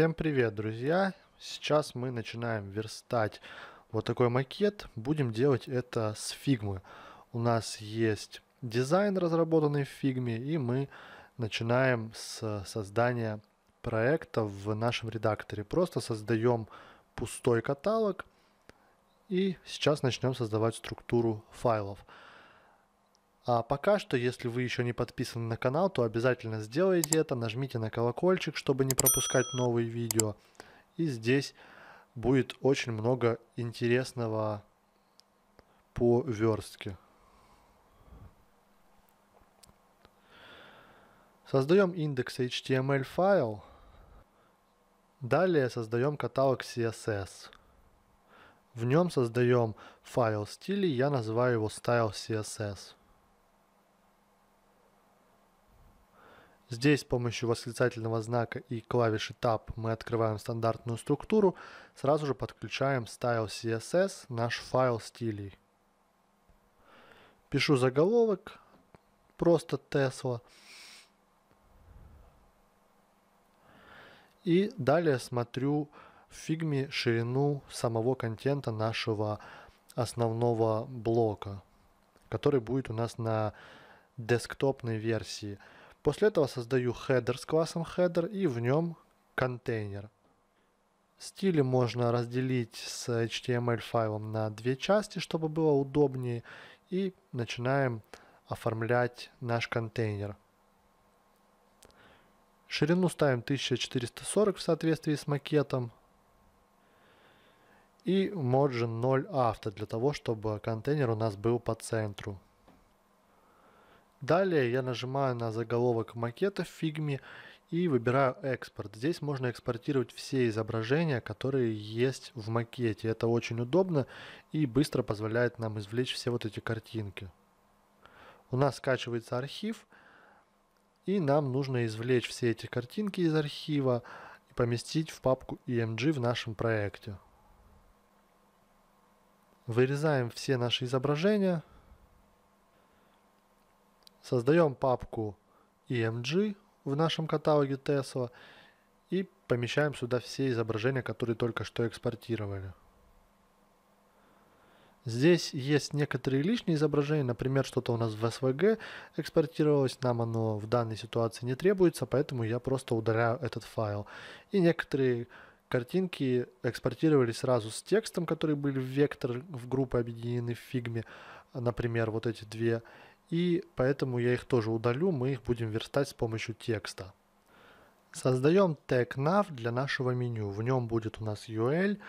Всем привет, друзья! Сейчас мы начинаем верстать вот такой макет. Будем делать это с фигмы. У нас есть дизайн, разработанный в фигме, и мы начинаем с создания проекта в нашем редакторе. Просто создаем пустой каталог и сейчас начнем создавать структуру файлов. А пока что, если вы еще не подписаны на канал, то обязательно сделайте это, нажмите на колокольчик, чтобы не пропускать новые видео. И здесь будет очень много интересного по верстке. Создаем индекс HTML файл. Далее создаем каталог CSS. В нем создаем файл стилей, я называю его style.css. Здесь с помощью восклицательного знака и клавиши Tab мы открываем стандартную структуру, сразу же подключаем Style CSS, наш файл стилей. Пишу заголовок, просто Tesla. И далее смотрю в фигме ширину самого контента нашего основного блока, который будет у нас на десктопной версии. После этого создаю header с классом header и в нем контейнер. Стили можно разделить с HTML файлом на две части, чтобы было удобнее. И начинаем оформлять наш контейнер. Ширину ставим 1440 в соответствии с макетом. И margin 0 авто для того, чтобы контейнер у нас был по центру. Далее я нажимаю на заголовок макета в фигме и выбираю экспорт. Здесь можно экспортировать все изображения, которые есть в макете. Это очень удобно и быстро позволяет нам извлечь все вот эти картинки. У нас скачивается архив и нам нужно извлечь все эти картинки из архива и поместить в папку EMG в нашем проекте. Вырезаем все наши изображения. Создаем папку EMG в нашем каталоге Tesla и помещаем сюда все изображения, которые только что экспортировали. Здесь есть некоторые лишние изображения, например, что-то у нас в SVG экспортировалось, нам оно в данной ситуации не требуется, поэтому я просто удаляю этот файл. И некоторые картинки экспортировались сразу с текстом, которые были в вектор, в группы объединены в фигме, например, вот эти две, и поэтому я их тоже удалю, мы их будем верстать с помощью текста. Создаем тег nav для нашего меню. В нем будет у нас UL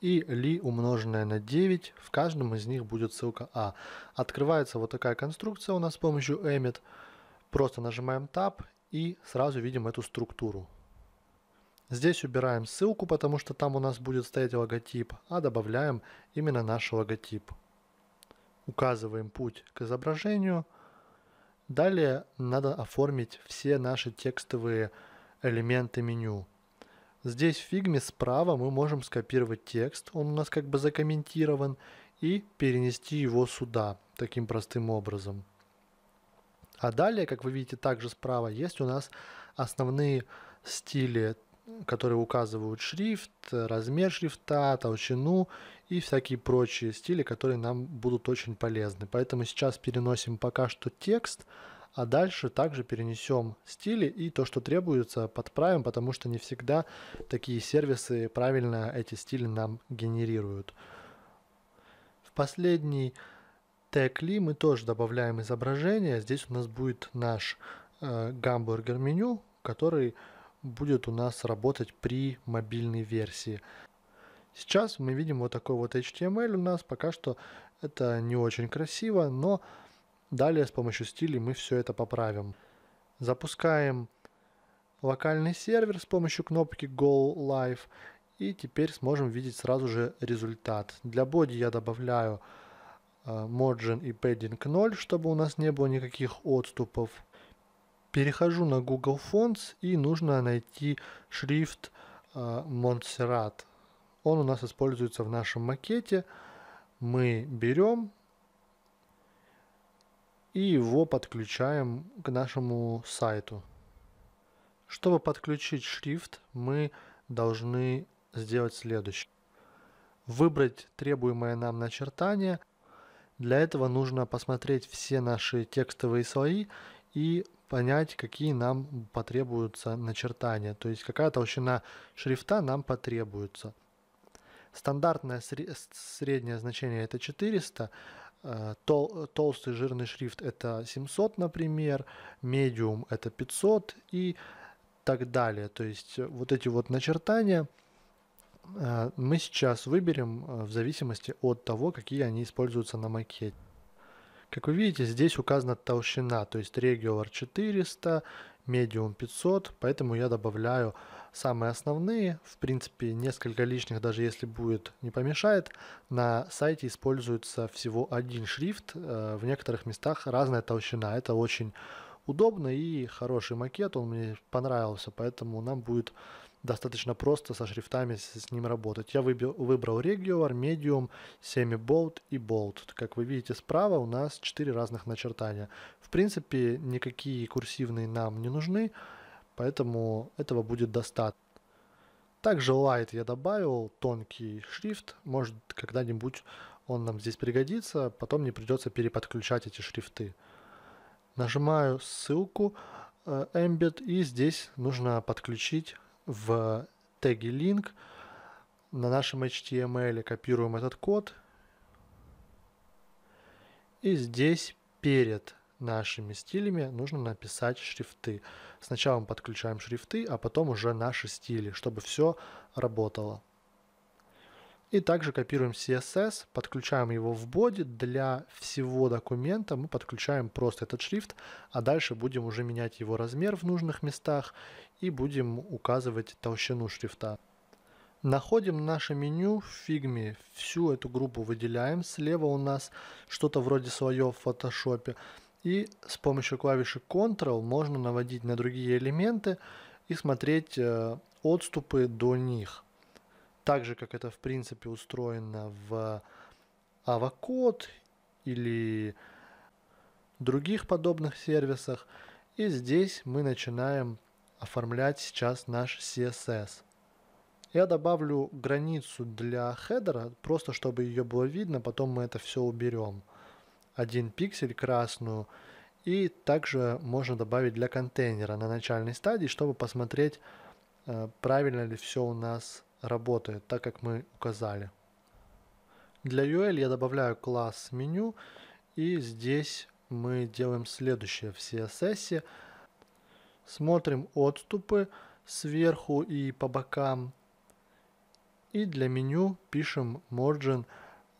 и li умноженное на 9. В каждом из них будет ссылка A. А. Открывается вот такая конструкция у нас с помощью emit. Просто нажимаем Tab и сразу видим эту структуру. Здесь убираем ссылку, потому что там у нас будет стоять логотип, а добавляем именно наш логотип указываем путь к изображению. Далее надо оформить все наши текстовые элементы меню. Здесь в фигме справа мы можем скопировать текст, он у нас как бы закомментирован, и перенести его сюда таким простым образом. А далее, как вы видите, также справа есть у нас основные стили которые указывают шрифт, размер шрифта, толщину и всякие прочие стили, которые нам будут очень полезны. Поэтому сейчас переносим пока что текст, а дальше также перенесем стили и то, что требуется, подправим, потому что не всегда такие сервисы правильно эти стили нам генерируют. В последний тегли мы тоже добавляем изображение. Здесь у нас будет наш э, гамбургер меню, который будет у нас работать при мобильной версии. Сейчас мы видим вот такой вот HTML у нас, пока что это не очень красиво, но далее с помощью стилей мы все это поправим. Запускаем локальный сервер с помощью кнопки Go Live и теперь сможем видеть сразу же результат. Для боди я добавляю э, margin и padding 0, чтобы у нас не было никаких отступов. Перехожу на Google Fonts и нужно найти шрифт а, Montserrat. Он у нас используется в нашем макете. Мы берем и его подключаем к нашему сайту. Чтобы подключить шрифт, мы должны сделать следующее. Выбрать требуемое нам начертание. Для этого нужно посмотреть все наши текстовые слои и понять, какие нам потребуются начертания, то есть какая толщина шрифта нам потребуется. Стандартное среднее значение это 400, э, тол толстый жирный шрифт это 700, например, медиум это 500 и так далее. То есть вот эти вот начертания э, мы сейчас выберем э, в зависимости от того, какие они используются на макете. Как вы видите, здесь указана толщина, то есть Regular 400, Medium 500, поэтому я добавляю самые основные, в принципе несколько лишних, даже если будет, не помешает. На сайте используется всего один шрифт, э, в некоторых местах разная толщина, это очень удобно и хороший макет, он мне понравился, поэтому нам будет достаточно просто со шрифтами с, с ним работать. Я выбил, выбрал Regular, Medium, Semi-Bold и Bold. Как вы видите справа у нас 4 разных начертания. В принципе, никакие курсивные нам не нужны, поэтому этого будет достаточно. Также Light я добавил, тонкий шрифт, может когда-нибудь он нам здесь пригодится, потом не придется переподключать эти шрифты. Нажимаю ссылку э, Embed и здесь нужно подключить в теге link, на нашем HTML копируем этот код, и здесь перед нашими стилями нужно написать шрифты. Сначала мы подключаем шрифты, а потом уже наши стили, чтобы все работало. И также копируем CSS, подключаем его в body Для всего документа мы подключаем просто этот шрифт, а дальше будем уже менять его размер в нужных местах и будем указывать толщину шрифта. Находим наше меню в фигме, всю эту группу выделяем. Слева у нас что-то вроде слоев в фотошопе. И с помощью клавиши Ctrl можно наводить на другие элементы и смотреть э, отступы до них так же, как это в принципе устроено в Avacode или других подобных сервисах. И здесь мы начинаем оформлять сейчас наш CSS. Я добавлю границу для хедера, просто чтобы ее было видно, потом мы это все уберем. Один пиксель красную. И также можно добавить для контейнера на начальной стадии, чтобы посмотреть, э, правильно ли все у нас работает так, как мы указали. Для UL я добавляю класс меню, и здесь мы делаем следующее в CSS. Смотрим отступы сверху и по бокам. И для меню пишем margin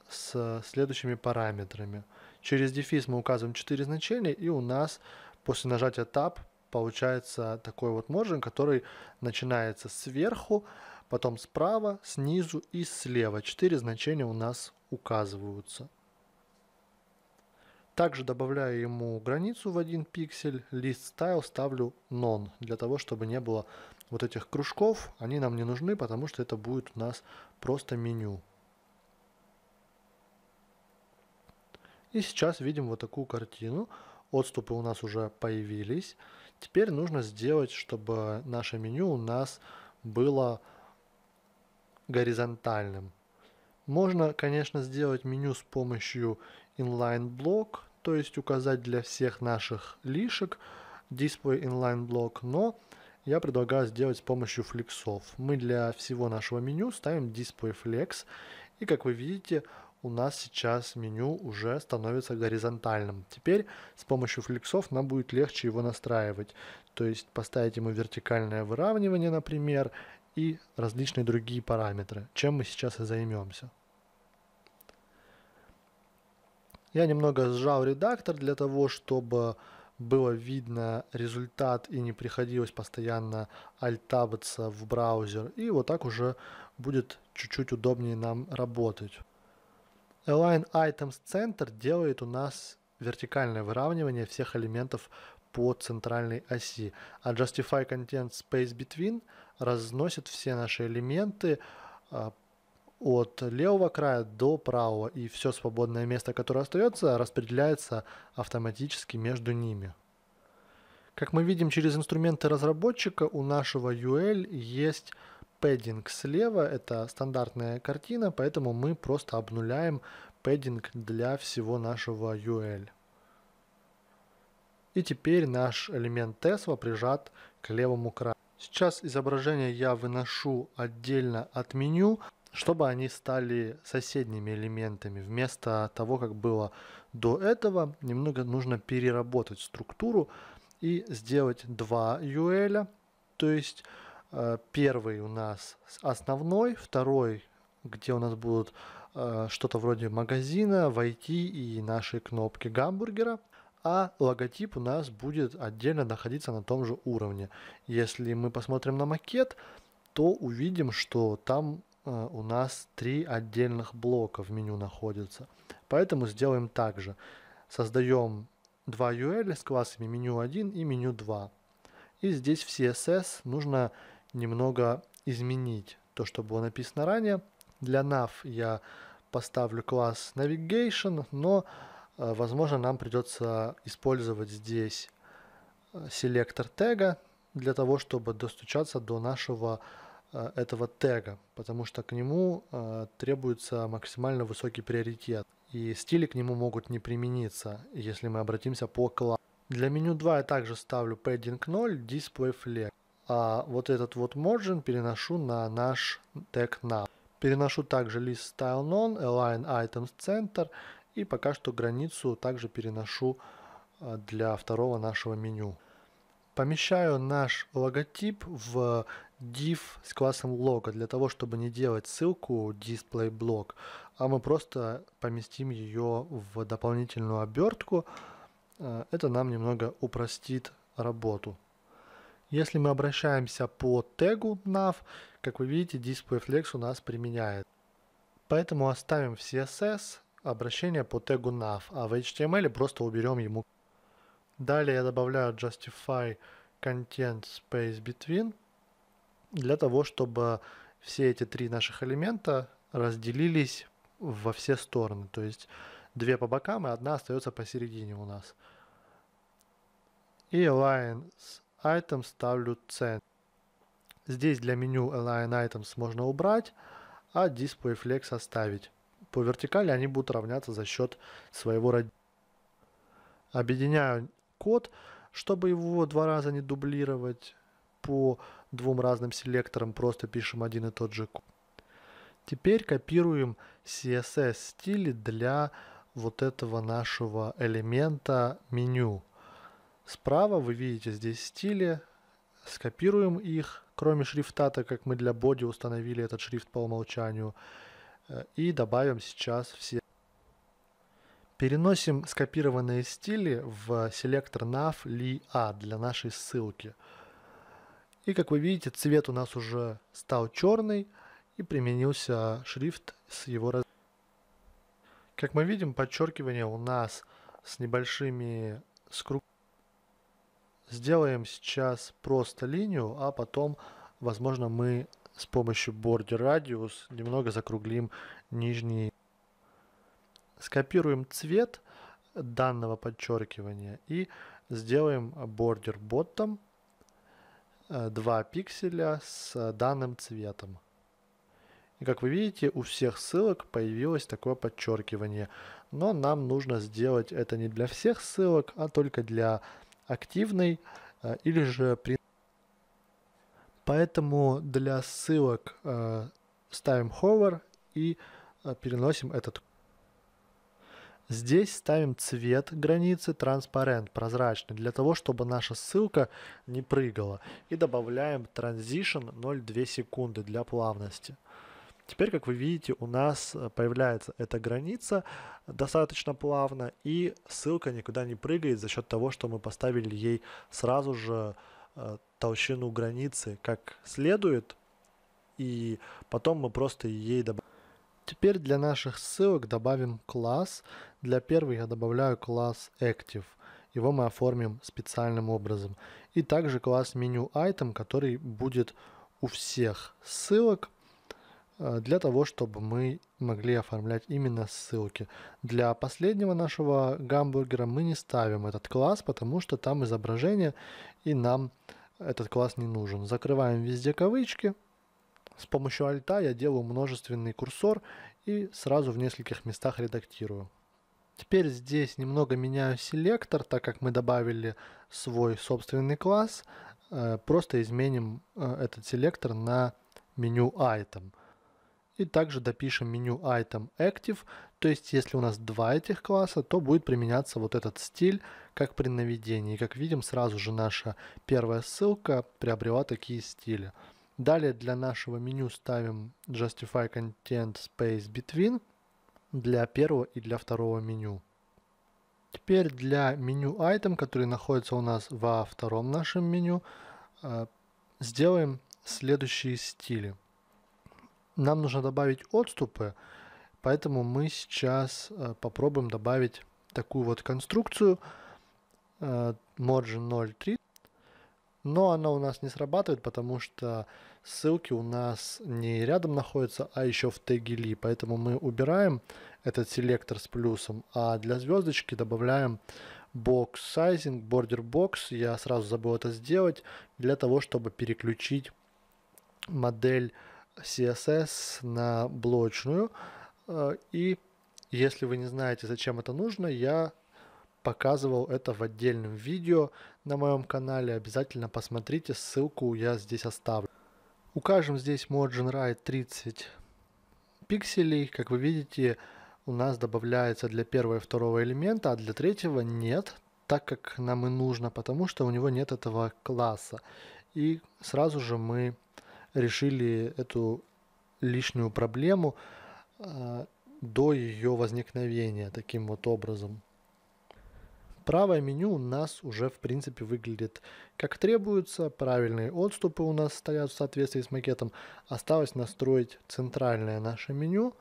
с следующими параметрами. Через дефис мы указываем 4 значения, и у нас после нажатия Tab получается такой вот margin, который начинается сверху, потом справа, снизу и слева. Четыре значения у нас указываются. Также добавляю ему границу в один пиксель, List style ставлю none, для того, чтобы не было вот этих кружков, они нам не нужны, потому что это будет у нас просто меню. И сейчас видим вот такую картину, отступы у нас уже появились. Теперь нужно сделать, чтобы наше меню у нас было горизонтальным. Можно, конечно, сделать меню с помощью inline block, то есть указать для всех наших лишек display inline block, но я предлагаю сделать с помощью флексов. Мы для всего нашего меню ставим display flex, и как вы видите, у нас сейчас меню уже становится горизонтальным. Теперь с помощью флексов нам будет легче его настраивать. То есть поставить ему вертикальное выравнивание, например, и различные другие параметры, чем мы сейчас и займемся. Я немного сжал редактор для того, чтобы было видно результат и не приходилось постоянно альтабаться в браузер. И вот так уже будет чуть-чуть удобнее нам работать. Align Items Center делает у нас вертикальное выравнивание всех элементов по центральной оси. А Justify Content Space Between разносит все наши элементы а, от левого края до правого, и все свободное место, которое остается, распределяется автоматически между ними. Как мы видим через инструменты разработчика, у нашего UL есть пэддинг слева, это стандартная картина, поэтому мы просто обнуляем пэддинг для всего нашего UL. И теперь наш элемент Tesla прижат к левому краю. Сейчас изображения я выношу отдельно от меню, чтобы они стали соседними элементами. Вместо того, как было до этого, немного нужно переработать структуру и сделать два UL. То есть э, первый у нас основной, второй, где у нас будут э, что-то вроде магазина, войти и наши кнопки гамбургера – а логотип у нас будет отдельно находиться на том же уровне. Если мы посмотрим на макет, то увидим, что там э, у нас три отдельных блока в меню находятся. Поэтому сделаем так же. Создаем два UL с классами меню 1 и меню 2. И здесь в CSS нужно немного изменить то, что было написано ранее. Для nav я поставлю класс navigation, но э, Э, возможно, нам придется использовать здесь э, селектор тега для того, чтобы достучаться до нашего э, этого тега, потому что к нему требуется максимально высокий приоритет, и стили к нему могут не примениться, если мы обратимся по классу. Для меню 2 я также ставлю padding 0, display flex, а вот этот вот margin переношу на наш тег now. Переношу также list style none, align items center и пока что границу также переношу э, для второго нашего меню. Помещаю наш логотип в div с классом лого, для того, чтобы не делать ссылку display block, а мы просто поместим ее в дополнительную обертку. Э, это нам немного упростит работу. Если мы обращаемся по тегу nav, как вы видите, display flex у нас применяет. Поэтому оставим в CSS обращение по тегу nav, а в HTML просто уберем ему. Далее я добавляю justify content space between для того, чтобы все эти три наших элемента разделились во все стороны. То есть две по бокам и одна остается посередине у нас. И align item ставлю цен. Здесь для меню align items можно убрать, а display flex оставить по вертикали они будут равняться за счет своего радиуса. Объединяю код, чтобы его два раза не дублировать по двум разным селекторам, просто пишем один и тот же код. Теперь копируем CSS стили для вот этого нашего элемента меню. Справа вы видите здесь стили, скопируем их, кроме шрифта, так как мы для боди установили этот шрифт по умолчанию. И добавим сейчас все. Переносим скопированные стили в селектор nav li a для нашей ссылки. И как вы видите, цвет у нас уже стал черный и применился шрифт с его раз... Как мы видим, подчеркивание у нас с небольшими скруп... Сделаем сейчас просто линию, а потом, возможно, мы с помощью border radius немного закруглим нижний. Скопируем цвет данного подчеркивания и сделаем border bottom 2 пикселя с данным цветом. И как вы видите, у всех ссылок появилось такое подчеркивание. Но нам нужно сделать это не для всех ссылок, а только для активной э, или же при Поэтому для ссылок э, ставим hover и э, переносим этот. Здесь ставим цвет границы транспарент, прозрачный, для того, чтобы наша ссылка не прыгала. И добавляем transition 0,2 секунды для плавности. Теперь, как вы видите, у нас э, появляется эта граница э, достаточно плавно, и ссылка никуда не прыгает за счет того, что мы поставили ей сразу же Э, толщину границы как следует, и потом мы просто ей добавим. Теперь для наших ссылок добавим класс. Для первой я добавляю класс Active. Его мы оформим специальным образом. И также класс Menu Item, который будет у всех ссылок, Э, для того, чтобы мы могли оформлять именно ссылки. Для последнего нашего гамбургера мы не ставим этот класс, потому что там изображение, и нам этот класс не нужен. Закрываем везде кавычки. С помощью альта я делаю множественный курсор и сразу в нескольких местах редактирую. Теперь здесь немного меняю селектор, так как мы добавили свой собственный класс. Э, просто изменим э, этот селектор на меню item. И также допишем меню Item Active, то есть если у нас два этих класса, то будет применяться вот этот стиль, как при наведении. И как видим, сразу же наша первая ссылка приобрела такие стили. Далее для нашего меню ставим Justify Content Space Between для первого и для второго меню. Теперь для меню Item, который находится у нас во втором нашем меню, э, сделаем следующие стили нам нужно добавить отступы, поэтому мы сейчас э, попробуем добавить такую вот конструкцию э, margin 0.3, но она у нас не срабатывает, потому что ссылки у нас не рядом находятся, а еще в теге ли, поэтому мы убираем этот селектор с плюсом, а для звездочки добавляем box sizing, border box, я сразу забыл это сделать, для того, чтобы переключить модель CSS на блочную. Э, и если вы не знаете, зачем это нужно, я показывал это в отдельном видео на моем канале. Обязательно посмотрите, ссылку я здесь оставлю. Укажем здесь Margin Right 30 пикселей. Как вы видите, у нас добавляется для первого и второго элемента, а для третьего нет, так как нам и нужно, потому что у него нет этого класса. И сразу же мы решили эту лишнюю проблему э, до ее возникновения таким вот образом. Правое меню у нас уже в принципе выглядит как требуется, правильные отступы у нас стоят в соответствии с макетом. Осталось настроить центральное наше меню,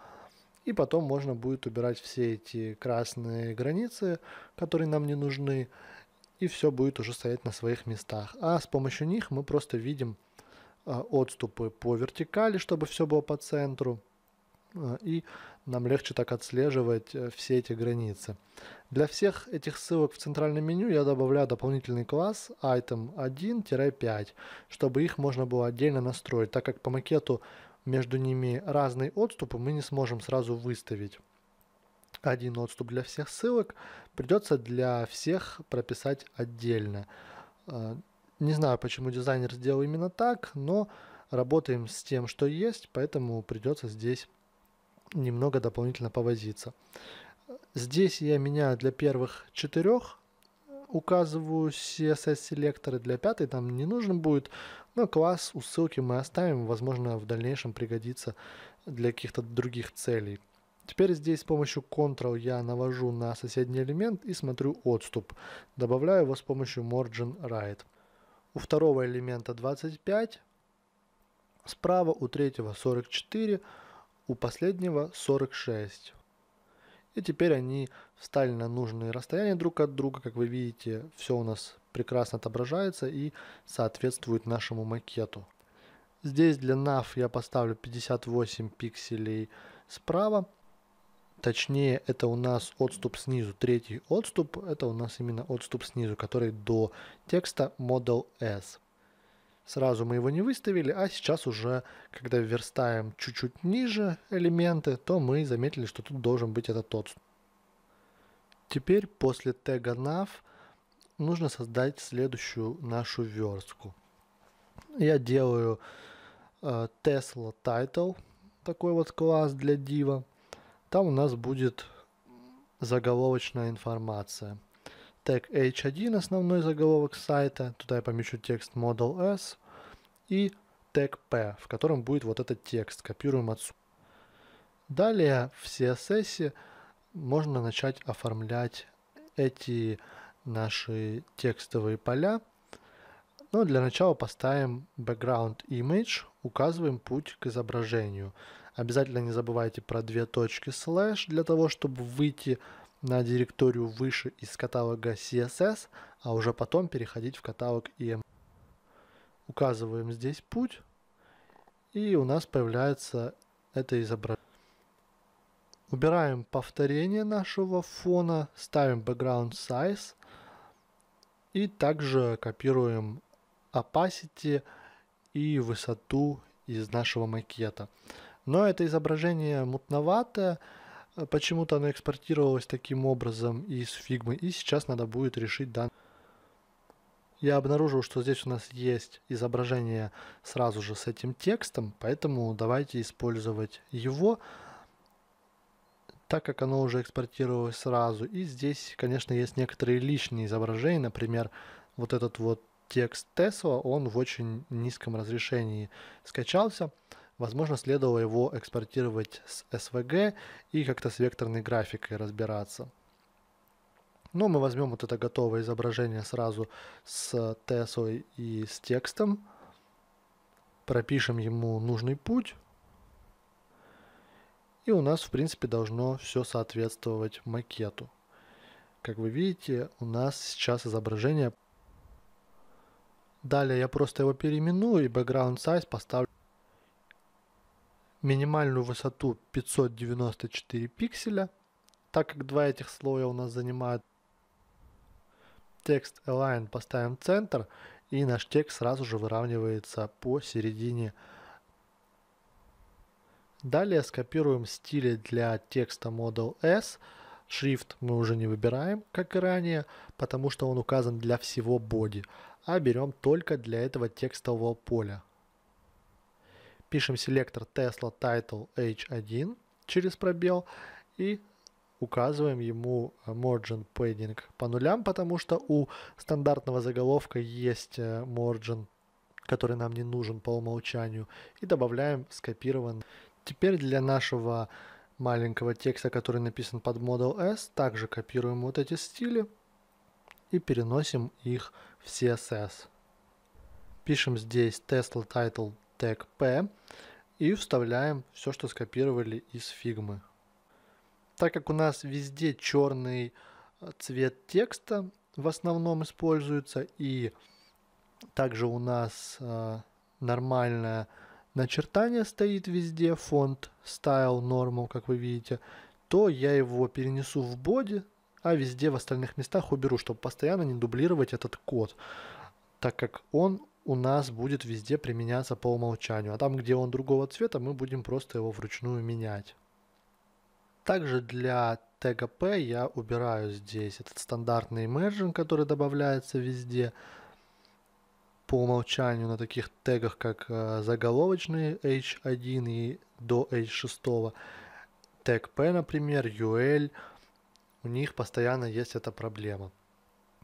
и потом можно будет убирать все эти красные границы, которые нам не нужны, и все будет уже стоять на своих местах. А с помощью них мы просто видим, Э, отступы по вертикали, чтобы все было по центру. Э, и нам легче так отслеживать э, все эти границы. Для всех этих ссылок в центральном меню я добавляю дополнительный класс item 1-5, чтобы их можно было отдельно настроить, так как по макету между ними разные отступы мы не сможем сразу выставить. Один отступ для всех ссылок придется для всех прописать отдельно. Не знаю, почему дизайнер сделал именно так, но работаем с тем, что есть, поэтому придется здесь немного дополнительно повозиться. Здесь я меняю для первых четырех, указываю CSS-селекторы для пятой, там не нужен будет, но класс у ссылки мы оставим, возможно, в дальнейшем пригодится для каких-то других целей. Теперь здесь с помощью Ctrl я навожу на соседний элемент и смотрю отступ. Добавляю его с помощью Margin Right у второго элемента 25, справа у третьего 44, у последнего 46. И теперь они встали на нужные расстояния друг от друга. Как вы видите, все у нас прекрасно отображается и соответствует нашему макету. Здесь для NAV я поставлю 58 пикселей справа, Точнее, это у нас отступ снизу. Третий отступ, это у нас именно отступ снизу, который до текста Model S. Сразу мы его не выставили, а сейчас уже, когда верстаем чуть-чуть ниже элементы, то мы заметили, что тут должен быть этот отступ. Теперь после тега nav нужно создать следующую нашу верстку. Я делаю э, Tesla Title, такой вот класс для дива. Там у нас будет заголовочная информация. Тег H1 – основной заголовок сайта, туда я помечу текст Model S и тег P, в котором будет вот этот текст, копируем отсюда. Далее в CSS можно начать оформлять эти наши текстовые поля. Но для начала поставим background image, указываем путь к изображению – Обязательно не забывайте про две точки слэш для того, чтобы выйти на директорию выше из каталога CSS, а уже потом переходить в каталог EM. Указываем здесь путь, и у нас появляется это изображение. Убираем повторение нашего фона, ставим background size и также копируем opacity и высоту из нашего макета но это изображение мутноватое, э, почему-то оно экспортировалось таким образом из фигмы, и сейчас надо будет решить данный я обнаружил, что здесь у нас есть изображение сразу же с этим текстом, поэтому давайте использовать его, так как оно уже экспортировалось сразу. И здесь, конечно, есть некоторые лишние изображения, например, вот этот вот текст Tesla, он в очень низком разрешении скачался. Возможно, следовало его экспортировать с SVG и как-то с векторной графикой разбираться. Но ну, мы возьмем вот это готовое изображение сразу с TSO и с текстом, пропишем ему нужный путь, и у нас, в принципе, должно все соответствовать макету. Как вы видите, у нас сейчас изображение. Далее я просто его переименую и background size поставлю минимальную высоту 594 пикселя, так как два этих слоя у нас занимают текст align, поставим центр, и наш текст сразу же выравнивается по середине. Далее скопируем стили для текста Model S. Шрифт мы уже не выбираем, как и ранее, потому что он указан для всего боди, а берем только для этого текстового поля пишем селектор Tesla Title H1 через пробел и указываем ему э, margin padding по нулям, потому что у стандартного заголовка есть э, margin, который нам не нужен по умолчанию, и добавляем скопирован. Теперь для нашего маленького текста, который написан под Model S, также копируем вот эти стили и переносим их в CSS. Пишем здесь Tesla Title тег P и вставляем все, что скопировали из фигмы. Так как у нас везде черный э, цвет текста в основном используется и также у нас э, нормальное начертание стоит везде, font style normal, как вы видите, то я его перенесу в body а везде в остальных местах уберу, чтобы постоянно не дублировать этот код, так как он у нас будет везде применяться по умолчанию, а там, где он другого цвета, мы будем просто его вручную менять. Также для тега P я убираю здесь этот стандартный merging, который добавляется везде по умолчанию на таких тегах, как э, заголовочные H1 и до H6, тег P, например, UL, у них постоянно есть эта проблема.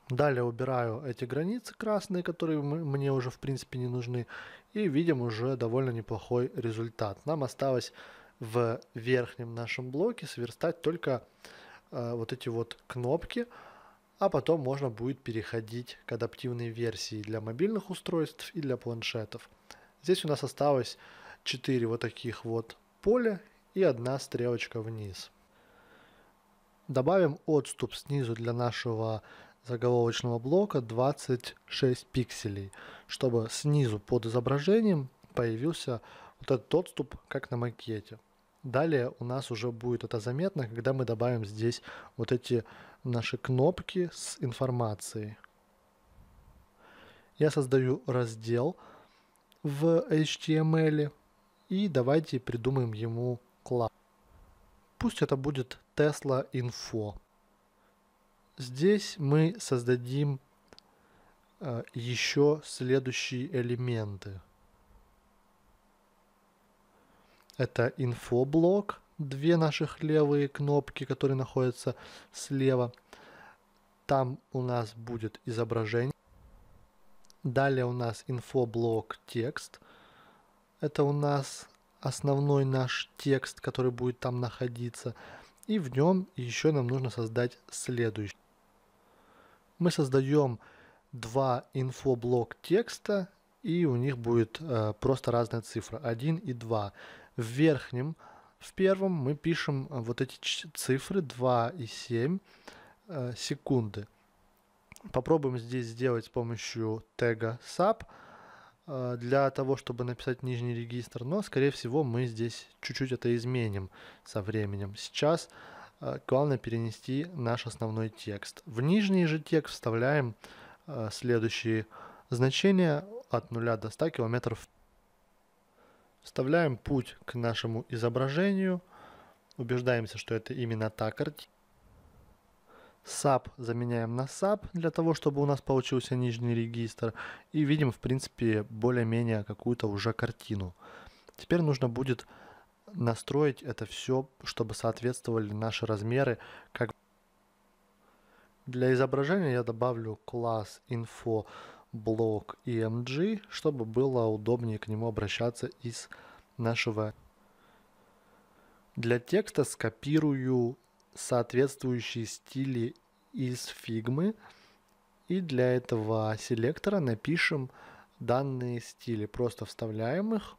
Далее убираю эти границы красные, которые мне уже в принципе не нужны. И видим уже довольно неплохой результат. Нам осталось в верхнем нашем блоке сверстать только э, вот эти вот кнопки. А потом можно будет переходить к адаптивной версии для мобильных устройств и для планшетов. Здесь у нас осталось 4 вот таких вот поля и одна стрелочка вниз. Добавим отступ снизу для нашего заголовочного блока 26 пикселей, чтобы снизу под изображением появился вот этот отступ, как на макете. Далее у нас уже будет это заметно, когда мы добавим здесь вот эти наши кнопки с информацией. Я создаю раздел в HTML эм и давайте придумаем ему класс. Пусть это будет Tesla Info здесь мы создадим э, еще следующие элементы. Это инфоблок, две наших левые кнопки, которые находятся слева. Там у нас будет изображение. Далее у нас инфоблок текст. Это у нас основной наш текст, который будет там находиться. И в нем еще нам нужно создать следующий мы создаем два инфоблок текста, и у них будет э, просто разная цифра, 1 и 2. В верхнем, в первом мы пишем э, вот эти цифры 2 и 7 э, секунды. Попробуем здесь сделать с помощью тега sub э, для того, чтобы написать нижний регистр, но, скорее всего, мы здесь чуть-чуть это изменим со временем. Сейчас э, Э, главное перенести наш основной текст. В нижний же текст вставляем э, следующие значения от 0 до 100 километров. Вставляем путь к нашему изображению. Убеждаемся, что это именно та картина. SAP заменяем на SAP для того, чтобы у нас получился нижний регистр. И видим, в принципе, более-менее какую-то уже картину. Теперь нужно будет настроить это все, чтобы соответствовали наши размеры. Как для изображения я добавлю класс info блок EMG, чтобы было удобнее к нему обращаться из нашего. Для текста скопирую соответствующие стили из фигмы. И для этого селектора напишем данные стили. Просто вставляем их,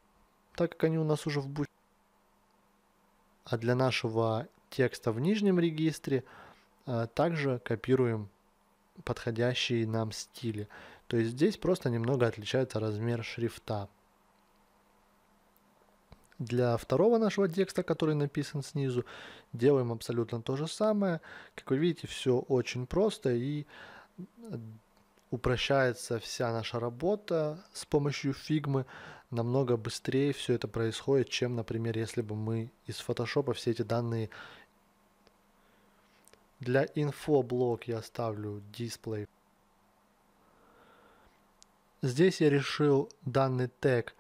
так как они у нас уже в буте а для нашего текста в нижнем регистре э, также копируем подходящие нам стили. То есть здесь просто немного отличается размер шрифта. Для второго нашего текста, который написан снизу, делаем абсолютно то же самое. Как вы видите, все очень просто и упрощается вся наша работа с помощью фигмы намного быстрее все это происходит, чем, например, если бы мы из фотошопа все эти данные для инфоблок я ставлю дисплей. Здесь я решил данный тег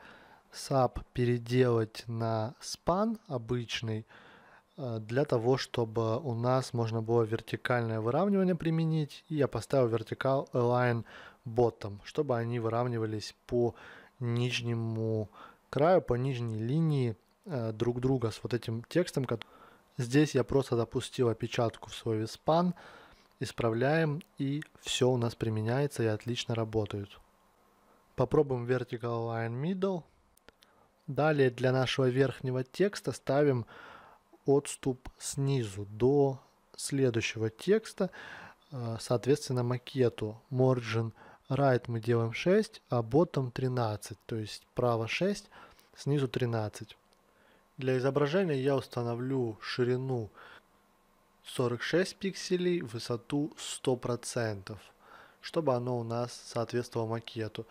sub переделать на span обычный, э, для того, чтобы у нас можно было вертикальное выравнивание применить. И я поставил вертикал align bottom, чтобы они выравнивались по нижнему краю, по нижней линии э, друг друга с вот этим текстом. Здесь я просто запустил опечатку в свой виспан, исправляем и все у нас применяется и отлично работает. Попробуем Vertical line Middle. Далее для нашего верхнего текста ставим отступ снизу до следующего текста, э, соответственно макету Margin right мы делаем 6, а bottom 13, то есть право 6, снизу 13. Для изображения я установлю ширину 46 пикселей, высоту 100%, чтобы оно у нас соответствовало макету.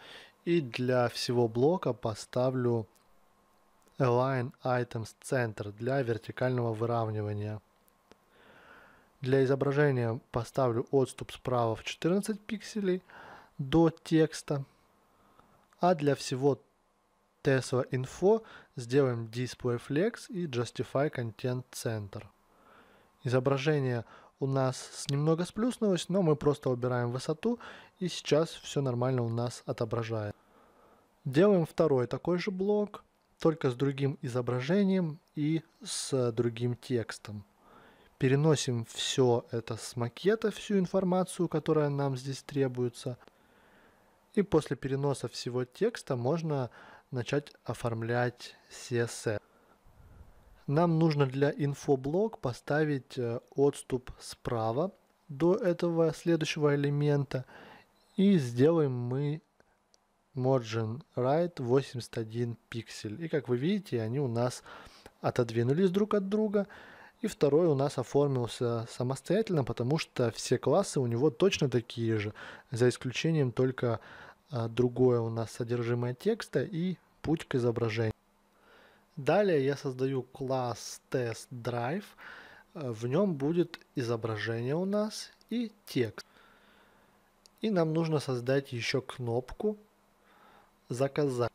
И для всего блока поставлю Align Items Center для вертикального выравнивания. Для изображения поставлю отступ справа в 14 пикселей, до текста. А для всего Tesla Info сделаем Display Flex и Justify Content Center. Изображение у нас немного сплюснулось, но мы просто убираем высоту и сейчас все нормально у нас отображает. Делаем второй такой же блок, только с другим изображением и с другим текстом. Переносим все это с макета, всю информацию, которая нам здесь требуется – и после переноса всего текста можно начать оформлять CSS. Нам нужно для инфоблок поставить э, отступ справа до этого следующего элемента. И сделаем мы margin right 81 пиксель. И как вы видите, они у нас отодвинулись друг от друга. И второй у нас оформился самостоятельно, потому что все классы у него точно такие же, за исключением только а, другое у нас содержимое текста и путь к изображению. Далее я создаю класс test drive. А, в нем будет изображение у нас и текст. И нам нужно создать еще кнопку заказать.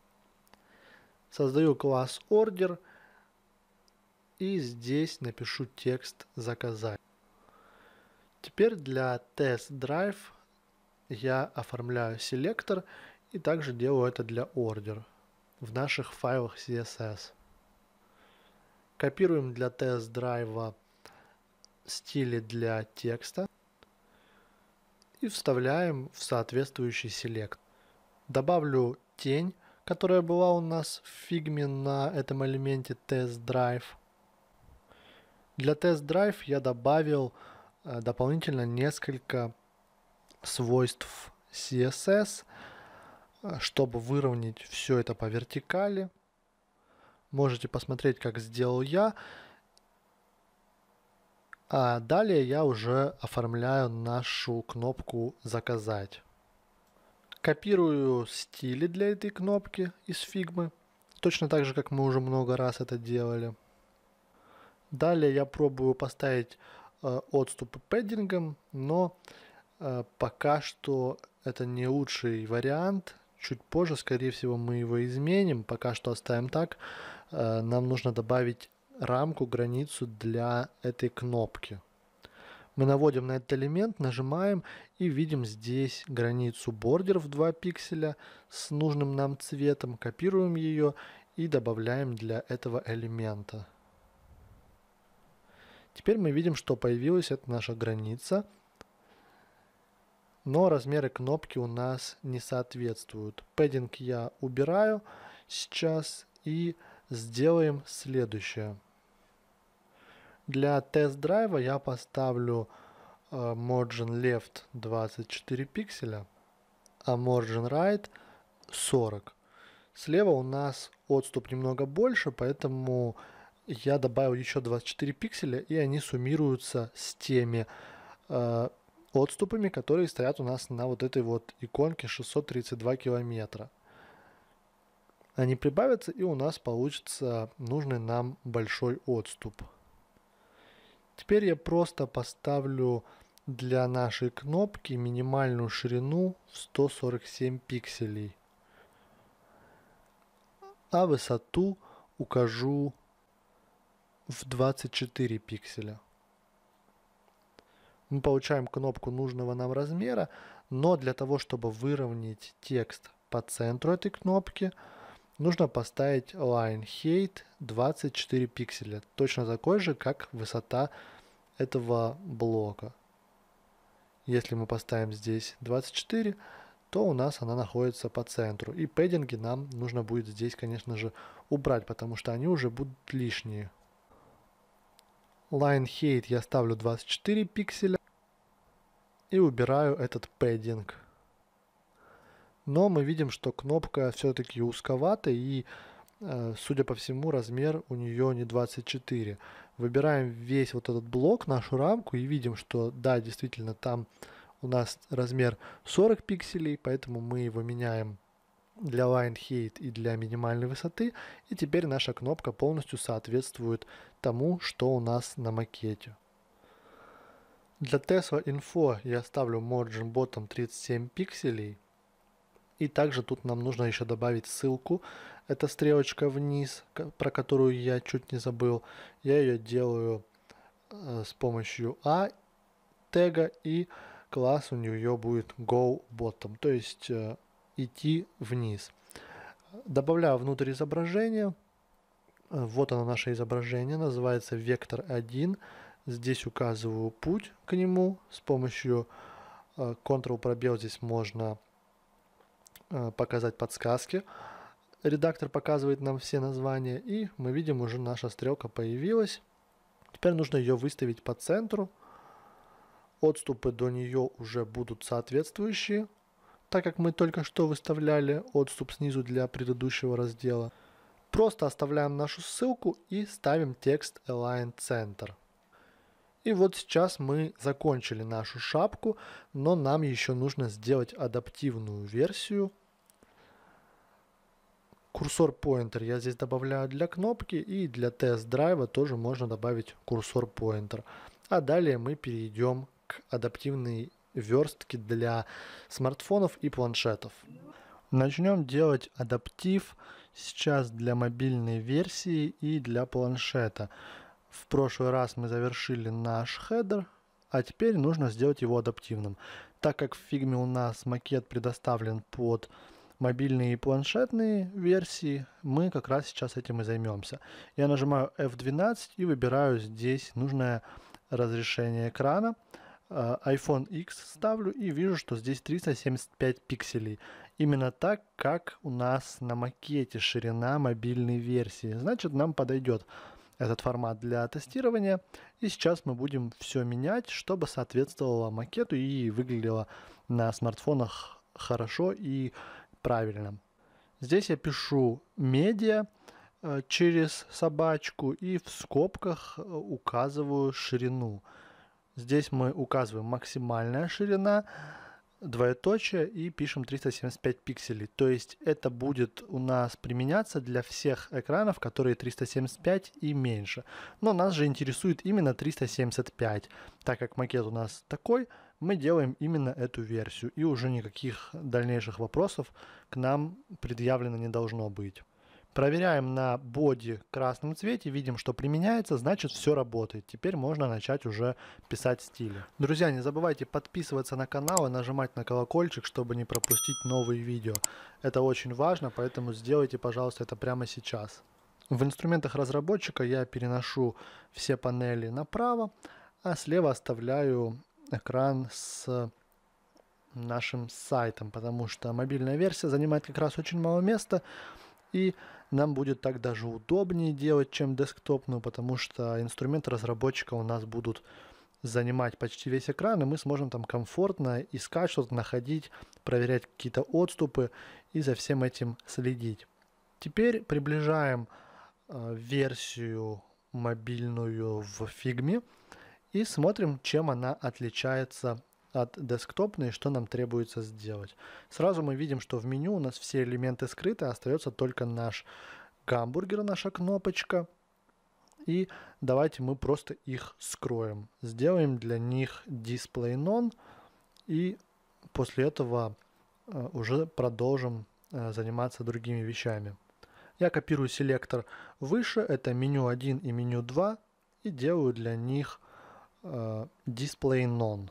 Создаю класс order и здесь напишу текст заказать. Теперь для тест drive я оформляю селектор и также делаю это для ордер в наших файлах CSS. Копируем для тест-драйва стили для текста и вставляем в соответствующий селект. Добавлю тень, которая была у нас в фигме на этом элементе тест-драйв. Для тест-драйв я добавил э, дополнительно несколько свойств CSS, э, чтобы выровнять все это по вертикали. Можете посмотреть, как сделал я. А далее я уже оформляю нашу кнопку «Заказать». Копирую стили для этой кнопки из фигмы, точно так же, как мы уже много раз это делали. Далее я пробую поставить э, отступы пэддингом, но Э, пока что это не лучший вариант. Чуть позже, скорее всего, мы его изменим. Пока что оставим так. Э, нам нужно добавить рамку, границу для этой кнопки. Мы наводим на этот элемент, нажимаем и видим здесь границу бордер в 2 пикселя с нужным нам цветом. Копируем ее и добавляем для этого элемента. Теперь мы видим, что появилась эта наша граница – но размеры кнопки у нас не соответствуют. Пэддинг я убираю сейчас и сделаем следующее. Для тест-драйва я поставлю э, margin left 24 пикселя, а margin right 40. Слева у нас отступ немного больше, поэтому я добавил еще 24 пикселя, и они суммируются с теми э, отступами, которые стоят у нас на вот этой вот иконке 632 километра. Они прибавятся, и у нас получится нужный нам большой отступ. Теперь я просто поставлю для нашей кнопки минимальную ширину в 147 пикселей. А высоту укажу в 24 пикселя мы получаем кнопку нужного нам размера, но для того, чтобы выровнять текст по центру этой кнопки, нужно поставить line height 24 пикселя, точно такой же, как высота этого блока. Если мы поставим здесь 24, то у нас она находится по центру. И пэддинги нам нужно будет здесь, конечно же, убрать, потому что они уже будут лишние. Line Height я ставлю 24 пикселя и убираю этот пэддинг. Но мы видим, что кнопка все-таки узковата и, э, судя по всему, размер у нее не 24. Выбираем весь вот этот блок, нашу рамку и видим, что да, действительно там у нас размер 40 пикселей, поэтому мы его меняем для Line Height и для минимальной высоты. И теперь наша кнопка полностью соответствует тому, что у нас на макете. Для Tesla Info я ставлю Margin Bottom 37 пикселей. И также тут нам нужно еще добавить ссылку. Это стрелочка вниз, про которую я чуть не забыл. Я ее делаю э, с помощью А тега и класс у нее будет Go Bottom, то есть э, идти вниз. Добавляю внутрь изображения. Э, вот оно наше изображение, называется Вектор 1. Здесь указываю путь к нему с помощью э, Ctrl пробел здесь можно э, показать подсказки. Редактор показывает нам все названия и мы видим уже наша стрелка появилась. Теперь нужно ее выставить по центру. Отступы до нее уже будут соответствующие, так как мы только что выставляли отступ снизу для предыдущего раздела. Просто оставляем нашу ссылку и ставим текст Align Center. И вот сейчас мы закончили нашу шапку, но нам еще нужно сделать адаптивную версию. Курсор поинтер я здесь добавляю для кнопки и для тест-драйва тоже можно добавить курсор поинтер. А далее мы перейдем к адаптивной верстке для смартфонов и планшетов. Начнем делать адаптив сейчас для мобильной версии и для планшета. В прошлый раз мы завершили наш хедер, а теперь нужно сделать его адаптивным. Так как в фигме у нас макет предоставлен под мобильные и планшетные версии, мы как раз сейчас этим и займемся. Я нажимаю F12 и выбираю здесь нужное разрешение экрана. А, iPhone X ставлю и вижу, что здесь 375 пикселей. Именно так, как у нас на макете ширина мобильной версии. Значит, нам подойдет этот формат для тестирования. И сейчас мы будем все менять, чтобы соответствовало макету и выглядело на смартфонах хорошо и правильно. Здесь я пишу медиа э, через собачку и в скобках э, указываю ширину. Здесь мы указываем максимальная ширина, двоеточие и пишем 375 пикселей. То есть это будет у нас применяться для всех экранов, которые 375 и меньше. Но нас же интересует именно 375. Так как макет у нас такой, мы делаем именно эту версию. И уже никаких дальнейших вопросов к нам предъявлено не должно быть. Проверяем на боди в красном цвете, видим, что применяется, значит все работает. Теперь можно начать уже писать стили. Друзья, не забывайте подписываться на канал и нажимать на колокольчик, чтобы не пропустить новые видео. Это очень важно, поэтому сделайте, пожалуйста, это прямо сейчас. В инструментах разработчика я переношу все панели направо, а слева оставляю экран с нашим сайтом, потому что мобильная версия занимает как раз очень мало места, и нам будет так даже удобнее делать, чем десктопную, потому что инструменты разработчика у нас будут занимать почти весь экран, и мы сможем там комфортно искать что-то, находить, проверять какие-то отступы и за всем этим следить. Теперь приближаем э, версию мобильную в фигме и смотрим, чем она отличается от десктопной, что нам требуется сделать. Сразу мы видим, что в меню у нас все элементы скрыты, остается только наш гамбургер, наша кнопочка. И давайте мы просто их скроем. Сделаем для них display none и после этого э, уже продолжим э, заниматься другими вещами. Я копирую селектор выше, это меню 1 и меню 2, и делаю для них э, display none.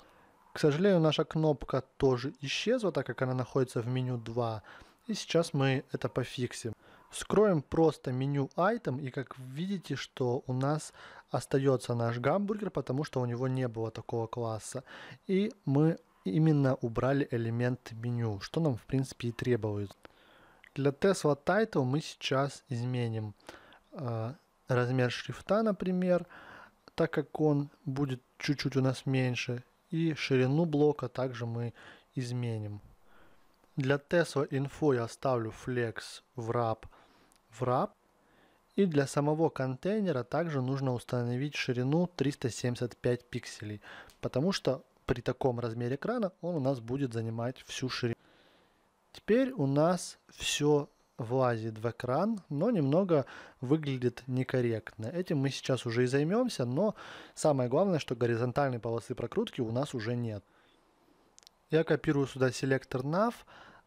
К сожалению, наша кнопка тоже исчезла, так как она находится в меню 2. И сейчас мы это пофиксим. Скроем просто меню item и как видите, что у нас остается наш гамбургер, потому что у него не было такого класса. И мы именно убрали элемент меню, что нам в принципе и требуется. Для Tesla Title мы сейчас изменим э, размер шрифта, например, так как он будет чуть-чуть у нас меньше и ширину блока также мы изменим. Для Tesla Info я оставлю Flex Wrap Wrap. И для самого контейнера также нужно установить ширину 375 пикселей, потому что при таком размере экрана он у нас будет занимать всю ширину. Теперь у нас все влазит в экран, но немного выглядит некорректно. Этим мы сейчас уже и займемся, но самое главное, что горизонтальной полосы прокрутки у нас уже нет. Я копирую сюда селектор nav,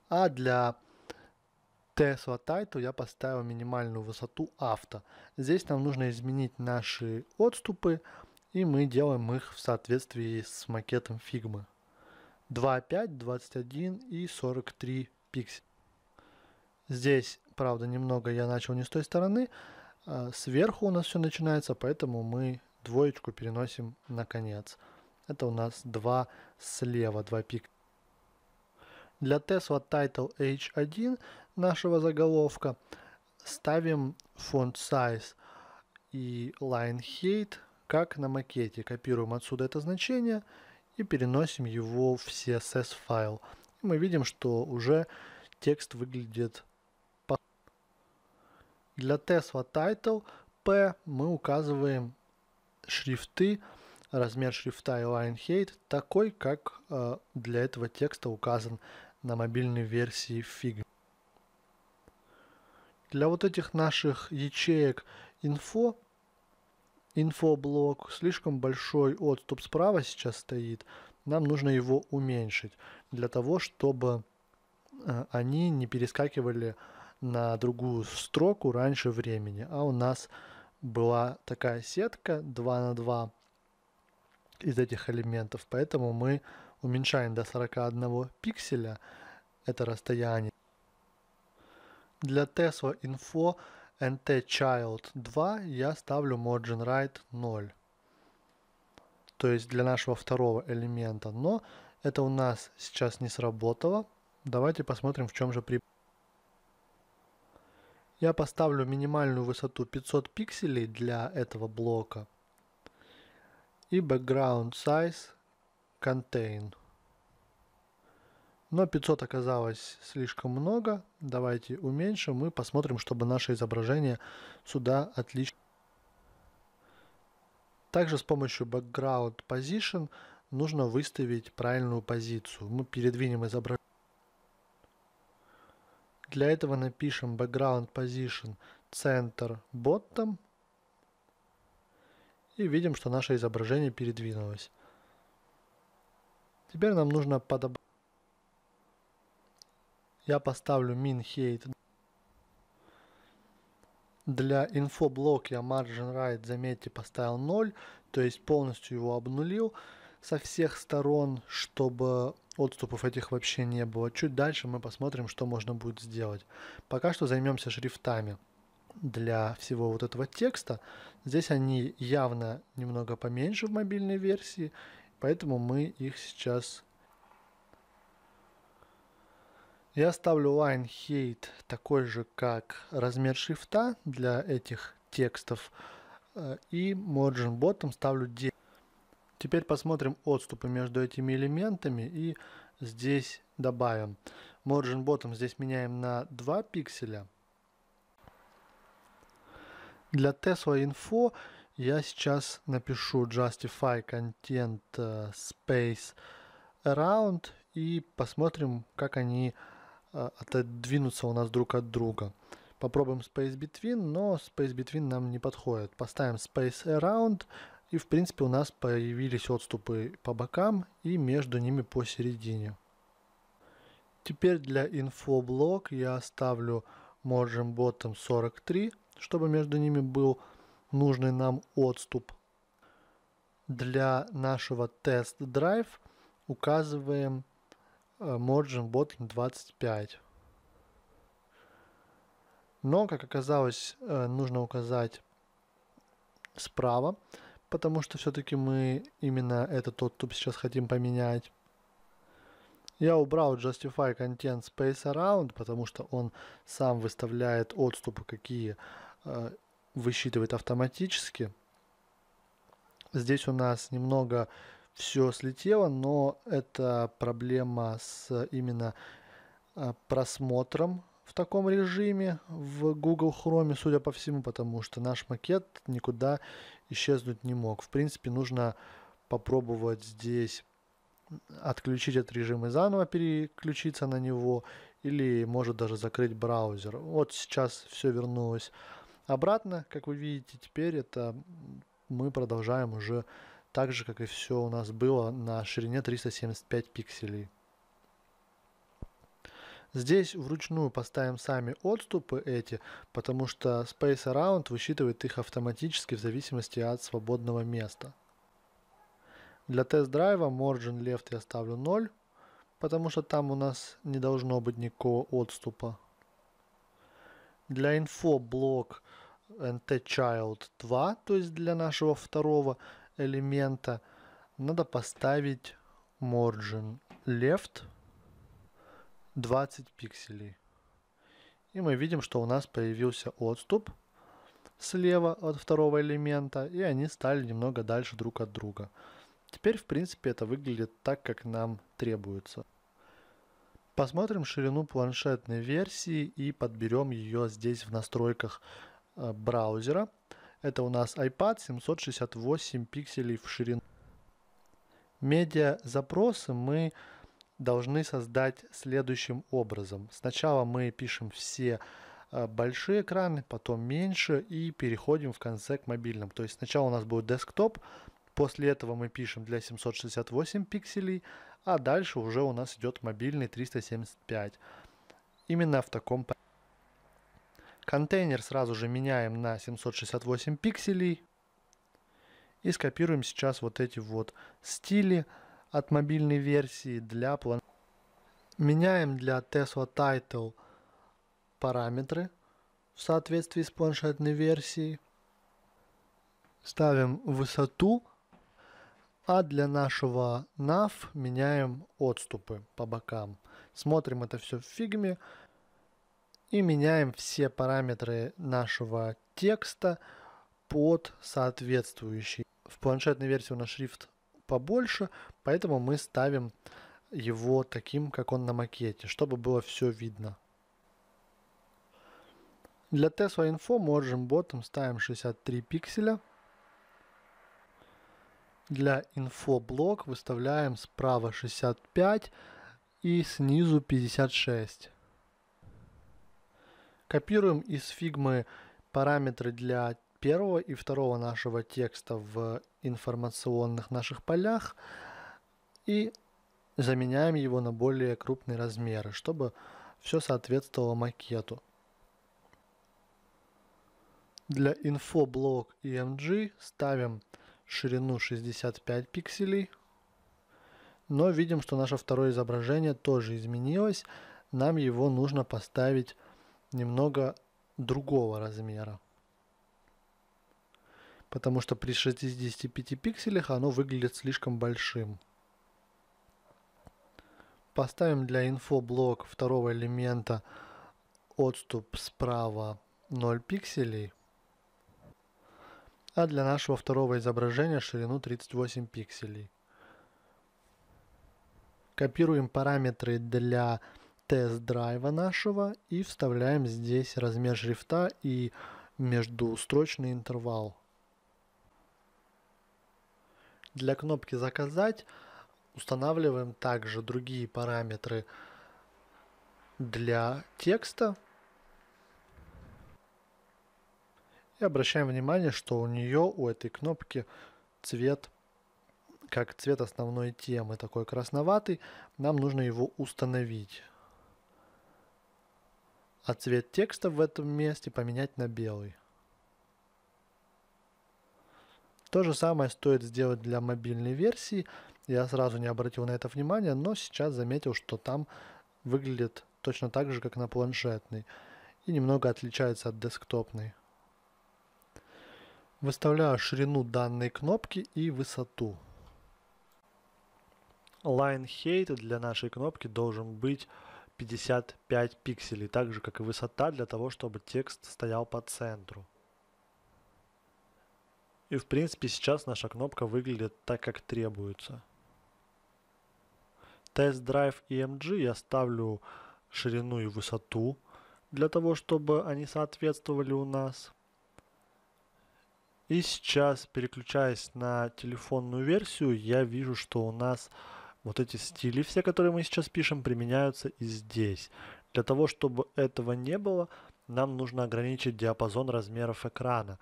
а для Tesla Title я поставил минимальную высоту авто. Здесь нам нужно изменить наши отступы, и мы делаем их в соответствии с макетом фигмы. 2,5, 21 и 43 пикселя. Здесь, правда, немного я начал не с той стороны. А сверху у нас все начинается, поэтому мы двоечку переносим на конец. Это у нас два слева, два пик. Для Tesla Title H1 нашего заголовка ставим font size и line height, как на макете. Копируем отсюда это значение и переносим его в CSS файл. Мы видим, что уже текст выглядит для Tesla Title P мы указываем шрифты, размер шрифта и line height такой, как э, для этого текста указан на мобильной версии Figma. Для вот этих наших ячеек info, инфоблок, слишком большой отступ справа сейчас стоит, нам нужно его уменьшить для того, чтобы э, они не перескакивали э, на другую строку раньше времени. А у нас была такая сетка 2 на 2 из этих элементов, поэтому мы уменьшаем до 41 пикселя это расстояние. Для Tesla Info NT Child 2 я ставлю Margin Right 0, то есть для нашего второго элемента, но это у нас сейчас не сработало. Давайте посмотрим, в чем же при я поставлю минимальную высоту 500 пикселей для этого блока и background size contain. Но 500 оказалось слишком много. Давайте уменьшим и посмотрим, чтобы наше изображение сюда отлично. Также с помощью background position нужно выставить правильную позицию. Мы передвинем изображение для этого напишем background position center bottom и видим, что наше изображение передвинулось. Теперь нам нужно подобрать. Я поставлю min height. Для инфоблока я margin right, заметьте, поставил 0, то есть полностью его обнулил со всех сторон, чтобы отступов этих вообще не было. Чуть дальше мы посмотрим, что можно будет сделать. Пока что займемся шрифтами для всего вот этого текста. Здесь они явно немного поменьше в мобильной версии, поэтому мы их сейчас... Я ставлю line height такой же, как размер шрифта для этих текстов. Э, и margin bottom ставлю 9. Теперь посмотрим отступы между этими элементами и здесь добавим. Margin Bottom здесь меняем на 2 пикселя. Для Tesla Info я сейчас напишу Justify Content э, Space Around и посмотрим, как они э, отодвинутся у нас друг от друга. Попробуем Space Between, но Space Between нам не подходит. Поставим Space Around, и в принципе у нас появились отступы по бокам и между ними посередине. Теперь для инфоблок я оставлю Margin Bottom 43, чтобы между ними был нужный нам отступ. Для нашего тест-драйв указываем э, Margin Bottom 25. Но, как оказалось, э, нужно указать справа, потому что все-таки мы именно этот тот сейчас хотим поменять. Я убрал Justify Content Space Around, потому что он сам выставляет отступы, какие э, высчитывает автоматически. Здесь у нас немного все слетело, но это проблема с именно э, просмотром в таком режиме в Google Chrome, судя по всему, потому что наш макет никуда исчезнуть не мог. В принципе, нужно попробовать здесь отключить этот режим и заново переключиться на него, или может даже закрыть браузер. Вот сейчас все вернулось обратно, как вы видите, теперь это мы продолжаем уже так же, как и все у нас было на ширине 375 пикселей. Здесь вручную поставим сами отступы эти, потому что Space Around высчитывает их автоматически в зависимости от свободного места. Для тест-драйва Margin Left я ставлю 0, потому что там у нас не должно быть никакого отступа. Для info блок NT Child 2, то есть для нашего второго элемента, надо поставить Margin Left – 20 пикселей. И мы видим, что у нас появился отступ слева от второго элемента, и они стали немного дальше друг от друга. Теперь, в принципе, это выглядит так, как нам требуется. Посмотрим ширину планшетной версии и подберем ее здесь в настройках э, браузера. Это у нас iPad 768 пикселей в ширину. Медиа запросы мы должны создать следующим образом. Сначала мы пишем все э, большие экраны, потом меньше и переходим в конце к мобильным. То есть сначала у нас будет десктоп, после этого мы пишем для 768 пикселей, а дальше уже у нас идет мобильный 375. Именно в таком порядке. Контейнер сразу же меняем на 768 пикселей. И скопируем сейчас вот эти вот стили от мобильной версии для план... Меняем для Tesla Title параметры в соответствии с планшетной версией. Ставим высоту, а для нашего nav меняем отступы по бокам. Смотрим это все в фигме и меняем все параметры нашего текста под соответствующий. В планшетной версии у нас шрифт побольше, поэтому мы ставим его таким, как он на макете, чтобы было все видно. Для Tesla Info Merging Bottom ставим 63 пикселя. Для Info блок выставляем справа 65 и снизу 56. Копируем из фигмы параметры для первого и второго нашего текста в информационных наших полях и заменяем его на более крупные размеры, чтобы все соответствовало макету. Для инфоблок EMG эм ставим ширину 65 пикселей, но видим, что наше второе изображение тоже изменилось, нам его нужно поставить немного другого размера потому что при 65 пикселях оно выглядит слишком большим. Поставим для инфоблок второго элемента отступ справа 0 пикселей, а для нашего второго изображения ширину 38 пикселей. Копируем параметры для тест-драйва нашего и вставляем здесь размер шрифта и междустрочный интервал. Для кнопки «Заказать» устанавливаем также другие параметры для текста. И обращаем внимание, что у нее, у этой кнопки цвет, как цвет основной темы, такой красноватый. Нам нужно его установить. А цвет текста в этом месте поменять на белый. То же самое стоит сделать для мобильной версии. Я сразу не обратил на это внимания, но сейчас заметил, что там выглядит точно так же, как на планшетной. И немного отличается от десктопной. Выставляю ширину данной кнопки и высоту. Line Height для нашей кнопки должен быть 55 пикселей, так же как и высота для того, чтобы текст стоял по центру. И в принципе сейчас наша кнопка выглядит так, как требуется. Тест-драйв EMG я ставлю ширину и высоту для того, чтобы они соответствовали у нас. И сейчас, переключаясь на телефонную версию, я вижу, что у нас вот эти стили, все, которые мы сейчас пишем, применяются и здесь. Для того, чтобы этого не было, нам нужно ограничить диапазон размеров экрана.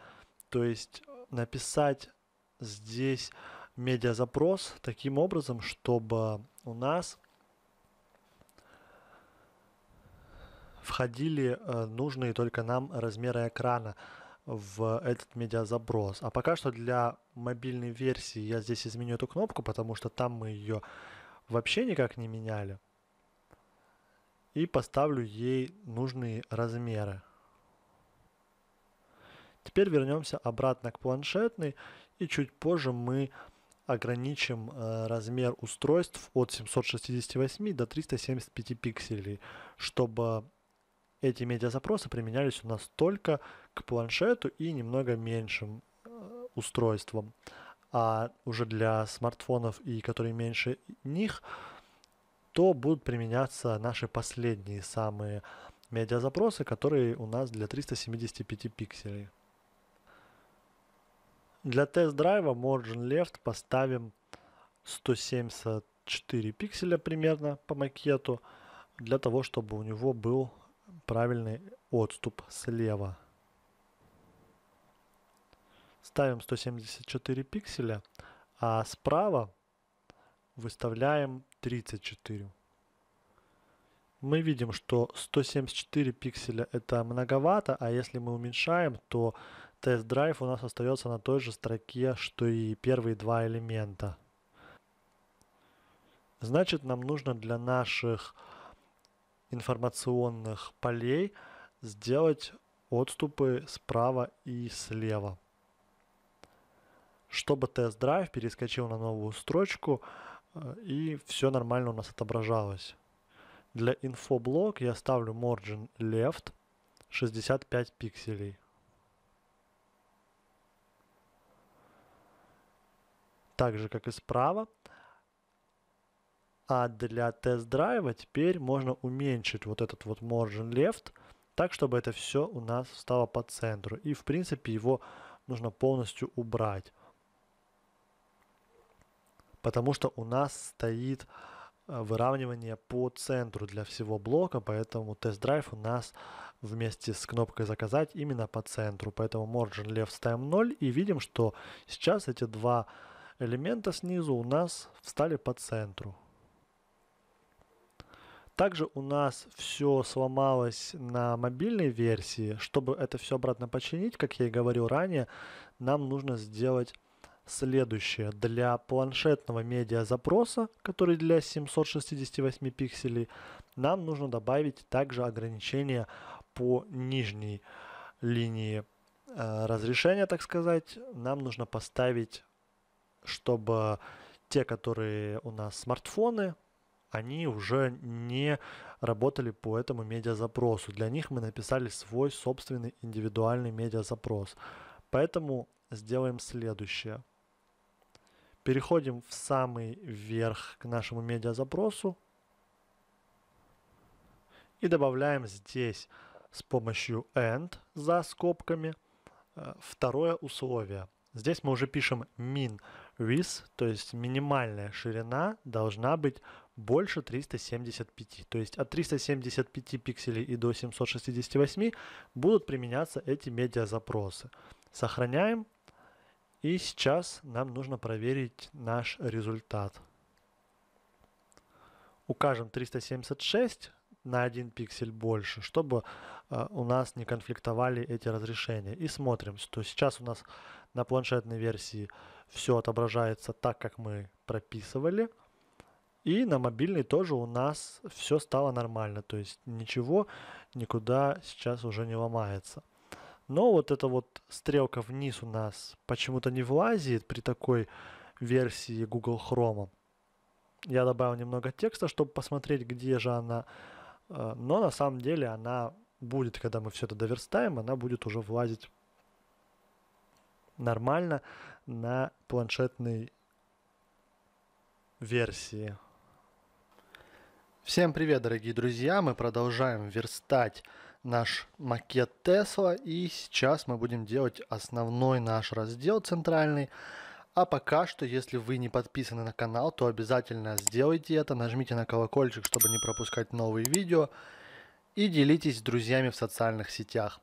То есть написать здесь медиазапрос таким образом, чтобы у нас входили э, нужные только нам размеры экрана в этот медиазаброс. А пока что для мобильной версии я здесь изменю эту кнопку, потому что там мы ее вообще никак не меняли. И поставлю ей нужные размеры. Теперь вернемся обратно к планшетной и чуть позже мы ограничим э, размер устройств от 768 до 375 пикселей, чтобы эти медиазапросы применялись у нас только к планшету и немного меньшим э, устройствам. А уже для смартфонов и которые меньше них, то будут применяться наши последние самые медиазапросы, которые у нас для 375 пикселей. Для тест-драйва Margin Left поставим 174 пикселя примерно по макету, для того, чтобы у него был правильный отступ слева. Ставим 174 пикселя, а справа выставляем 34. Мы видим, что 174 пикселя это многовато, а если мы уменьшаем, то тест-драйв у нас остается на той же строке, что и первые два элемента. Значит, нам нужно для наших информационных полей сделать отступы справа и слева. Чтобы тест-драйв перескочил на новую строчку э, и все нормально у нас отображалось. Для инфоблок я ставлю margin left 65 пикселей. так же как и справа. А для тест-драйва теперь можно уменьшить вот этот вот margin left, так, чтобы это все у нас стало по центру. И, в принципе, его нужно полностью убрать. Потому что у нас стоит э, выравнивание по центру для всего блока, поэтому тест-драйв у нас вместе с кнопкой «Заказать» именно по центру. Поэтому margin left ставим 0 и видим, что сейчас эти два элемента снизу у нас встали по центру. Также у нас все сломалось на мобильной версии. Чтобы это все обратно починить, как я и говорил ранее, нам нужно сделать следующее. Для планшетного медиа запроса, который для 768 пикселей, нам нужно добавить также ограничение по нижней линии э, разрешения, так сказать. Нам нужно поставить чтобы те, которые у нас смартфоны, они уже не работали по этому медиазапросу. Для них мы написали свой собственный индивидуальный медиазапрос. Поэтому сделаем следующее. Переходим в самый верх к нашему медиазапросу и добавляем здесь с помощью end за скобками э, второе условие. Здесь мы уже пишем min width, то есть минимальная ширина должна быть больше 375. То есть от 375 пикселей и до 768 будут применяться эти медиазапросы. Сохраняем. И сейчас нам нужно проверить наш результат. Укажем 376 на 1 пиксель больше, чтобы э, у нас не конфликтовали эти разрешения. И смотрим, что сейчас у нас на планшетной версии все отображается так, как мы прописывали. И на мобильный тоже у нас все стало нормально, то есть ничего никуда сейчас уже не ломается. Но вот эта вот стрелка вниз у нас почему-то не влазит при такой версии Google Chrome. Я добавил немного текста, чтобы посмотреть, где же она. Э, но на самом деле она будет, когда мы все это доверстаем, она будет уже влазить нормально на планшетной версии. Всем привет, дорогие друзья! Мы продолжаем верстать наш макет Tesla, и сейчас мы будем делать основной наш раздел центральный. А пока что, если вы не подписаны на канал, то обязательно сделайте это, нажмите на колокольчик, чтобы не пропускать новые видео, и делитесь с друзьями в социальных сетях.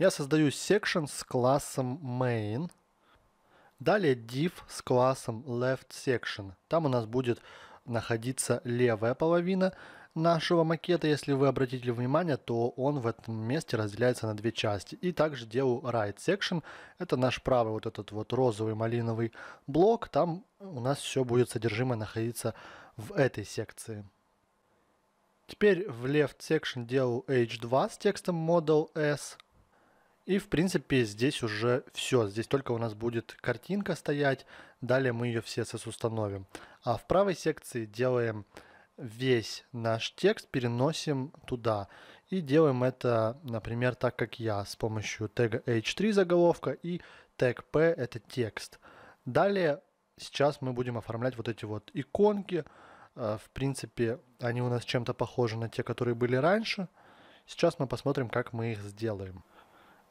Я создаю section с классом main. Далее div с классом left section. Там у нас будет находиться левая половина нашего макета. Если вы обратите внимание, то он в этом месте разделяется на две части. И также делаю right section. Это наш правый вот этот вот розовый малиновый блок. Там у нас все будет содержимое находиться в этой секции. Теперь в left section делаю h2 с текстом model s. И, в принципе, здесь уже все. Здесь только у нас будет картинка стоять. Далее мы ее в CSS установим. А в правой секции делаем весь наш текст, переносим туда. И делаем это, например, так как я, с помощью тега h3 заголовка и тег p это текст. Далее сейчас мы будем оформлять вот эти вот иконки. Э, в принципе, они у нас чем-то похожи на те, которые были раньше. Сейчас мы посмотрим, как мы их сделаем.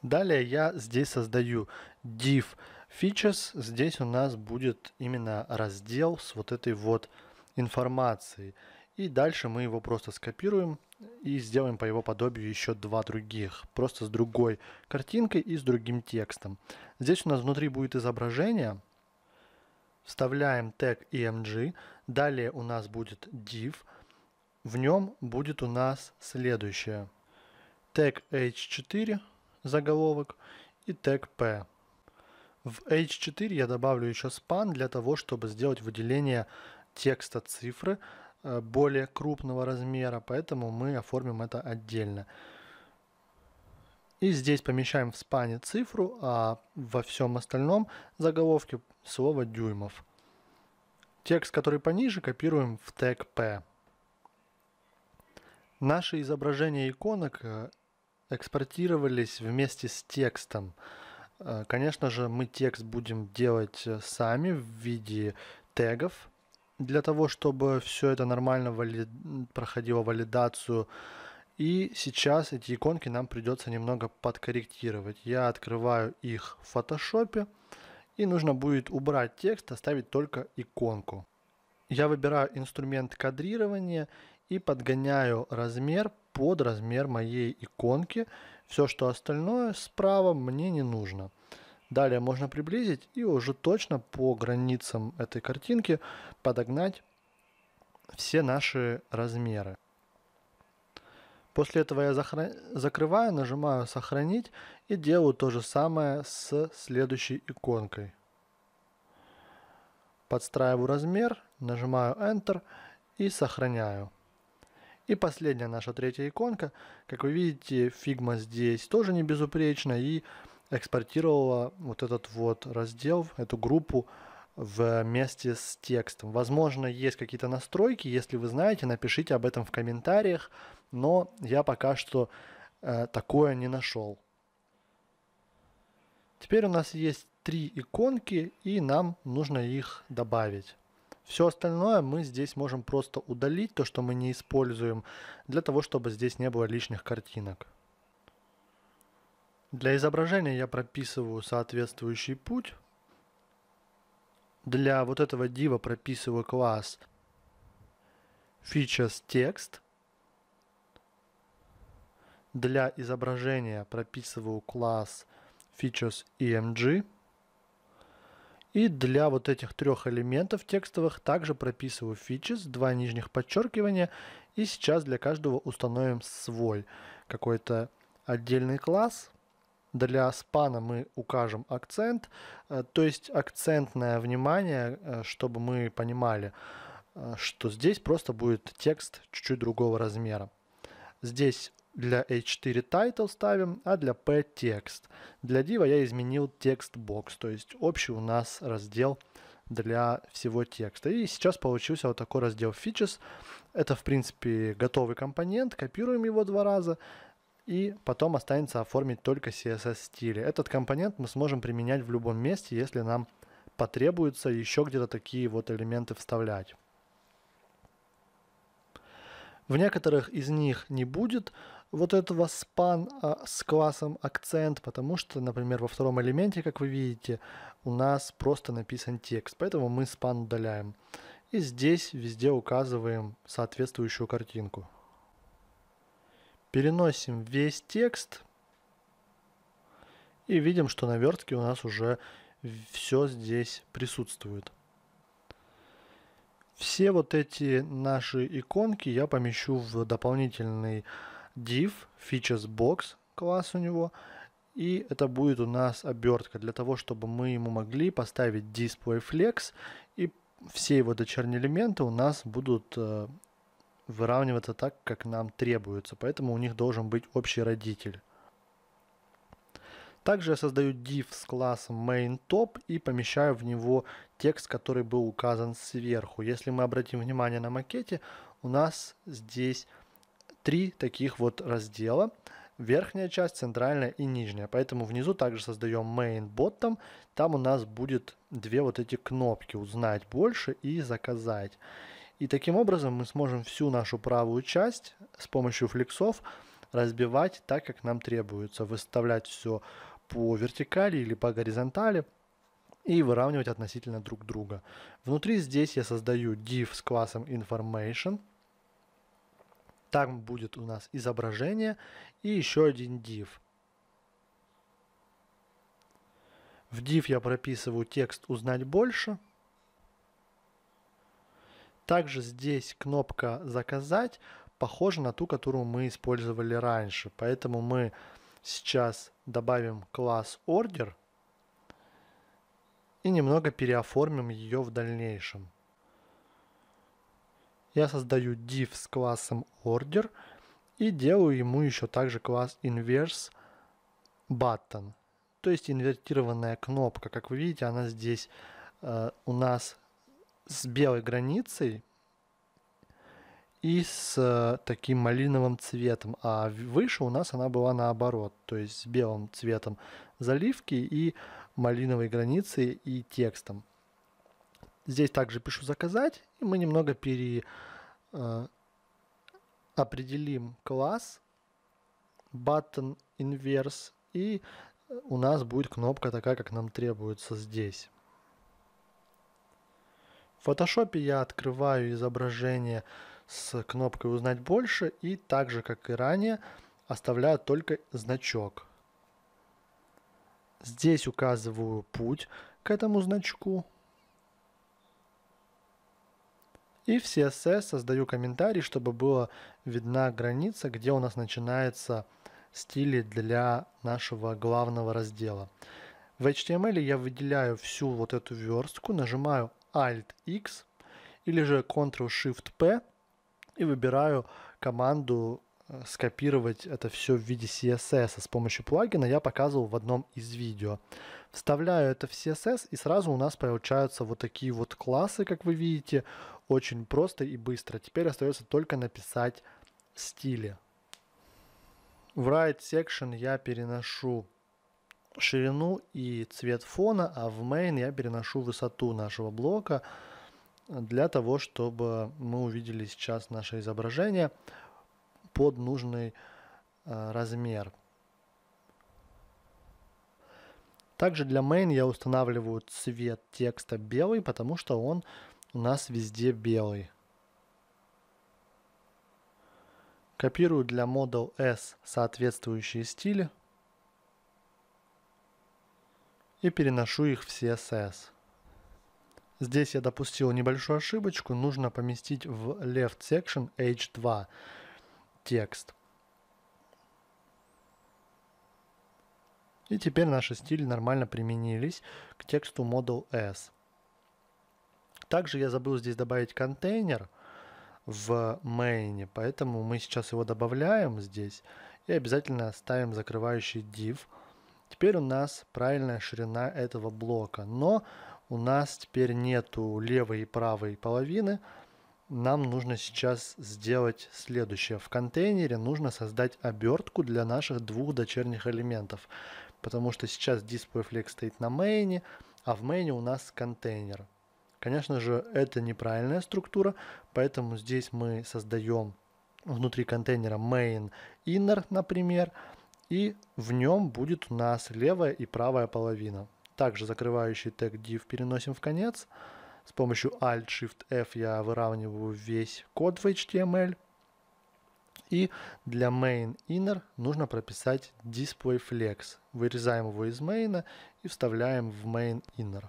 Далее я здесь создаю div features. Здесь у нас будет именно раздел с вот этой вот информацией. И дальше мы его просто скопируем и сделаем по его подобию еще два других. Просто с другой картинкой и с другим текстом. Здесь у нас внутри будет изображение. Вставляем тег img. Далее у нас будет div. В нем будет у нас следующее. Тег h4 заголовок и тег P. В H4 я добавлю еще span для того, чтобы сделать выделение текста цифры э, более крупного размера, поэтому мы оформим это отдельно. И здесь помещаем в спане цифру, а во всем остальном заголовке слово дюймов. Текст, который пониже, копируем в тег P. Наши изображения иконок э, экспортировались вместе с текстом. Э, конечно же, мы текст будем делать э, сами в виде тегов, для того, чтобы все это нормально вали... проходило валидацию. И сейчас эти иконки нам придется немного подкорректировать. Я открываю их в фотошопе. И нужно будет убрать текст, оставить только иконку. Я выбираю инструмент кадрирования и подгоняю размер под размер моей иконки. Все, что остальное справа мне не нужно. Далее можно приблизить и уже точно по границам этой картинки подогнать все наши размеры. После этого я закрываю, нажимаю сохранить и делаю то же самое с следующей иконкой. Подстраиваю размер, нажимаю Enter и сохраняю. И последняя наша третья иконка. Как вы видите, фигма здесь тоже не безупречна и экспортировала вот этот вот раздел, эту группу вместе с текстом. Возможно, есть какие-то настройки, если вы знаете, напишите об этом в комментариях, но я пока что э, такое не нашел. Теперь у нас есть три иконки, и нам нужно их добавить. Все остальное мы здесь можем просто удалить, то, что мы не используем, для того, чтобы здесь не было лишних картинок. Для изображения я прописываю соответствующий путь. Для вот этого дива прописываю класс features text. Для изображения прописываю класс features emg. И для вот этих трех элементов текстовых также прописываю features, два нижних подчеркивания. И сейчас для каждого установим свой какой-то отдельный класс. Для спана мы укажем акцент, э, то есть акцентное внимание, э, чтобы мы понимали, э, что здесь просто будет текст чуть-чуть другого размера. Здесь для h4 title ставим, а для p текст. Для div я изменил текст бокс, то есть общий у нас раздел для всего текста. И сейчас получился вот такой раздел Features. Это, в принципе, готовый компонент. Копируем его два раза. И потом останется оформить только CSS стили. Этот компонент мы сможем применять в любом месте, если нам потребуется еще где-то такие вот элементы вставлять. В некоторых из них не будет, вот этого спан а, с классом акцент, потому что, например, во втором элементе, как вы видите, у нас просто написан текст, поэтому мы спан удаляем. И здесь везде указываем соответствующую картинку. Переносим весь текст и видим, что на вертке у нас уже все здесь присутствует. Все вот эти наши иконки я помещу в дополнительный div, features box класс у него, и это будет у нас обертка для того, чтобы мы ему могли поставить display flex, и все его дочерние элементы у нас будут э, выравниваться так, как нам требуется, поэтому у них должен быть общий родитель. Также я создаю div с классом main top и помещаю в него текст, который был указан сверху. Если мы обратим внимание на макете, у нас здесь три таких вот раздела. Верхняя часть, центральная и нижняя. Поэтому внизу также создаем main bottom. Там у нас будет две вот эти кнопки «Узнать больше» и «Заказать». И таким образом мы сможем всю нашу правую часть с помощью флексов разбивать так, как нам требуется. Выставлять все по вертикали или по горизонтали и выравнивать относительно друг друга. Внутри здесь я создаю div с классом information – там будет у нас изображение и еще один div. В div я прописываю текст «Узнать больше». Также здесь кнопка «Заказать» похожа на ту, которую мы использовали раньше. Поэтому мы сейчас добавим класс Order и немного переоформим ее в дальнейшем я создаю div с классом order и делаю ему еще также класс inverse button. То есть инвертированная кнопка, как вы видите, она здесь э, у нас с белой границей и с э, таким малиновым цветом, а выше у нас она была наоборот, то есть с белым цветом заливки и малиновой границей и текстом. Здесь также пишу заказать, и мы немного переопределим э, класс button inverse, и у нас будет кнопка такая, как нам требуется здесь. В Photoshop я открываю изображение с кнопкой «Узнать больше» и так же, как и ранее, оставляю только значок. Здесь указываю путь к этому значку, И в CSS создаю комментарий, чтобы была видна граница, где у нас начинается стили для нашего главного раздела. В HTML эм я выделяю всю вот эту верстку, нажимаю Alt-X или же Ctrl-Shift-P и выбираю команду э, скопировать это все в виде CSS с помощью плагина, я показывал в одном из видео. Вставляю это в CSS и сразу у нас получаются вот такие вот классы, как вы видите очень просто и быстро. Теперь остается только написать стили. В Right Section я переношу ширину и цвет фона, а в Main я переношу высоту нашего блока для того, чтобы мы увидели сейчас наше изображение под нужный э, размер. Также для main я устанавливаю цвет текста белый, потому что он э, у нас везде белый. Копирую для Model S соответствующие стили и переношу их в CSS. Здесь я допустил небольшую ошибочку. Нужно поместить в left section h2 текст. И теперь наши стили нормально применились к тексту Model S. Также я забыл здесь добавить контейнер в main, поэтому мы сейчас его добавляем здесь и обязательно ставим закрывающий div. Теперь у нас правильная ширина этого блока, но у нас теперь нету левой и правой половины. Нам нужно сейчас сделать следующее. В контейнере нужно создать обертку для наших двух дочерних элементов, потому что сейчас DisplayFlex стоит на main, а в main у нас контейнер. Конечно же, это неправильная структура, поэтому здесь мы создаем внутри контейнера main inner, например, и в нем будет у нас левая и правая половина. Также закрывающий тег div переносим в конец. С помощью Alt-Shift-F я выравниваю весь код в HTML. И для main inner нужно прописать display flex. Вырезаем его из main и вставляем в main inner.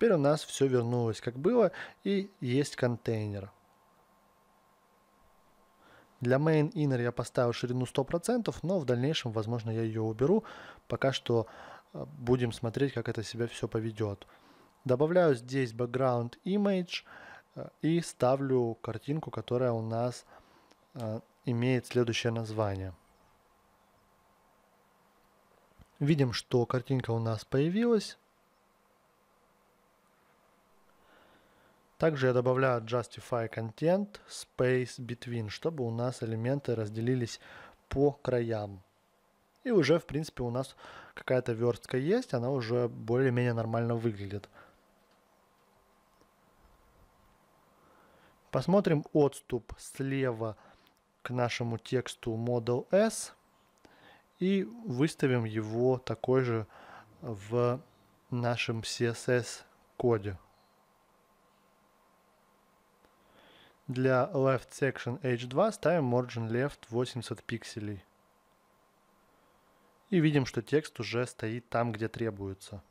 Теперь у нас все вернулось как было и есть контейнер. Для main inner я поставил ширину 100%, но в дальнейшем, возможно, я ее уберу. Пока что э, будем смотреть, как это себя все поведет. Добавляю здесь background image э, и ставлю картинку, которая у нас э, имеет следующее название. Видим, что картинка у нас появилась. Также я добавляю Justify Content Space Between, чтобы у нас элементы разделились по краям. И уже, в принципе, у нас какая-то верстка есть, она уже более-менее нормально выглядит. Посмотрим отступ слева к нашему тексту Model S и выставим его такой же в нашем CSS коде. Для Left Section H2 ставим Margin Left 80 пикселей. И видим, что текст уже стоит там, где требуется.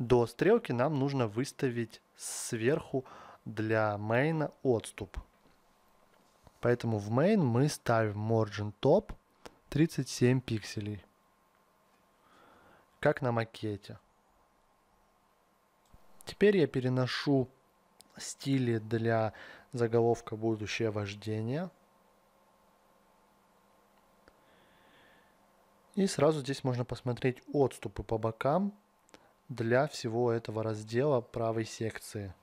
До стрелки нам нужно выставить сверху для мейна отступ. Поэтому в main мы ставим margin top 37 пикселей. Как на макете. Теперь я переношу стиле для заголовка «Будущее вождение». И сразу здесь можно посмотреть отступы по бокам для всего этого раздела правой секции.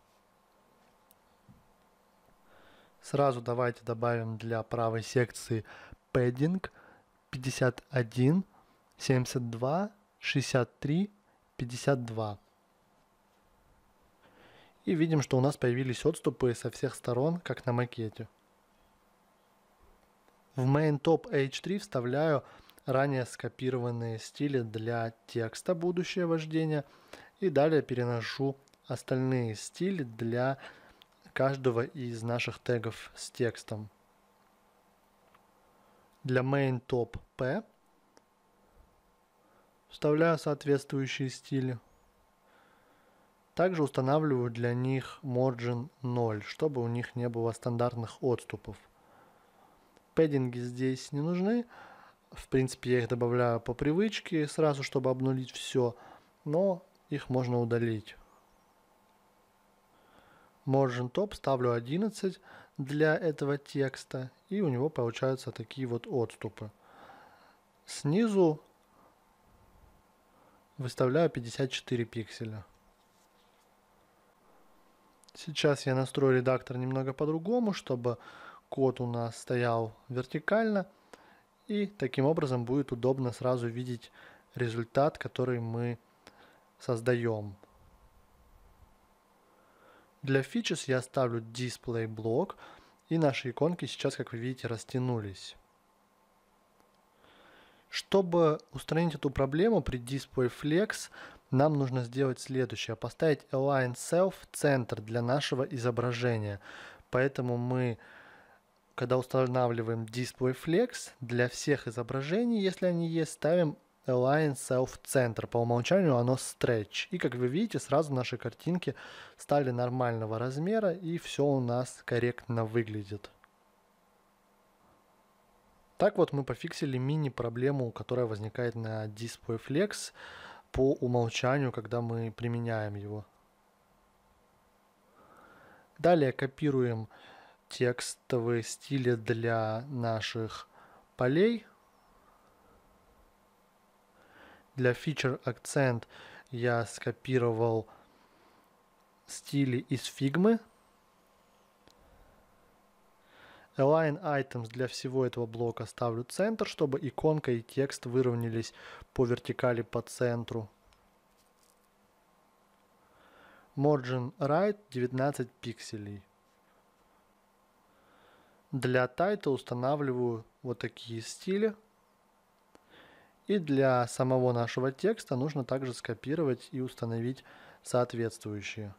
Сразу давайте добавим для правой секции padding 51, 72, 63, 52. И видим, что у нас появились отступы со всех сторон, как на макете. В main top h3 вставляю ранее скопированные стили для текста будущее вождения и далее переношу остальные стили для каждого из наших тегов с текстом. Для main top p вставляю соответствующие стили. Также устанавливаю для них margin 0, чтобы у них не было стандартных отступов. Пэддинги здесь не нужны. В принципе, я их добавляю по привычке сразу, чтобы обнулить все, но их можно удалить. Margin Top ставлю 11 для этого текста, и у него получаются такие вот отступы. Снизу выставляю 54 пикселя. Сейчас я настрою редактор немного по-другому, чтобы код у нас стоял вертикально. И таким образом будет удобно сразу видеть результат, который мы создаем. Для фичес я ставлю Display блок, и наши иконки сейчас, как вы видите, растянулись. Чтобы устранить эту проблему при Display Flex, нам нужно сделать следующее. Поставить Align Self центр для нашего изображения. Поэтому мы, когда устанавливаем Display Flex, для всех изображений, если они есть, ставим Align Self Center. По умолчанию оно Stretch. И как вы видите, сразу наши картинки стали нормального размера и все у нас корректно выглядит. Так вот мы пофиксили мини-проблему, которая возникает на Display Flex по умолчанию, когда мы применяем его. Далее копируем текстовые стили для наших полей. Для фичер акцент я скопировал стили из фигмы, Align Items для всего этого блока ставлю центр, чтобы иконка и текст выровнялись по вертикали по центру. Margin Right 19 пикселей. Для тайта устанавливаю вот такие стили. И для самого нашего текста нужно также скопировать и установить соответствующие.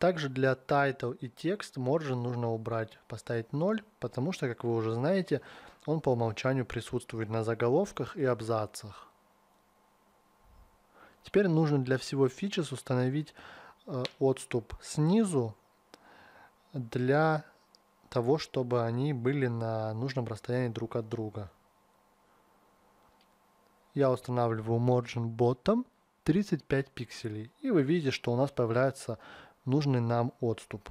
Также для title и текст margin нужно убрать, поставить 0, потому что, как вы уже знаете, он по умолчанию присутствует на заголовках и абзацах. Теперь нужно для всего фичес установить э, отступ снизу для того, чтобы они были на нужном расстоянии друг от друга. Я устанавливаю margin bottom 35 пикселей. И вы видите, что у нас появляется нужный нам отступ.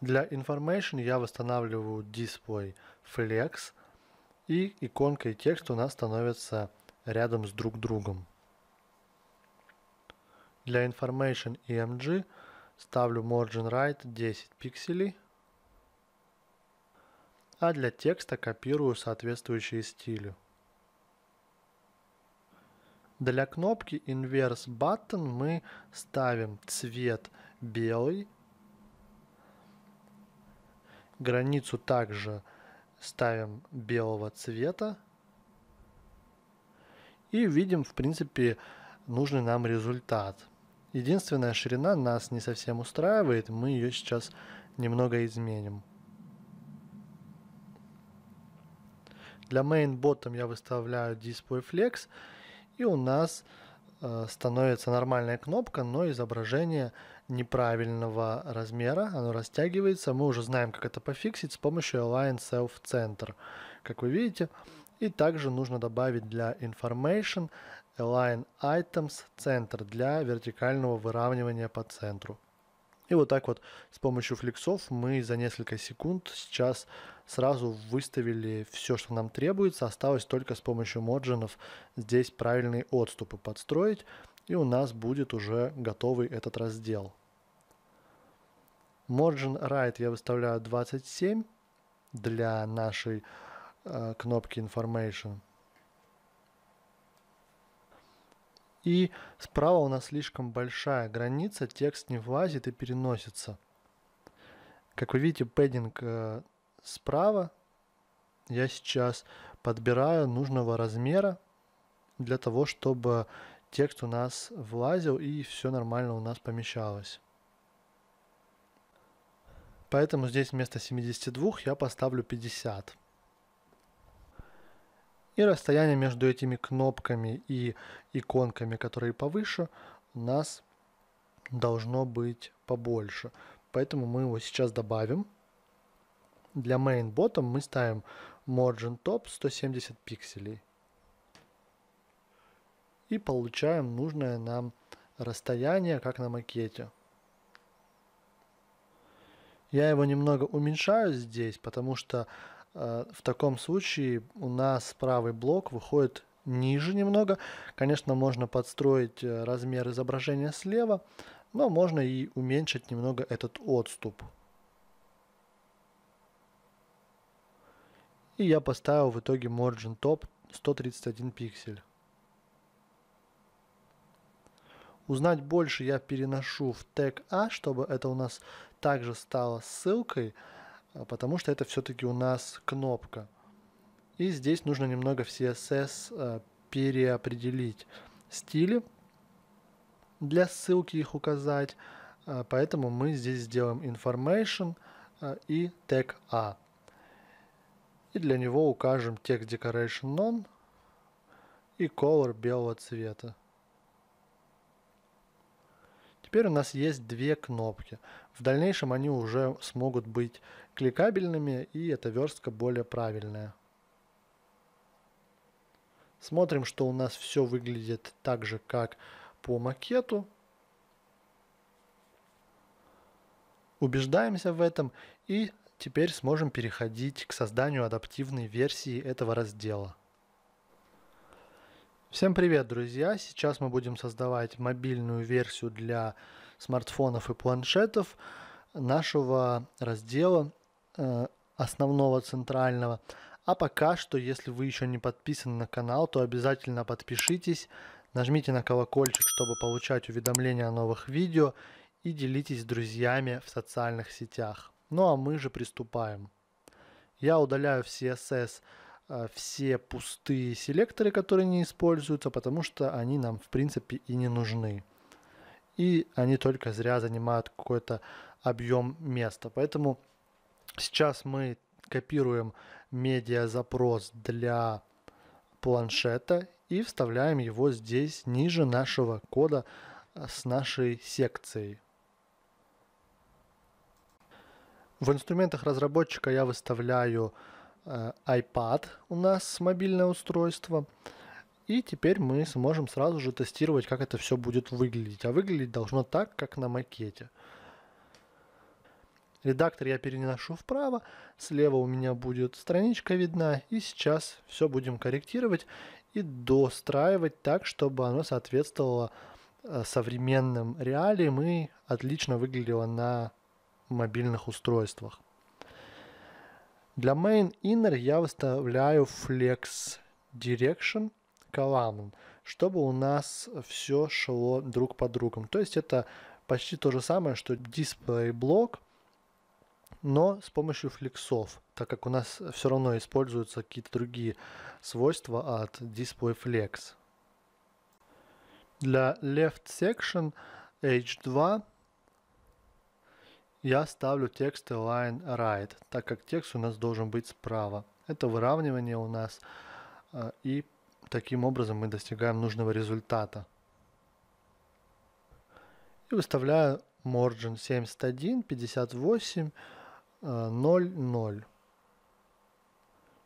Для Information я восстанавливаю дисплей Flex и иконка и текст у нас становятся рядом с друг другом. Для Information EMG ставлю Margin Right 10 пикселей, а для текста копирую соответствующие стили. Для кнопки Inverse Button мы ставим цвет белый. Границу также ставим белого цвета. И видим, в принципе, нужный нам результат. Единственная ширина нас не совсем устраивает, мы ее сейчас немного изменим. Для main bottom я выставляю display flex и у нас э, становится нормальная кнопка, но изображение неправильного размера, оно растягивается. Мы уже знаем, как это пофиксить с помощью Align Self Center, как вы видите. И также нужно добавить для Information Align Items Center для вертикального выравнивания по центру. И вот так вот с помощью флексов мы за несколько секунд сейчас сразу выставили все, что нам требуется. Осталось только с помощью моджинов здесь правильные отступы подстроить, и у нас будет уже готовый этот раздел. Margin Right я выставляю 27 для нашей э, кнопки Information. И справа у нас слишком большая граница, текст не влазит и переносится. Как вы видите, пэддинг э, справа я сейчас подбираю нужного размера для того, чтобы текст у нас влазил и все нормально у нас помещалось. Поэтому здесь вместо 72 я поставлю 50. И расстояние между этими кнопками и иконками, которые повыше, у нас должно быть побольше. Поэтому мы его сейчас добавим. Для main bottom мы ставим margin top 170 пикселей. И получаем нужное нам расстояние, как на макете. Я его немного уменьшаю здесь, потому что Э, в таком случае у нас правый блок выходит ниже немного. Конечно, можно подстроить э, размер изображения слева, но можно и уменьшить немного этот отступ. И я поставил в итоге Margin Top 131 пиксель. Узнать больше я переношу в тег А, чтобы это у нас также стало ссылкой – а потому что это все-таки у нас кнопка. И здесь нужно немного в CSS э, переопределить стили для ссылки их указать. Э, поэтому мы здесь сделаем information э, и tag A. «А». И для него укажем text decoration none и color белого цвета. Теперь у нас есть две кнопки. В дальнейшем они уже смогут быть кликабельными, и эта верстка более правильная. Смотрим, что у нас все выглядит так же, как по макету. Убеждаемся в этом и теперь сможем переходить к созданию адаптивной версии этого раздела. Всем привет, друзья! Сейчас мы будем создавать мобильную версию для смартфонов и планшетов нашего раздела Э, основного центрального. А пока что, если вы еще не подписаны на канал, то обязательно подпишитесь, нажмите на колокольчик, чтобы получать уведомления о новых видео и делитесь с друзьями в социальных сетях. Ну а мы же приступаем. Я удаляю в CSS э, все пустые селекторы, которые не используются, потому что они нам в принципе и не нужны. И они только зря занимают какой-то объем места. Поэтому Сейчас мы копируем медиа-запрос для планшета и вставляем его здесь ниже нашего кода э, с нашей секцией. В инструментах разработчика я выставляю э, iPad у нас мобильное устройство. И теперь мы сможем сразу же тестировать, как это все будет выглядеть. А выглядеть должно так, как на макете. Редактор я переношу вправо, слева у меня будет страничка видна, и сейчас все будем корректировать и достраивать так, чтобы оно соответствовало э, современным реалиям и отлично выглядело на мобильных устройствах. Для main inner я выставляю flex direction column, чтобы у нас все шло друг под другом. То есть это почти то же самое, что display блок, но с помощью флексов, так как у нас все равно используются какие-то другие свойства от Display Flex. Для Left Section H2 я ставлю текст Align Right, так как текст у нас должен быть справа. Это выравнивание у нас, э, и таким образом мы достигаем нужного результата. И выставляю Margin 71, 58, 0,0.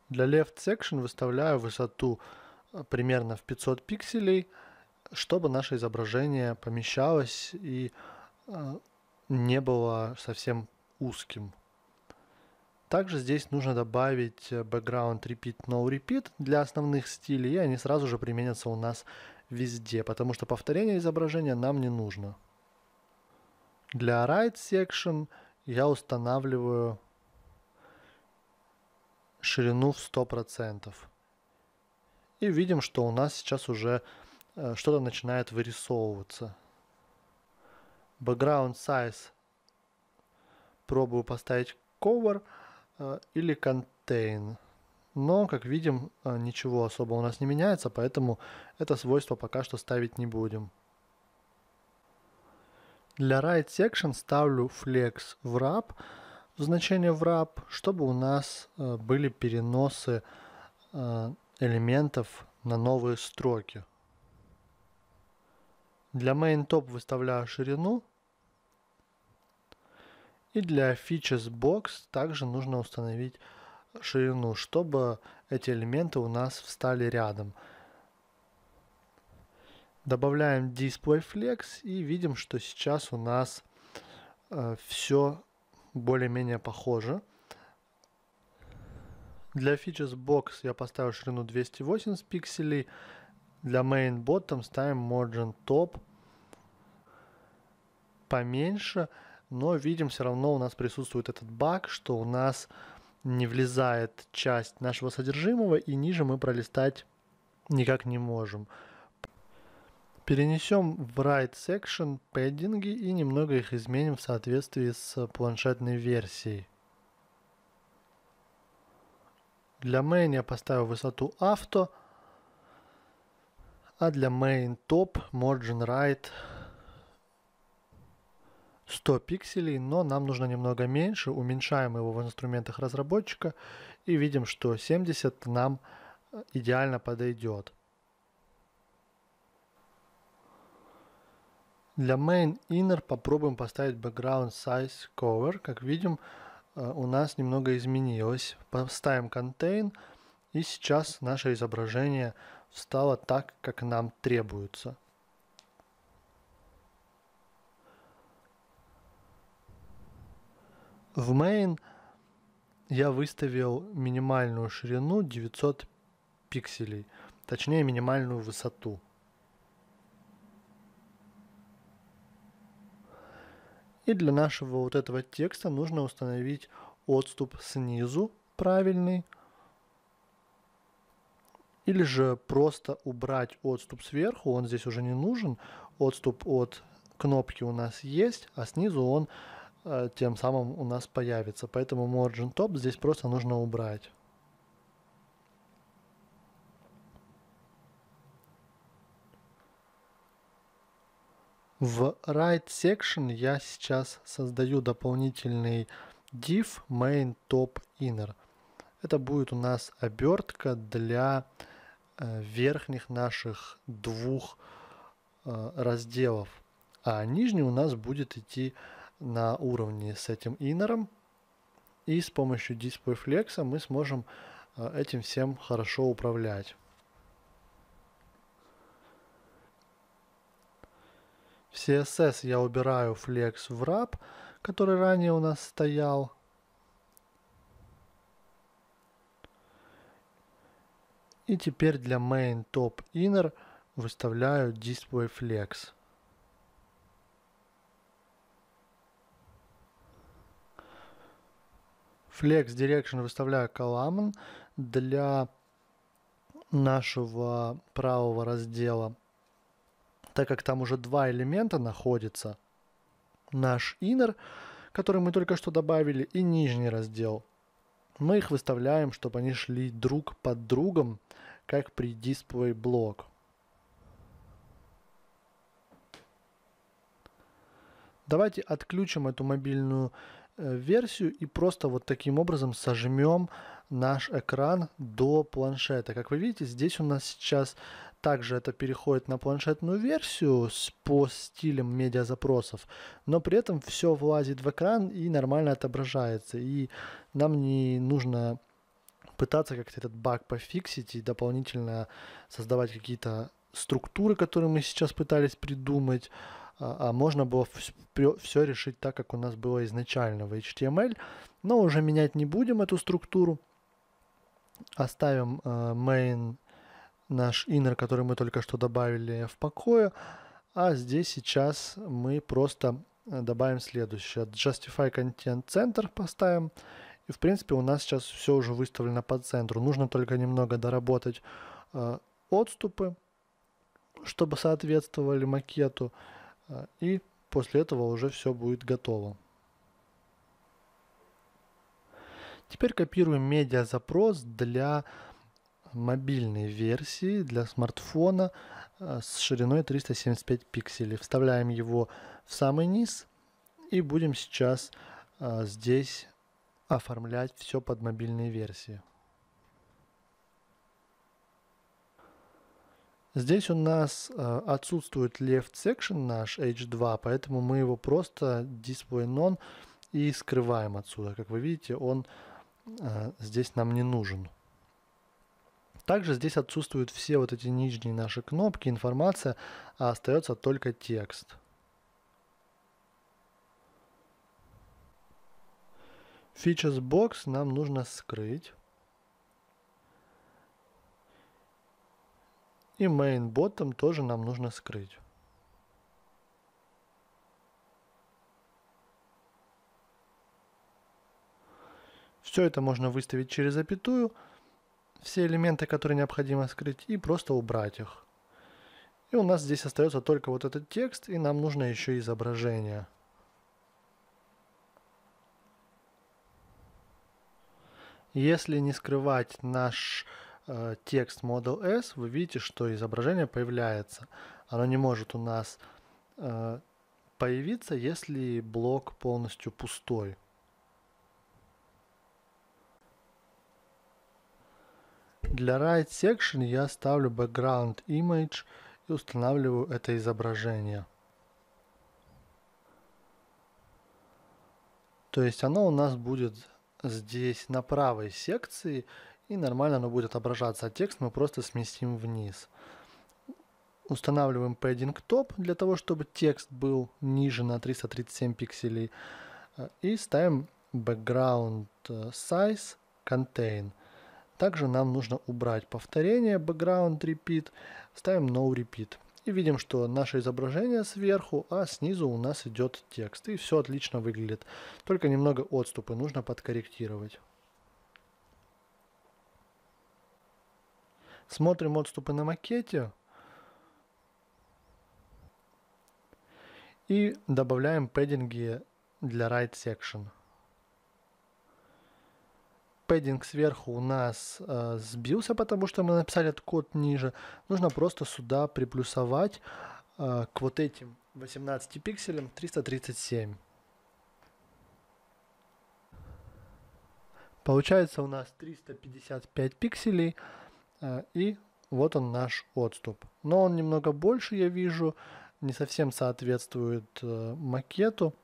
Для Left Section выставляю высоту э, примерно в 500 пикселей, чтобы наше изображение помещалось и э, не было совсем узким. Также здесь нужно добавить э, background repeat, no repeat для основных стилей, и они сразу же применятся у нас везде, потому что повторение изображения нам не нужно. Для right section – я устанавливаю ширину в 100%. И видим, что у нас сейчас уже э, что-то начинает вырисовываться. Background size пробую поставить cover э, или contain. Но, как видим, э, ничего особо у нас не меняется, поэтому это свойство пока что ставить не будем. Для right section ставлю flex wrap, значение wrap, чтобы у нас э, были переносы э, элементов на новые строки. Для main top выставляю ширину. И для features box также нужно установить ширину, чтобы эти элементы у нас встали рядом. Добавляем Display Flex и видим, что сейчас у нас э, все более-менее похоже. Для Features Box я поставил ширину 280 пикселей. Для Main Bottom ставим Margin Top поменьше, но видим все равно у нас присутствует этот баг, что у нас не влезает часть нашего содержимого и ниже мы пролистать никак не можем. Перенесем в Right Section пэддинги и немного их изменим в соответствии с планшетной версией. Для main я поставил высоту авто, а для main top margin right 100 пикселей, но нам нужно немного меньше, уменьшаем его в инструментах разработчика и видим, что 70 нам э, идеально подойдет. Для main inner попробуем поставить background size cover. Как видим, э, у нас немного изменилось. Поставим contain. И сейчас наше изображение встало так, как нам требуется. В main я выставил минимальную ширину 900 пикселей, точнее минимальную высоту. И для нашего вот этого текста нужно установить отступ снизу правильный, или же просто убрать отступ сверху, он здесь уже не нужен, отступ от кнопки у нас есть, а снизу он э, тем самым у нас появится. Поэтому Margin Top здесь просто нужно убрать. В right section я сейчас создаю дополнительный div main top inner. Это будет у нас обертка для э, верхних наших двух э, разделов. А нижний у нас будет идти на уровне с этим inner И с помощью Display Flex мы сможем э, этим всем хорошо управлять. В CSS я убираю flex wrap, который ранее у нас стоял. И теперь для main top inner выставляю display flex. Flex Direction выставляю колумн для нашего правого раздела так как там уже два элемента находится, наш inner, который мы только что добавили, и нижний раздел. Мы их выставляем, чтобы они шли друг под другом, как при display блок. Давайте отключим эту мобильную э, версию и просто вот таким образом сожмем наш экран до планшета. Как вы видите, здесь у нас сейчас также это переходит на планшетную версию с, по стилям медиазапросов, но при этом все влазит в экран и нормально отображается. И нам не нужно пытаться как-то этот баг пофиксить и дополнительно создавать какие-то структуры, которые мы сейчас пытались придумать, а, а можно было все решить так, как у нас было изначально в HTML, но уже менять не будем эту структуру. Оставим э, main наш inner, который мы только что добавили в покое. А здесь сейчас мы просто э, добавим следующее. Justify Content Center поставим. И, в принципе, у нас сейчас все уже выставлено по центру. Нужно только немного доработать э, отступы, чтобы соответствовали макету. Э, и после этого уже все будет готово. Теперь копируем медиа запрос для мобильной версии для смартфона э, с шириной 375 пикселей. Вставляем его в самый низ и будем сейчас э, здесь оформлять все под мобильные версии. Здесь у нас э, отсутствует left section наш H2, поэтому мы его просто display none и скрываем отсюда. Как вы видите, он здесь нам не нужен. Также здесь отсутствуют все вот эти нижние наши кнопки, информация, а остается только текст. Features Box нам нужно скрыть. И main bottom тоже нам нужно скрыть. Все это можно выставить через запятую все элементы, которые необходимо скрыть, и просто убрать их. И у нас здесь остается только вот этот текст, и нам нужно еще изображение. Если не скрывать наш э, текст Model S, вы видите, что изображение появляется. Оно не может у нас э, появиться, если блок полностью пустой. Для Right Section я ставлю Background Image и устанавливаю это изображение. То есть оно у нас будет здесь на правой секции и нормально оно будет отображаться, а текст мы просто сместим вниз. Устанавливаем padding top для того, чтобы текст был ниже на 337 пикселей э, и ставим background э, size contain – также нам нужно убрать повторение, background repeat, ставим no repeat. И видим, что наше изображение сверху, а снизу у нас идет текст. И все отлично выглядит. Только немного отступы нужно подкорректировать. Смотрим отступы на макете. И добавляем пэддинги для right section пэддинг сверху у нас э, сбился, потому что мы написали этот код ниже. Нужно просто сюда приплюсовать э, к вот этим 18 пикселям 337. Получается у нас 355 пикселей э, и вот он наш отступ. Но он немного больше, я вижу, не совсем соответствует э, макету.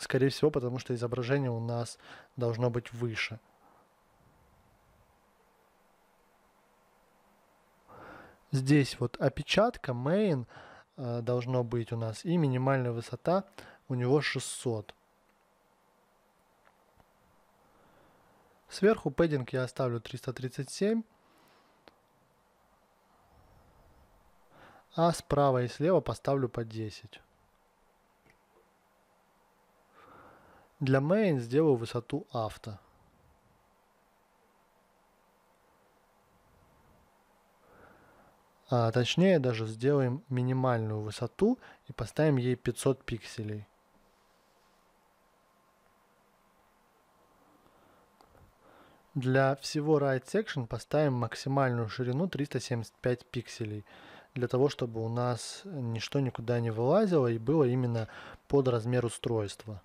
Скорее всего, потому что изображение у нас должно быть выше. Здесь вот опечатка main э, должно быть у нас и минимальная высота у него 600. Сверху пэддинг я оставлю 337. А справа и слева поставлю по 10. Для main сделаю высоту авто. А, точнее, даже сделаем минимальную высоту и поставим ей 500 пикселей. Для всего Right Section поставим максимальную ширину 375 пикселей, для того, чтобы у нас ничто никуда не вылазило и было именно под размер устройства.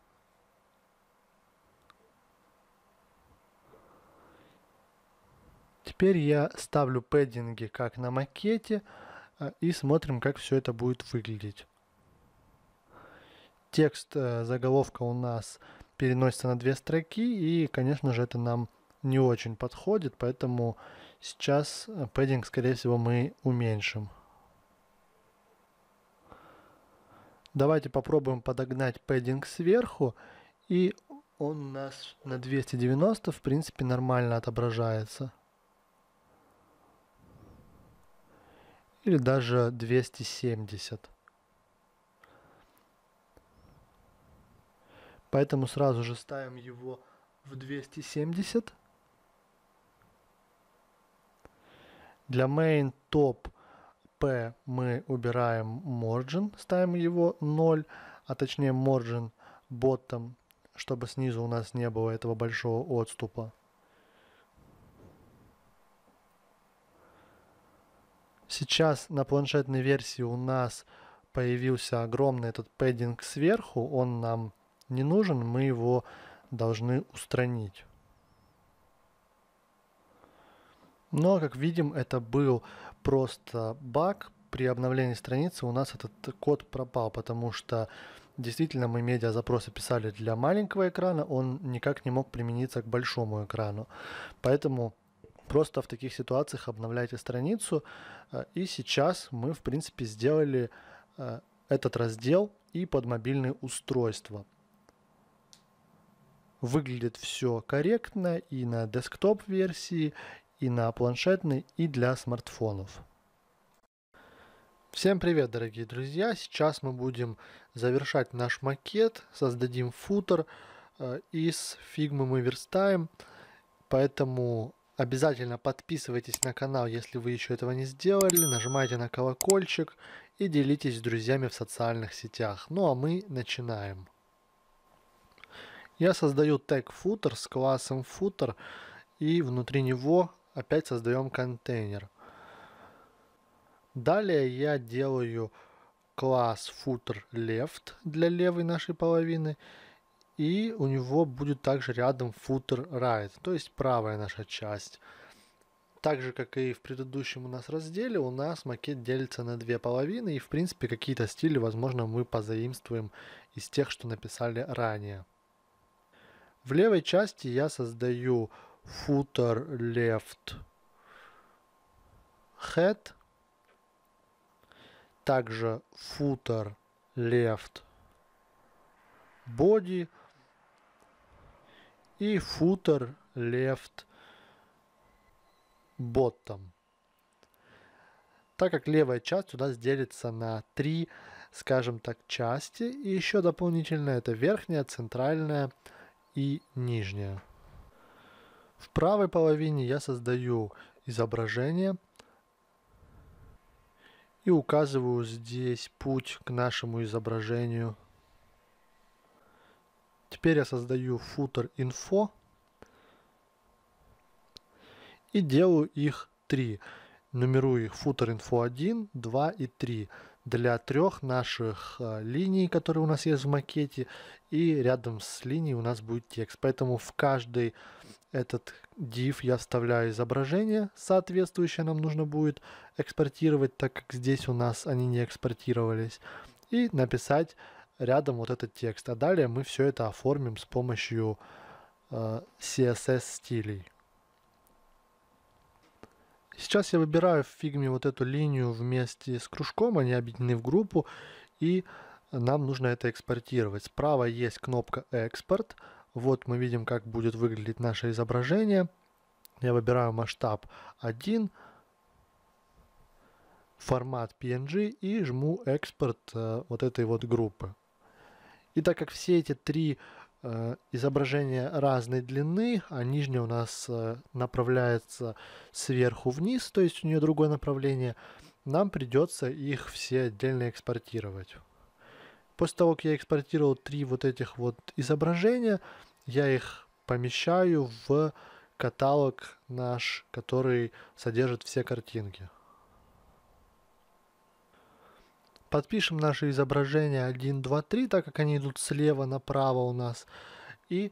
Теперь я ставлю пэддинги как на макете а, и смотрим, как все это будет выглядеть. Текст э, заголовка у нас переносится на две строки и, конечно же, это нам не очень подходит, поэтому сейчас э, пэддинг, скорее всего, мы уменьшим. Давайте попробуем подогнать пэддинг сверху, и он у нас на 290, в принципе, нормально отображается. или даже 270. Поэтому сразу же ставим его в 270. Для main top P мы убираем margin, ставим его 0, а точнее margin bottom, чтобы снизу у нас не было этого большого отступа. Сейчас на планшетной версии у нас появился огромный этот пэддинг сверху, он нам не нужен, мы его должны устранить. Но, как видим, это был просто баг. При обновлении страницы у нас этот код пропал, потому что действительно мы медиа запросы писали для маленького экрана, он никак не мог примениться к большому экрану. Поэтому Просто в таких ситуациях обновляйте страницу. Э, и сейчас мы, в принципе, сделали э, этот раздел и под мобильные устройства. Выглядит все корректно и на десктоп-версии, и на планшетной, и для смартфонов. Всем привет, дорогие друзья! Сейчас мы будем завершать наш макет, создадим футер, э, из фигмы мы верстаем, поэтому Обязательно подписывайтесь на канал, если вы еще этого не сделали, нажимайте на колокольчик и делитесь с друзьями в социальных сетях. Ну а мы начинаем. Я создаю тег footer с классом footer и внутри него опять создаем контейнер. Далее я делаю класс footer left для левой нашей половины и у него будет также рядом footer right, то есть правая наша часть. Так же, как и в предыдущем у нас разделе, у нас макет делится на две половины, и в принципе какие-то стили, возможно, мы позаимствуем из тех, что написали ранее. В левой части я создаю footer left head, также footer left body, и footer left bottom. Так как левая часть у нас делится на три, скажем так, части, и еще дополнительно это верхняя, центральная и нижняя. В правой половине я создаю изображение и указываю здесь путь к нашему изображению – Теперь я создаю футер info и делаю их три. Нумерую их футер info 1, 2 и 3 для трех наших э, линий, которые у нас есть в макете, и рядом с линией у нас будет текст. Поэтому в каждый этот div я вставляю изображение соответствующее нам нужно будет экспортировать, так как здесь у нас они не экспортировались, и написать рядом вот этот текст. А далее мы все это оформим с помощью э, CSS стилей. Сейчас я выбираю в фигме вот эту линию вместе с кружком, они объединены в группу, и нам нужно это экспортировать. Справа есть кнопка «Экспорт». Вот мы видим, как будет выглядеть наше изображение. Я выбираю масштаб 1, формат PNG и жму экспорт э, вот этой вот группы. И так как все эти три э, изображения разной длины, а нижняя у нас э, направляется сверху вниз, то есть у нее другое направление, нам придется их все отдельно экспортировать. После того, как я экспортировал три вот этих вот изображения, я их помещаю в каталог наш, который содержит все картинки. Подпишем наши изображения 1, 2, 3, так как они идут слева направо у нас. И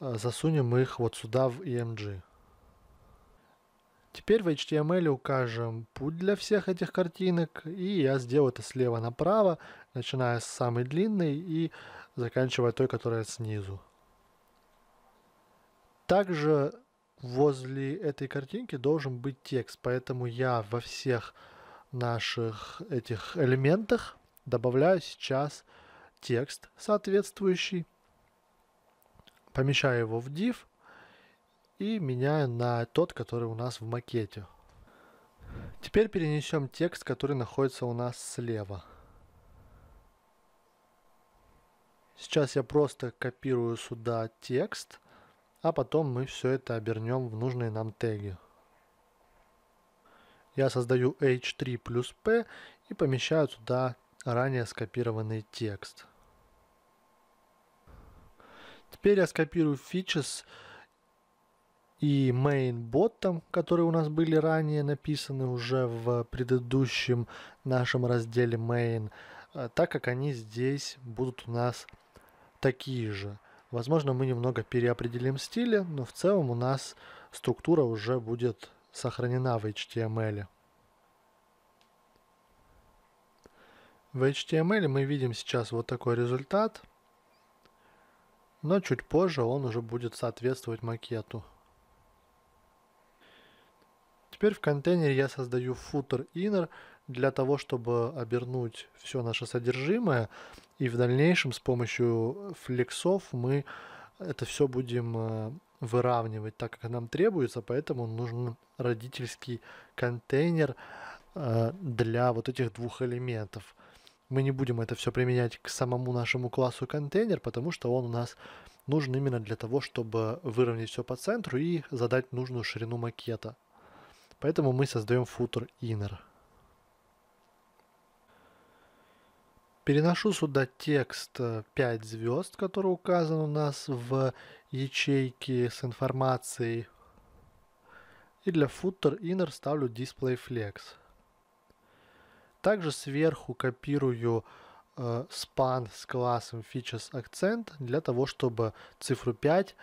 э, засунем их вот сюда в EMG. Теперь в HTML укажем путь для всех этих картинок, и я сделаю это слева направо, начиная с самой длинной и заканчивая той, которая снизу. Также возле этой картинки должен быть текст, поэтому я во всех наших этих элементах добавляю сейчас текст соответствующий, помещаю его в div и меняю на тот, который у нас в макете. Теперь перенесем текст, который находится у нас слева. Сейчас я просто копирую сюда текст, а потом мы все это обернем в нужные нам теги я создаю h3 плюс p и помещаю туда ранее скопированный текст. Теперь я скопирую features и main bottom, которые у нас были ранее написаны уже в предыдущем нашем разделе main, э, так как они здесь будут у нас такие же. Возможно, мы немного переопределим стили, но в целом у нас структура уже будет сохранена в HTML. В HTML мы видим сейчас вот такой результат, но чуть позже он уже будет соответствовать макету. Теперь в контейнере я создаю footer inner для того, чтобы обернуть все наше содержимое. И в дальнейшем с помощью флексов мы это все будем э, выравнивать так, как нам требуется, поэтому нужен родительский контейнер э, для вот этих двух элементов. Мы не будем это все применять к самому нашему классу контейнер, потому что он у нас нужен именно для того, чтобы выровнять все по центру и задать нужную ширину макета. Поэтому мы создаем футер inner. Переношу сюда текст 5 э, звезд, который указан у нас в ячейки с информацией. И для footer inner ставлю display flex. Также сверху копирую э, span с классом features accent для того, чтобы цифру 5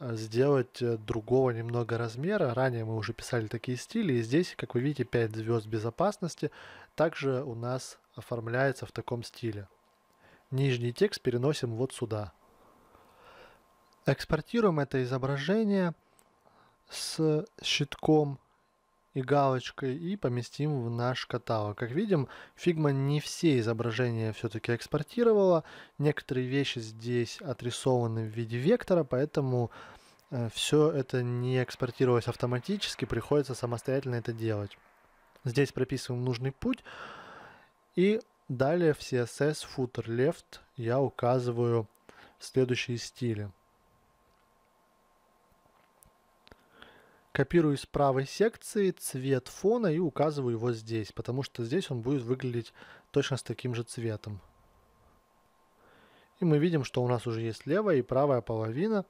э, сделать э, другого немного размера. Ранее мы уже писали такие стили, и здесь, как вы видите, 5 звезд безопасности также у нас оформляется в таком стиле. Нижний текст переносим вот сюда. Экспортируем это изображение с щитком и галочкой и поместим в наш каталог. Как видим, Figma не все изображения все-таки экспортировала. Некоторые вещи здесь отрисованы в виде вектора, поэтому э, все это не экспортировалось автоматически, приходится самостоятельно это делать. Здесь прописываем нужный путь и далее в CSS footer left я указываю следующие стили. Копирую из правой секции цвет фона и указываю его здесь, потому что здесь он будет выглядеть точно с таким же цветом. И мы видим, что у нас уже есть левая и правая половина,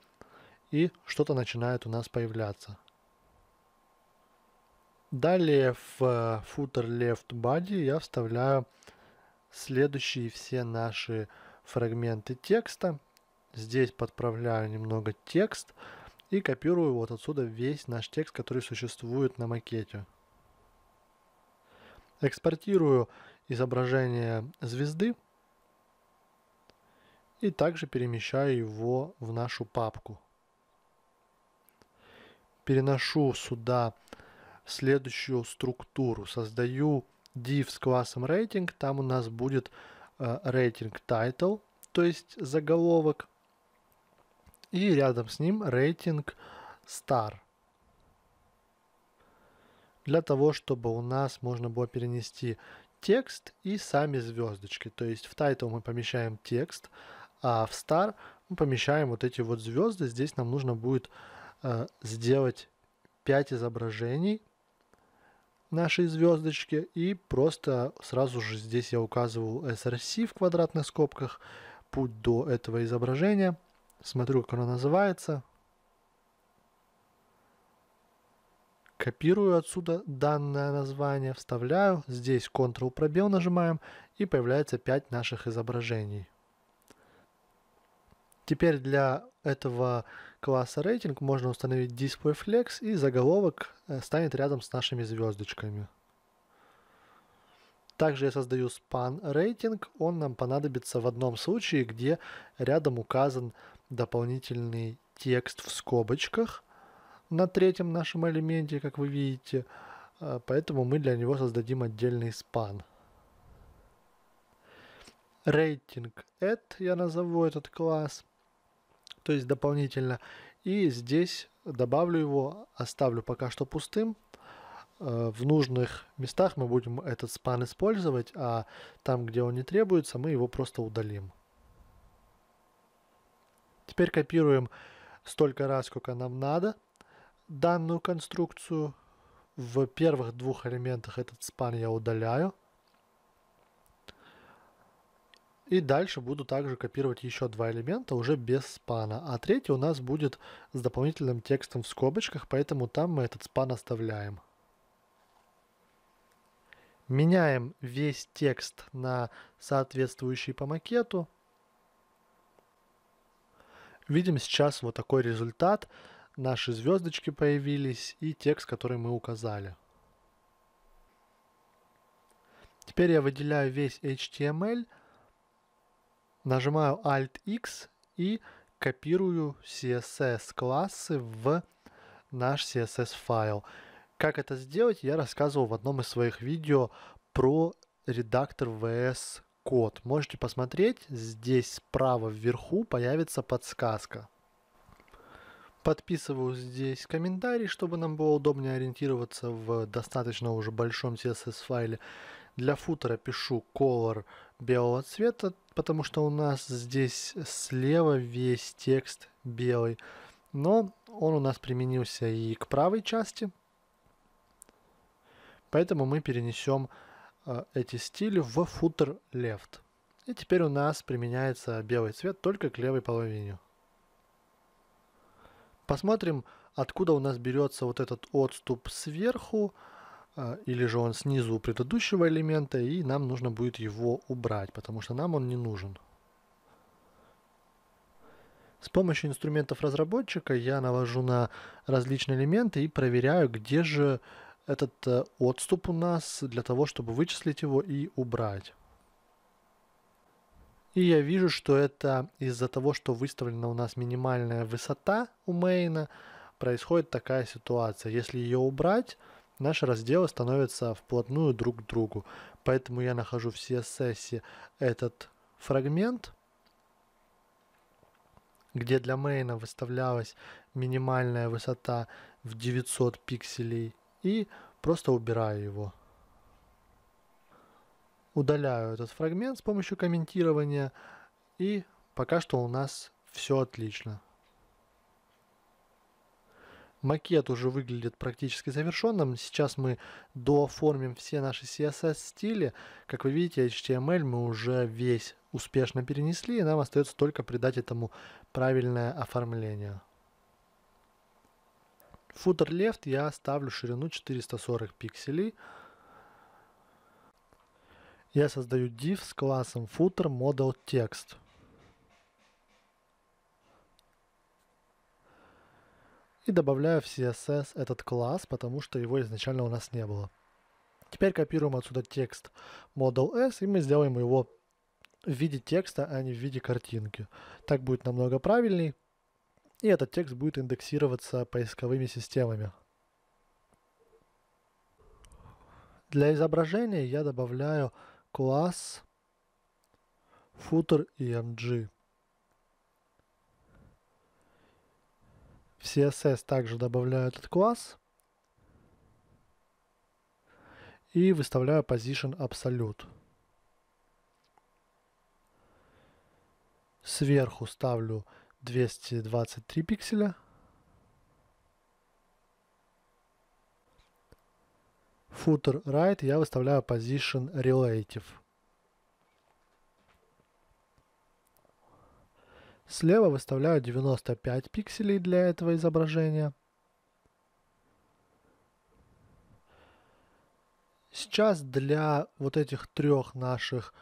и что-то начинает у нас появляться. Далее в footer left body я вставляю следующие все наши фрагменты текста. Здесь подправляю немного текст. Текст и копирую вот отсюда весь наш текст, который существует на макете. Экспортирую изображение звезды и также перемещаю его в нашу папку. Переношу сюда следующую структуру. Создаю div с классом rating, там у нас будет э, rating title, то есть заголовок, и рядом с ним рейтинг star. Для того, чтобы у нас можно было перенести текст и сами звездочки. То есть в title мы помещаем текст, а в star мы помещаем вот эти вот звезды. Здесь нам нужно будет э, сделать 5 изображений нашей звездочки и просто сразу же здесь я указывал SRC в квадратных скобках путь до этого изображения – Смотрю, как оно называется. Копирую отсюда данное название, вставляю, здесь Ctrl пробел нажимаем и появляется 5 наших изображений. Теперь для этого класса рейтинг можно установить Display Flex и заголовок э, станет рядом с нашими звездочками. Также я создаю span рейтинг, он нам понадобится в одном случае, где рядом указан дополнительный текст в скобочках на третьем нашем элементе, как вы видите, а, поэтому мы для него создадим отдельный спан. Рейтинг add я назову этот класс, то есть дополнительно, и здесь добавлю его, оставлю пока что пустым, а, в нужных местах мы будем этот спан использовать, а там, где он не требуется, мы его просто удалим. Теперь копируем столько раз, сколько нам надо, данную конструкцию. В первых двух элементах этот спан я удаляю. И дальше буду также копировать еще два элемента уже без спана. А третий у нас будет с дополнительным текстом в скобочках, поэтому там мы этот спан оставляем. Меняем весь текст на соответствующий по макету. Видим сейчас вот такой результат. Наши звездочки появились и текст, который мы указали. Теперь я выделяю весь HTML, нажимаю Alt-X и копирую CSS классы в наш CSS файл. Как это сделать, я рассказывал в одном из своих видео про редактор VS код. Можете посмотреть, здесь справа вверху появится подсказка. Подписываю здесь комментарий, чтобы нам было удобнее ориентироваться в достаточно уже большом CSS файле. Для футера пишу color белого цвета, потому что у нас здесь слева весь текст белый. Но он у нас применился и к правой части. Поэтому мы перенесем Э, эти стили в footer left. И теперь у нас применяется белый цвет только к левой половине. Посмотрим, откуда у нас берется вот этот отступ сверху, э, или же он снизу у предыдущего элемента, и нам нужно будет его убрать, потому что нам он не нужен. С помощью инструментов разработчика я навожу на различные элементы и проверяю, где же этот э, отступ у нас для того, чтобы вычислить его и убрать. И я вижу, что это из-за того, что выставлена у нас минимальная высота у мейна, происходит такая ситуация. Если ее убрать, наши разделы становятся вплотную друг к другу. Поэтому я нахожу в CSS этот фрагмент, где для мейна выставлялась минимальная высота в 900 пикселей и просто убираю его. Удаляю этот фрагмент с помощью комментирования и пока что у нас все отлично. Макет уже выглядит практически завершенным. Сейчас мы дооформим все наши CSS стили. Как вы видите, HTML мы уже весь успешно перенесли, и нам остается только придать этому правильное оформление. Footer Left я ставлю ширину 440 пикселей. Я создаю div с классом footer model text. И добавляю в CSS этот класс, потому что его изначально у нас не было. Теперь копируем отсюда текст model s и мы сделаем его в виде текста, а не в виде картинки. Так будет намного правильнее и этот текст будет индексироваться поисковыми системами. Для изображения я добавляю класс footer img. В CSS также добавляю этот класс и выставляю position absolute. Сверху ставлю 223 пикселя. Footer Right я выставляю Position Relative. Слева выставляю 95 пикселей для этого изображения. Сейчас для вот этих трех наших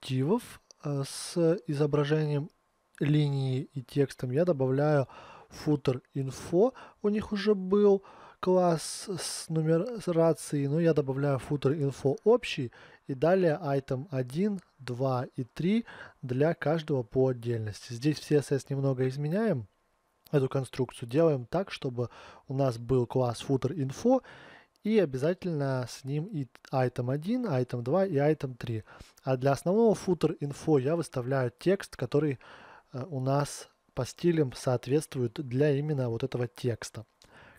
тивов э, с изображением линии и текстом я добавляю footer info У них уже был класс с нумерацией, но я добавляю footer info общий и далее item 1, 2 и 3 для каждого по отдельности. Здесь в CSS немного изменяем эту конструкцию, делаем так, чтобы у нас был класс footer info и обязательно с ним и item 1, item 2 и item 3. А для основного footer info я выставляю текст, который Э, у нас по стилям соответствуют для именно вот этого текста.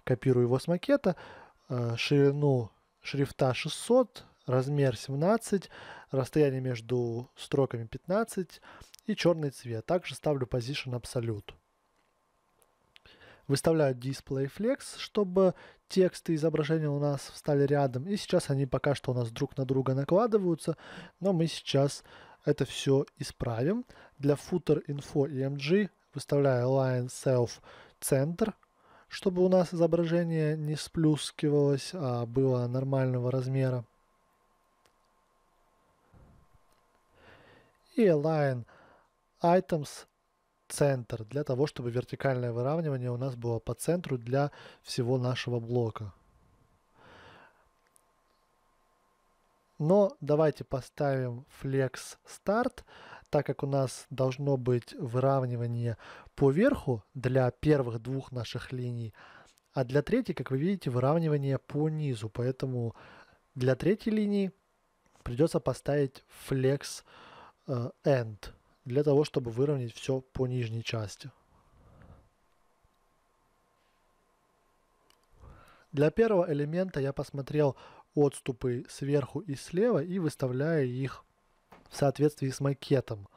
Копирую его с макета, э, ширину шрифта 600, размер 17, расстояние между строками 15 и черный цвет. Также ставлю Position Absolute. Выставляю Display Flex, чтобы тексты и изображения у нас встали рядом. И сейчас они пока что у нас друг на друга накладываются, но мы сейчас э, это все исправим. Для footer info EMG выставляю line self center, чтобы у нас изображение не сплюскивалось, а было нормального размера. И align items center для того, чтобы вертикальное выравнивание у нас было по центру для всего нашего блока. Но давайте поставим flex start, так как у нас должно быть выравнивание по верху для первых двух наших линий, а для третьей, как вы видите, выравнивание по низу, поэтому для третьей линии придется поставить flex э, end для того, чтобы выровнять все по нижней части. Для первого элемента я посмотрел отступы сверху и слева и выставляя их в соответствии с макетом.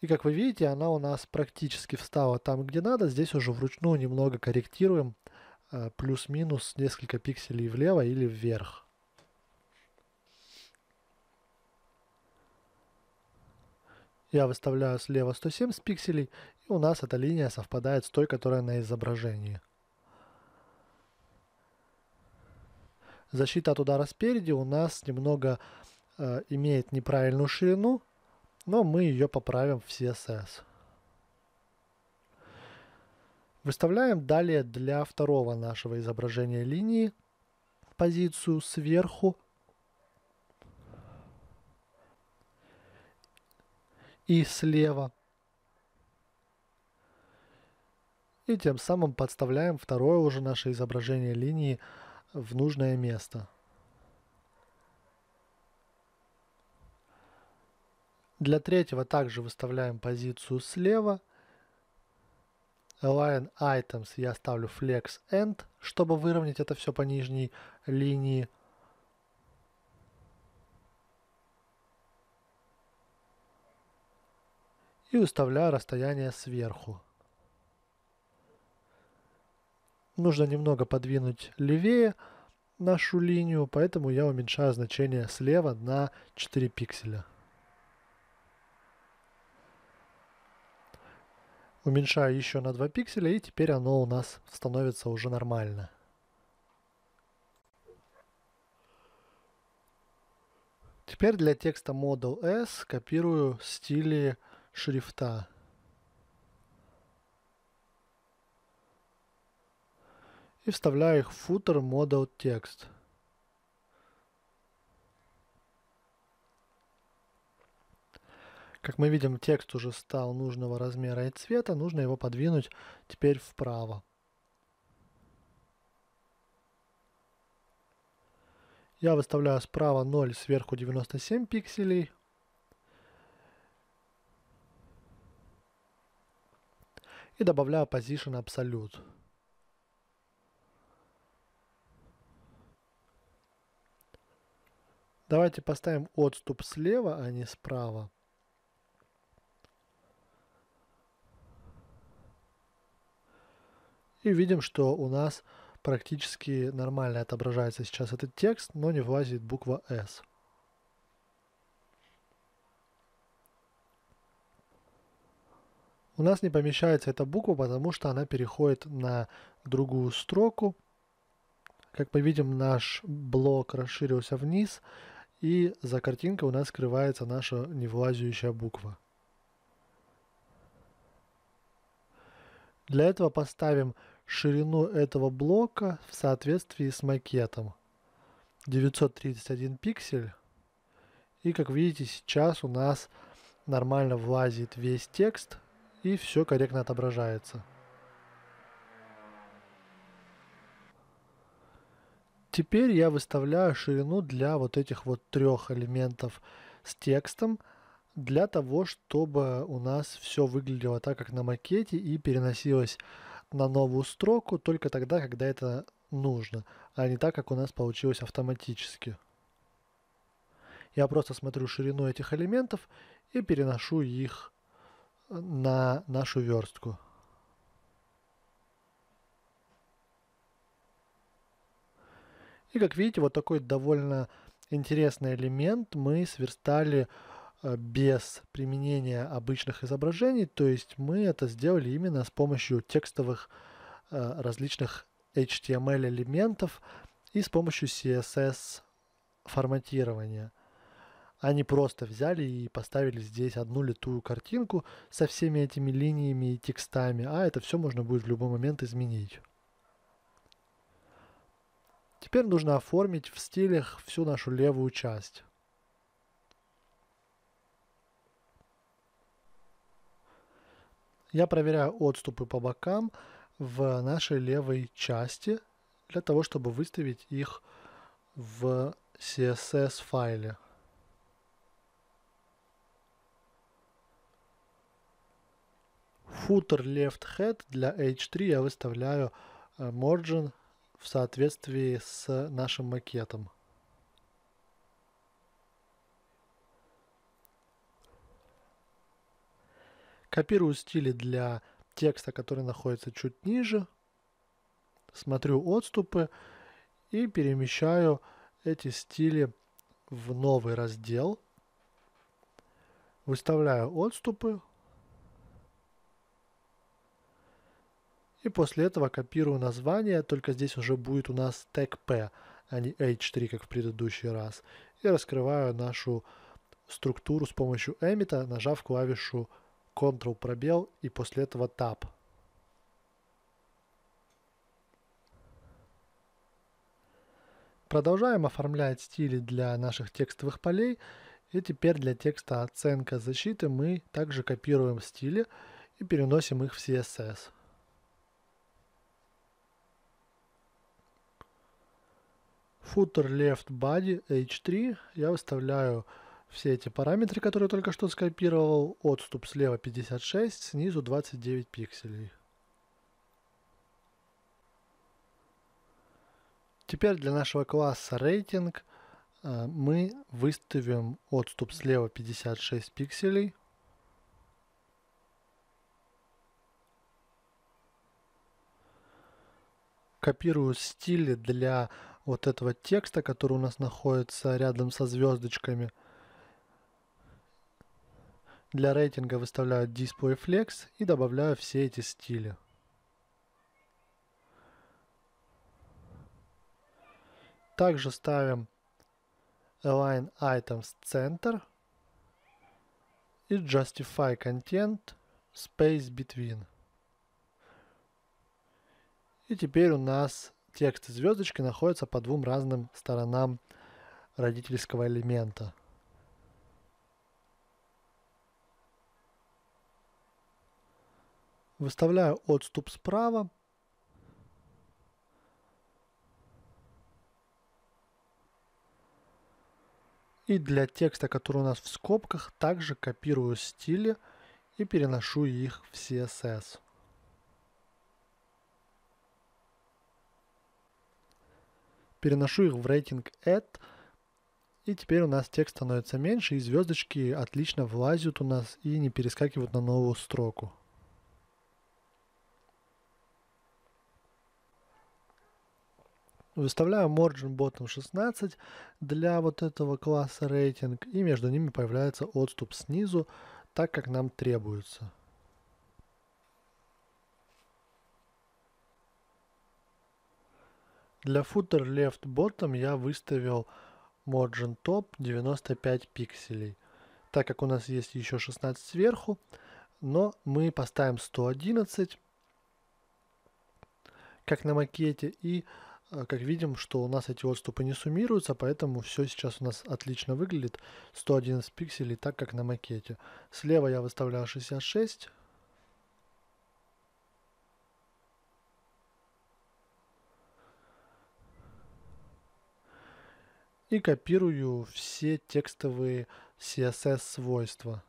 И как вы видите, она у нас практически встала там, где надо. Здесь уже вручную немного корректируем э, плюс-минус несколько пикселей влево или вверх. Я выставляю слева 170 пикселей, и у нас эта линия совпадает с той, которая на изображении. защита от удара спереди у нас немного э, имеет неправильную ширину, но мы ее поправим в CSS. Выставляем далее для второго нашего изображения линии позицию сверху. И слева. И тем самым подставляем второе уже наше изображение линии в нужное место. Для третьего также выставляем позицию слева. Align Items я ставлю Flex End, чтобы выровнять это все по нижней линии. И уставляю расстояние сверху нужно немного подвинуть левее нашу линию, поэтому я уменьшаю значение слева на 4 пикселя. Уменьшаю еще на 2 пикселя и теперь оно у нас становится уже нормально. Теперь для текста Model S копирую стили шрифта. и вставляю их в футер Model Text. Как мы видим, текст уже стал нужного размера и цвета, нужно его подвинуть теперь вправо. Я выставляю справа 0, сверху 97 пикселей. И добавляю Position Absolute. Давайте поставим отступ слева, а не справа. И видим, что у нас практически нормально отображается сейчас этот текст, но не влазит буква S. У нас не помещается эта буква, потому что она переходит на другую строку. Как мы видим, наш блок расширился вниз, и за картинкой у нас скрывается наша невылазящая буква. Для этого поставим ширину этого блока в соответствии с макетом. 931 пиксель. И как видите, сейчас у нас нормально влазит весь текст и все корректно отображается. Теперь я выставляю ширину для вот этих вот трех элементов с текстом, для того, чтобы у нас все выглядело так, как на макете и переносилось на новую строку только тогда, когда это нужно, а не так, как у нас получилось автоматически. Я просто смотрю ширину этих элементов и переношу их э, на нашу верстку. И как видите, вот такой довольно интересный элемент мы сверстали э, без применения обычных изображений, то есть мы это сделали именно с помощью текстовых э, различных HTML элементов и с помощью CSS форматирования. Они просто взяли и поставили здесь одну литую картинку со всеми этими линиями и текстами, а это все можно будет в любой момент изменить. Теперь нужно оформить в стилях всю нашу левую часть. Я проверяю отступы по бокам в нашей левой части для того, чтобы выставить их в CSS файле. Footer left head для h3 я выставляю э, margin в соответствии с нашим макетом. Копирую стили для текста, который находится чуть ниже. Смотрю отступы и перемещаю эти стили в новый раздел. Выставляю отступы, И после этого копирую название, только здесь уже будет у нас тег P, а не H3, как в предыдущий раз. И раскрываю нашу структуру с помощью эмита, нажав клавишу Ctrl пробел и после этого Tab. Продолжаем оформлять стили для наших текстовых полей. И теперь для текста оценка защиты мы также копируем стили и переносим их в CSS. footer left body h3. Я выставляю все эти параметры, которые только что скопировал. Отступ слева 56, снизу 29 пикселей. Теперь для нашего класса рейтинг э, мы выставим отступ слева 56 пикселей. Копирую стили для вот этого текста, который у нас находится рядом со звездочками. Для рейтинга выставляю Display Flex и добавляю все эти стили. Также ставим Align Items Center и Justify Content Space Between. И теперь у нас текст звездочки находится по двум разным сторонам родительского элемента. Выставляю отступ справа. И для текста, который у нас в скобках, также копирую стили и переношу их в CSS. переношу их в рейтинг Add, и теперь у нас текст становится меньше, и звездочки отлично влазят у нас и не перескакивают на новую строку. Выставляю margin bottom 16 для вот этого класса рейтинг, и между ними появляется отступ снизу, так как нам требуется. Для footer left bottom я выставил margin top 95 пикселей, так как у нас есть еще 16 сверху, но мы поставим 111, как на макете, и э, как видим, что у нас эти отступы не суммируются, поэтому все сейчас у нас отлично выглядит, 111 пикселей, так как на макете. Слева я выставляю 66, и копирую все текстовые CSS свойства.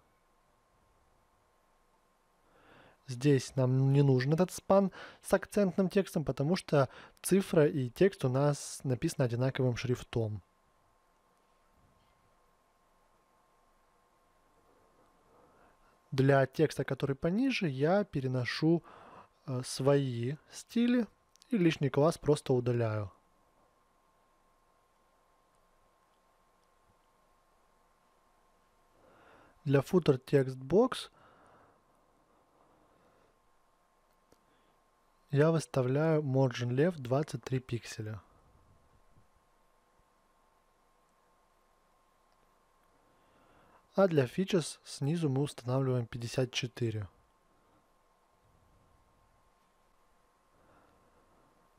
Здесь нам не нужен этот спан с акцентным текстом, потому что цифра и текст у нас написаны одинаковым шрифтом. Для текста, который пониже, я переношу э, свои стили и лишний класс просто удаляю. для footer текстбокс я выставляю margin left 23 пикселя. А для фичес снизу мы устанавливаем 54.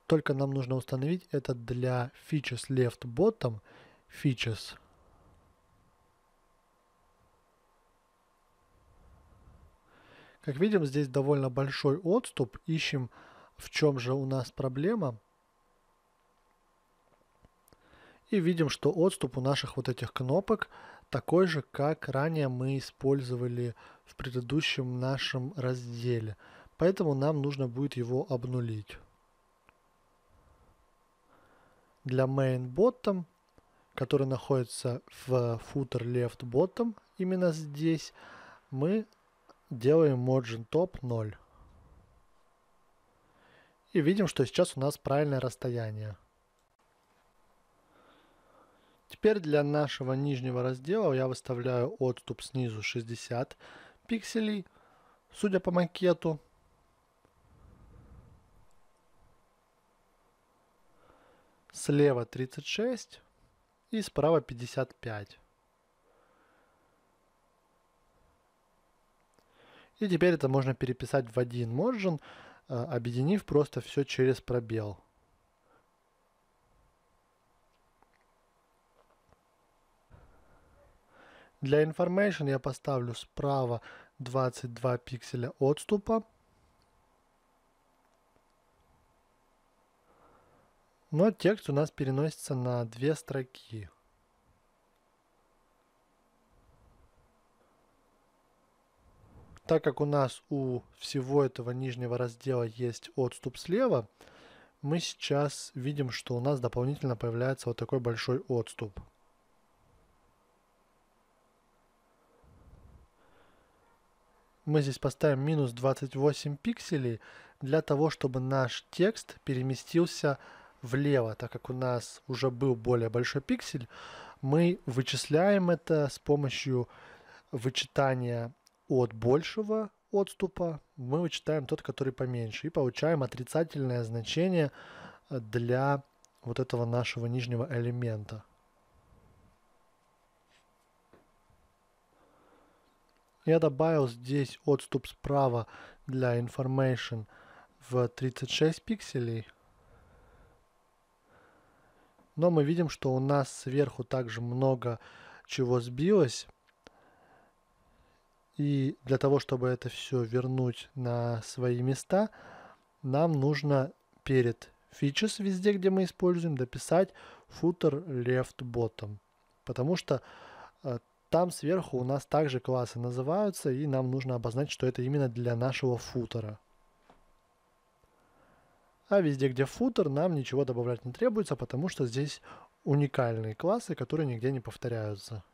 Только нам нужно установить это для фичес left bottom фичес. Как видим, здесь довольно большой отступ. Ищем, в чем же у нас проблема. И видим, что отступ у наших вот этих кнопок такой же, как ранее мы использовали в предыдущем нашем разделе. Поэтому нам нужно будет его обнулить. Для main bottom, который находится в footer left bottom, именно здесь, мы делаем margin top 0. И видим, что сейчас у нас правильное расстояние. Теперь для нашего нижнего раздела я выставляю отступ снизу 60 пикселей, судя по макету. Слева 36 и справа 55. И теперь это можно переписать в один margin, э, объединив просто все через пробел. Для information я поставлю справа 22 пикселя отступа. Но текст у нас переносится на две строки. так как у нас у всего этого нижнего раздела есть отступ слева, мы сейчас видим, что у нас дополнительно появляется вот такой большой отступ. Мы здесь поставим минус 28 пикселей для того, чтобы наш текст переместился влево, так как у нас уже был более большой пиксель, мы вычисляем это с помощью вычитания от большего отступа мы вычитаем тот, который поменьше, и получаем отрицательное значение для вот этого нашего нижнего элемента. Я добавил здесь отступ справа для information в 36 пикселей. Но мы видим, что у нас сверху также много чего сбилось. И для того, чтобы это все вернуть на свои места, нам нужно перед features, везде, где мы используем, дописать footer left bottom. Потому что э, там сверху у нас также классы называются, и нам нужно обозначить, что это именно для нашего футера. А везде, где футер, нам ничего добавлять не требуется, потому что здесь уникальные классы, которые нигде не повторяются.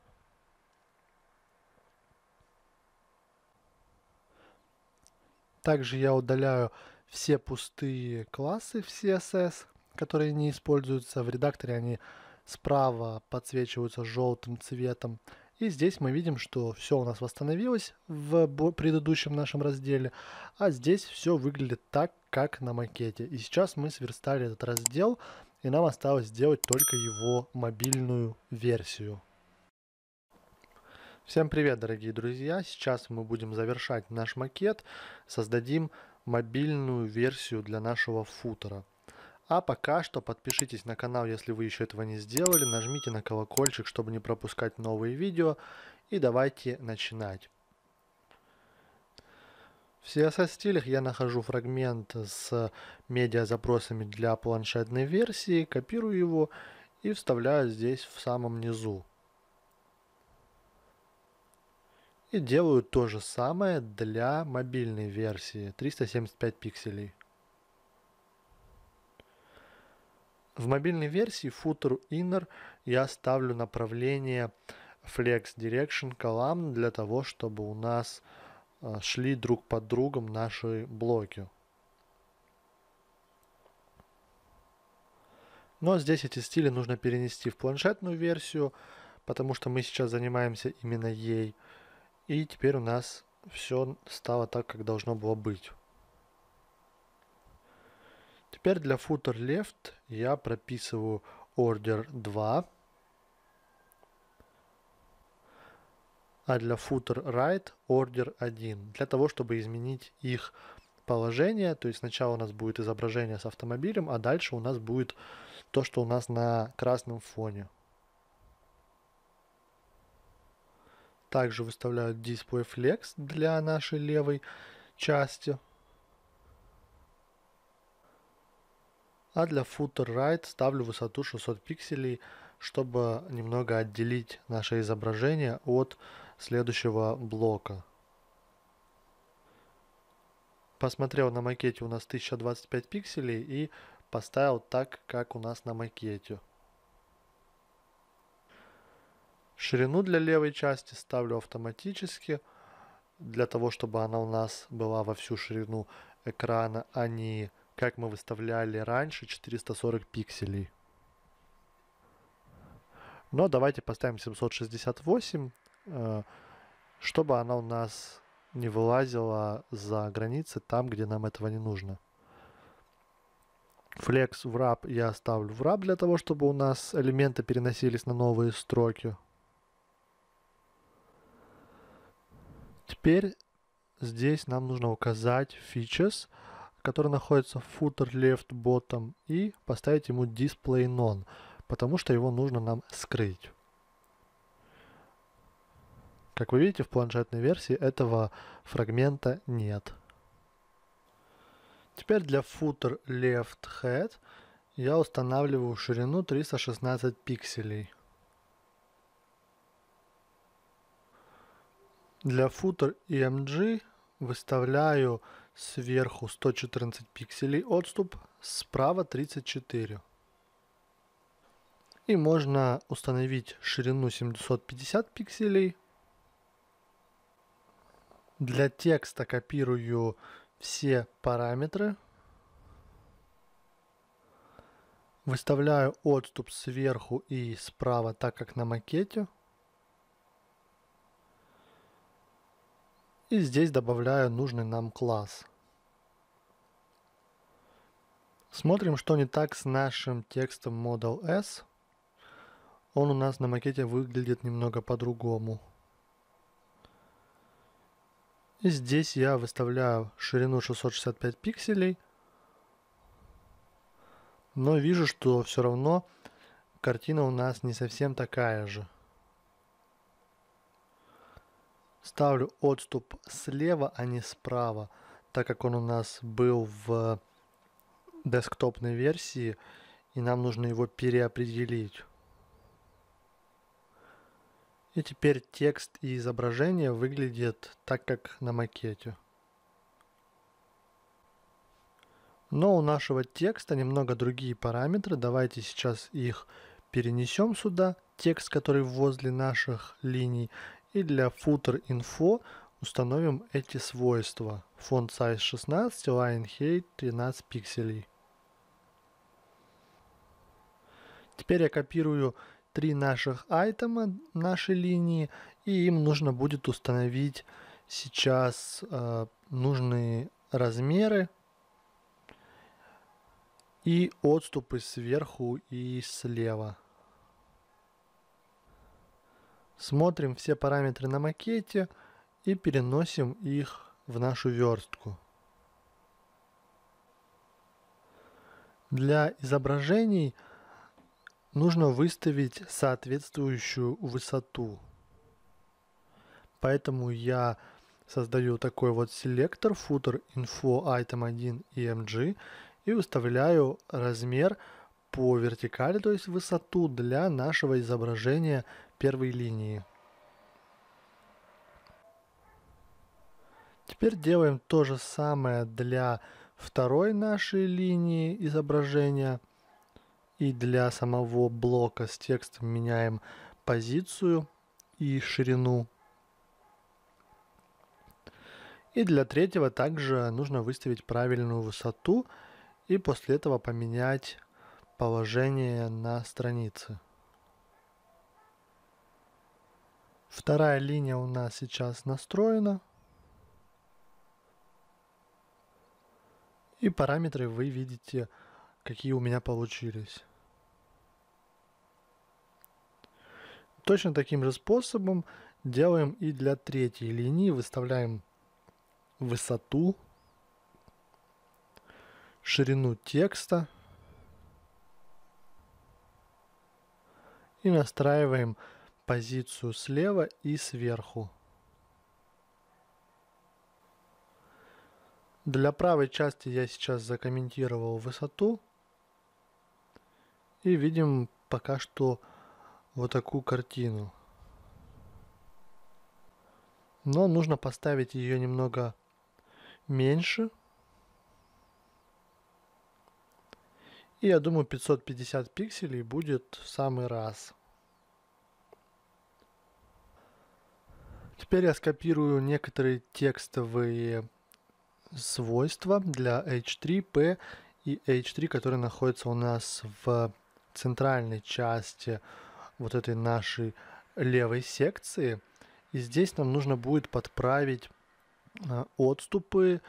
Также я удаляю все пустые классы в CSS, которые не используются. В редакторе они справа подсвечиваются желтым цветом. И здесь мы видим, что все у нас восстановилось в предыдущем нашем разделе, а здесь все выглядит так, как на макете. И сейчас мы сверстали этот раздел, и нам осталось сделать только его мобильную версию. Всем привет, дорогие друзья! Сейчас мы будем завершать наш макет, создадим мобильную версию для нашего футера. А пока что подпишитесь на канал, если вы еще этого не сделали, нажмите на колокольчик, чтобы не пропускать новые видео, и давайте начинать. В CSS стилях я нахожу фрагмент с медиа запросами для планшетной версии, копирую его и вставляю здесь в самом низу. И делают то же самое для мобильной версии 375 пикселей. В мобильной версии footer inner я ставлю направление flex direction column для того, чтобы у нас э, шли друг под другом наши блоки. Но здесь эти стили нужно перенести в планшетную версию, потому что мы сейчас занимаемся именно ей – и теперь у нас все стало так, как должно было быть. Теперь для footer left я прописываю order 2. А для footer right order 1. Для того, чтобы изменить их положение, то есть сначала у нас будет изображение с автомобилем, а дальше у нас будет то, что у нас на красном фоне. Также выставляют дисплей Flex для нашей левой части. А для footer right ставлю высоту 600 пикселей, чтобы немного отделить наше изображение от следующего блока. Посмотрел на макете у нас 1025 пикселей и поставил так, как у нас на макете. Ширину для левой части ставлю автоматически, для того, чтобы она у нас была во всю ширину экрана, а не как мы выставляли раньше 440 пикселей. Но давайте поставим 768, э, чтобы она у нас не вылазила за границы там, где нам этого не нужно. Flex wrap я оставлю wrap для того, чтобы у нас элементы переносились на новые строки. Теперь здесь нам нужно указать features, который находится в footer left bottom и поставить ему display none, потому что его нужно нам скрыть. Как вы видите, в планшетной версии этого фрагмента нет. Теперь для footer left head я устанавливаю ширину 316 пикселей. Для Footer EMG выставляю сверху 114 пикселей отступ, справа 34. И можно установить ширину 750 пикселей. Для текста копирую все параметры. Выставляю отступ сверху и справа, так как на макете. И здесь добавляю нужный нам класс. Смотрим, что не так с нашим текстом Model S. Он у нас на макете выглядит немного по-другому. И здесь я выставляю ширину 665 пикселей. Но вижу, что все равно картина у нас не совсем такая же. Ставлю отступ слева, а не справа, так как он у нас был в десктопной версии, и нам нужно его переопределить. И теперь текст и изображение выглядят так, как на макете. Но у нашего текста немного другие параметры. Давайте сейчас их перенесем сюда, текст, который возле наших линий, и для footer info установим эти свойства. Font size 16, line height 13 пикселей. Теперь я копирую три наших айтема нашей линии, и им нужно будет установить сейчас э, нужные размеры и отступы сверху и слева. Смотрим все параметры на макете и переносим их в нашу верстку. Для изображений нужно выставить соответствующую высоту. Поэтому я создаю такой вот селектор footer info item 1 img и выставляю размер по вертикали, то есть высоту для нашего изображения первой линии. Теперь делаем то же самое для второй нашей линии изображения и для самого блока с текстом меняем позицию и ширину. И для третьего также нужно выставить правильную высоту и после этого поменять положение на странице. Вторая линия у нас сейчас настроена. И параметры вы видите, какие у меня получились. Точно таким же способом делаем и для третьей линии. Выставляем высоту, ширину текста и настраиваем позицию слева и сверху. Для правой части я сейчас закомментировал высоту. И видим пока что вот такую картину. Но нужно поставить ее немного меньше. И я думаю 550 пикселей будет в самый раз. Теперь я скопирую некоторые текстовые свойства для h3p и h3, которые находятся у нас в центральной части вот этой нашей левой секции. И здесь нам нужно будет подправить а, отступы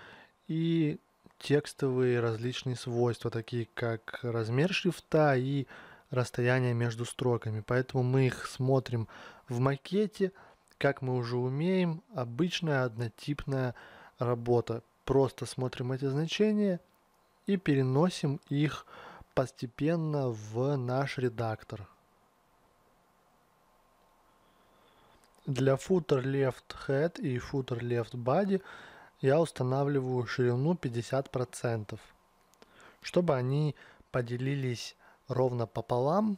и текстовые различные свойства, такие как размер шрифта и расстояние между строками. Поэтому мы их смотрим в макете, как мы уже умеем, обычная однотипная работа. Просто смотрим эти значения и переносим их постепенно в наш редактор. Для footer left head и footer left body я устанавливаю ширину 50%, чтобы они поделились ровно пополам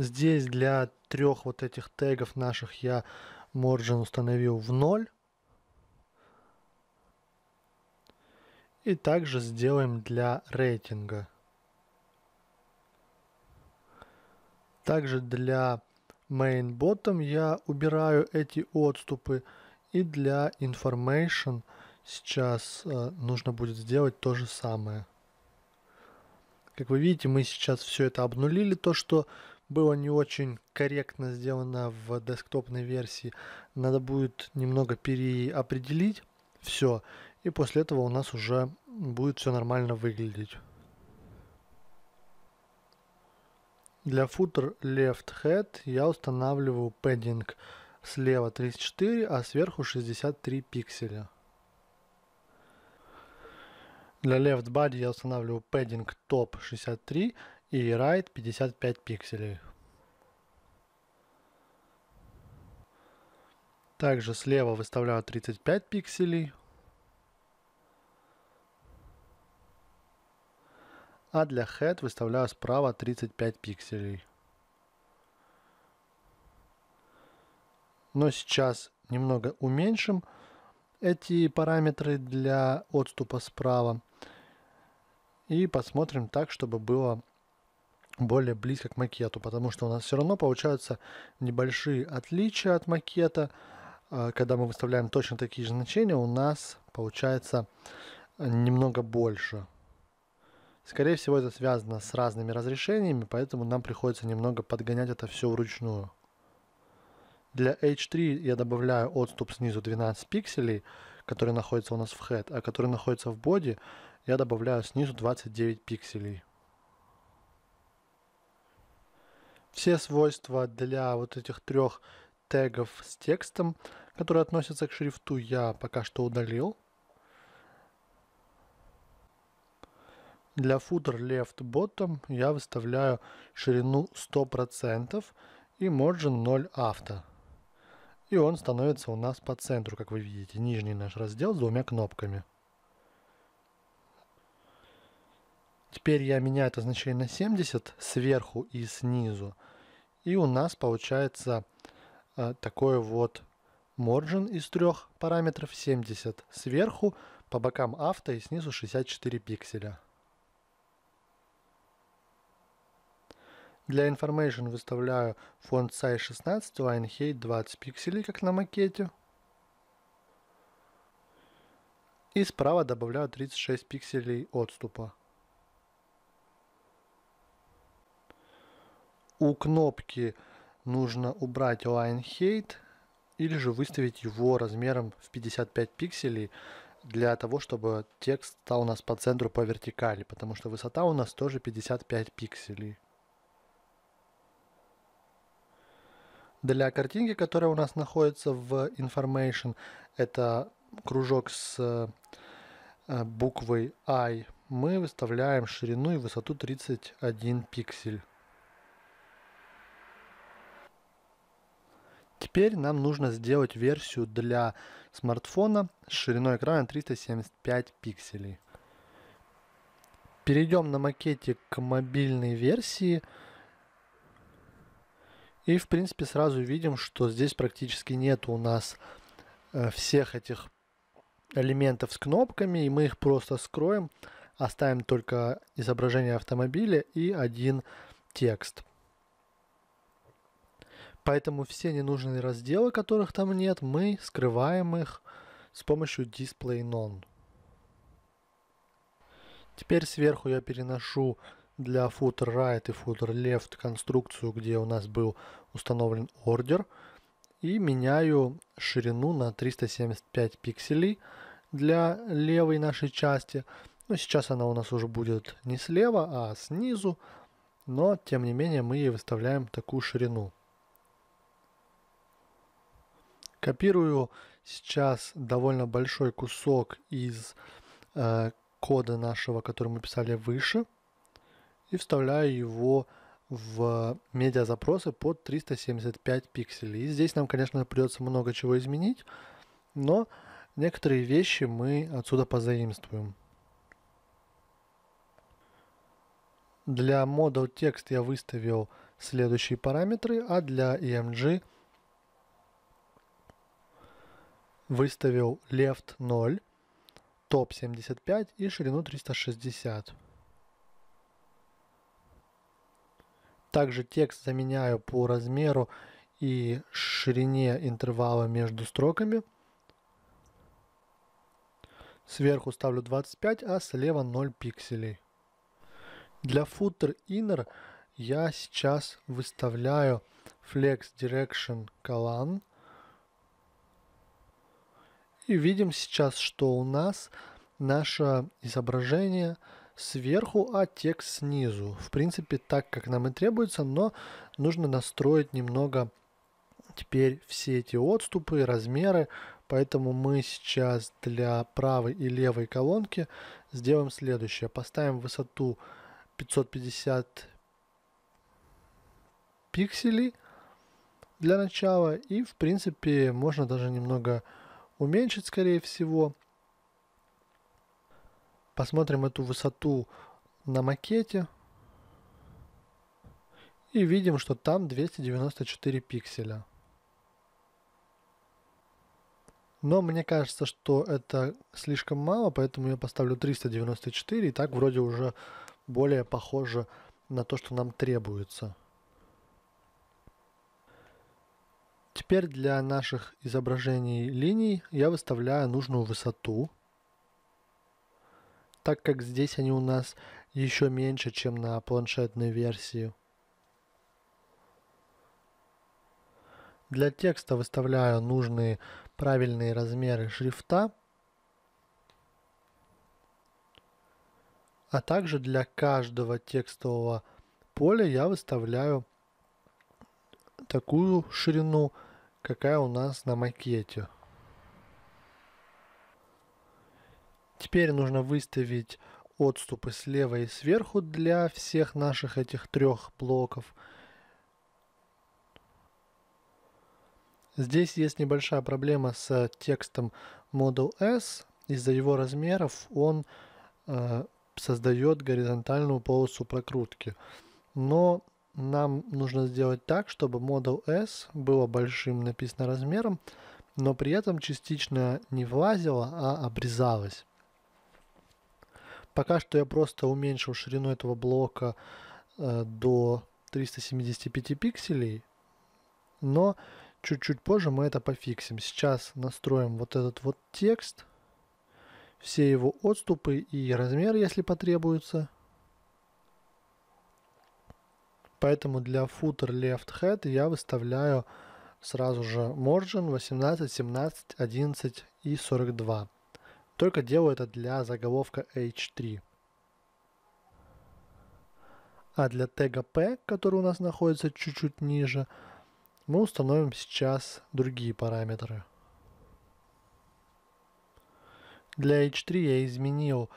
Здесь для трех вот этих тегов наших я margin установил в ноль, И также сделаем для рейтинга. Также для main bottom я убираю эти отступы. И для information сейчас э, нужно будет сделать то же самое. Как вы видите, мы сейчас все это обнулили, то, что было не очень корректно сделано в десктопной версии. Надо будет немного переопределить все, и после этого у нас уже будет все нормально выглядеть. Для footer left head я устанавливаю пэддинг слева 34, а сверху 63 пикселя. Для left body я устанавливаю пэддинг top 63 и Ride 55 пикселей. Также слева выставляю 35 пикселей. А для Head выставляю справа 35 пикселей. Но сейчас немного уменьшим эти параметры для отступа справа. И посмотрим так, чтобы было более близко к макету, потому что у нас все равно получаются небольшие отличия от макета. А, когда мы выставляем точно такие же значения, у нас получается э, немного больше. Скорее всего, это связано с разными разрешениями, поэтому нам приходится немного подгонять это все вручную. Для H3 я добавляю отступ снизу 12 пикселей, который находится у нас в head, а который находится в body, я добавляю снизу 29 пикселей. все свойства для вот этих трех тегов с текстом, которые относятся к шрифту, я пока что удалил. Для footer left bottom я выставляю ширину 100% и margin 0 авто. И он становится у нас по центру, как вы видите, нижний наш раздел с двумя кнопками. Теперь я меняю это значение на 70 сверху и снизу. И у нас получается э, такой вот margin из трех параметров 70 сверху, по бокам авто и снизу 64 пикселя. Для Information выставляю фонд size 16, line height 20 пикселей, как на макете. И справа добавляю 36 пикселей отступа. у кнопки нужно убрать line Height или же выставить его размером в 55 пикселей для того, чтобы текст стал у нас по центру по вертикали, потому что высота у нас тоже 55 пикселей. Для картинки, которая у нас находится в Information, это кружок с э, буквой I, мы выставляем ширину и высоту 31 пиксель. Теперь нам нужно сделать версию для смартфона с шириной экрана 375 пикселей. Перейдем на макете к мобильной версии. И в принципе сразу видим, что здесь практически нет у нас э, всех этих элементов с кнопками. И мы их просто скроем, оставим только изображение автомобиля и один текст. Поэтому все ненужные разделы, которых там нет, мы скрываем их с помощью display none. Теперь сверху я переношу для footer right и footer left конструкцию, где у нас был установлен ордер. И меняю ширину на 375 пикселей для левой нашей части. Но ну, сейчас она у нас уже будет не слева, а снизу. Но, тем не менее, мы ей выставляем такую ширину. Копирую сейчас довольно большой кусок из э, кода нашего, который мы писали выше, и вставляю его в медиазапросы под 375 пикселей. И здесь нам, конечно, придется много чего изменить, но некоторые вещи мы отсюда позаимствуем. Для Model Text я выставил следующие параметры, а для EMG выставил left 0, топ 75 и ширину 360. Также текст заменяю по размеру и ширине интервала между строками. Сверху ставлю 25, а слева 0 пикселей. Для footer inner я сейчас выставляю flex direction column и видим сейчас, что у нас наше изображение сверху, а текст снизу. В принципе, так, как нам и требуется, но нужно настроить немного теперь все эти отступы, размеры, поэтому мы сейчас для правой и левой колонки сделаем следующее. Поставим высоту 550 пикселей для начала и в принципе можно даже немного уменьшить, скорее всего. Посмотрим эту высоту на макете. И видим, что там 294 пикселя. Но мне кажется, что это слишком мало, поэтому я поставлю 394, и так вроде уже более похоже на то, что нам требуется. Теперь для наших изображений линий я выставляю нужную высоту. Так как здесь они у нас еще меньше, чем на планшетной версии. Для текста выставляю нужные правильные размеры шрифта. А также для каждого текстового поля я выставляю такую ширину, какая у нас на макете. Теперь нужно выставить отступы слева и сверху для всех наших этих трех блоков. Здесь есть небольшая проблема с текстом Model S. Из-за его размеров он э, создает горизонтальную полосу прокрутки. Но нам нужно сделать так, чтобы Model S было большим написано размером, но при этом частично не влазило, а обрезалось. Пока что я просто уменьшил ширину этого блока э, до 375 пикселей, но чуть-чуть позже мы это пофиксим. Сейчас настроим вот этот вот текст, все его отступы и размер, если потребуется – Поэтому для footer left head я выставляю сразу же margin 18, 17, 11 и 42. Только делаю это для заголовка h3. А для тега p, который у нас находится чуть-чуть ниже, мы установим сейчас другие параметры. Для h3 я изменил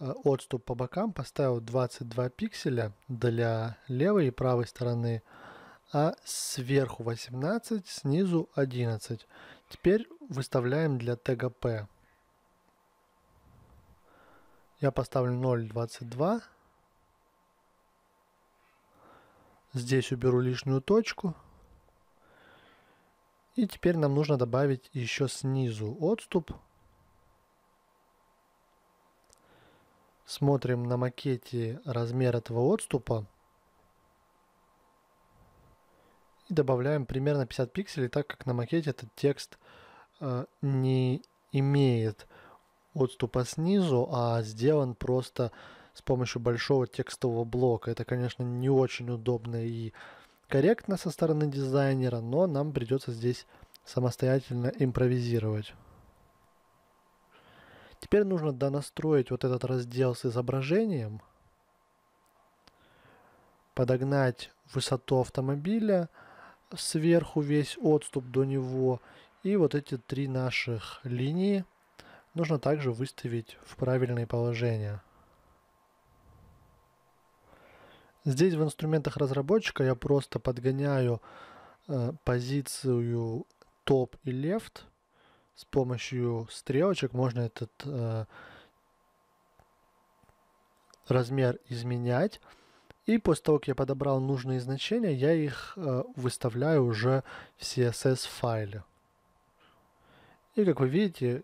Э, отступ по бокам, поставил 22 пикселя для левой и правой стороны, а сверху 18, снизу 11. Теперь выставляем для тега P. Я поставлю 0.22. Здесь уберу лишнюю точку. И теперь нам нужно добавить еще снизу отступ Смотрим на макете размер этого отступа. И добавляем примерно 50 пикселей, так как на макете этот текст э, не имеет отступа снизу, а сделан просто с помощью большого текстового блока. Это, конечно, не очень удобно и корректно со стороны дизайнера, но нам придется здесь самостоятельно импровизировать. Теперь нужно донастроить вот этот раздел с изображением, подогнать высоту автомобиля, сверху весь отступ до него и вот эти три наших линии нужно также выставить в правильные положения. Здесь в инструментах разработчика я просто подгоняю э, позицию топ и left – с помощью стрелочек можно этот э, размер изменять. И после того, как я подобрал нужные значения, я их э, выставляю уже в CSS файле. И как вы видите,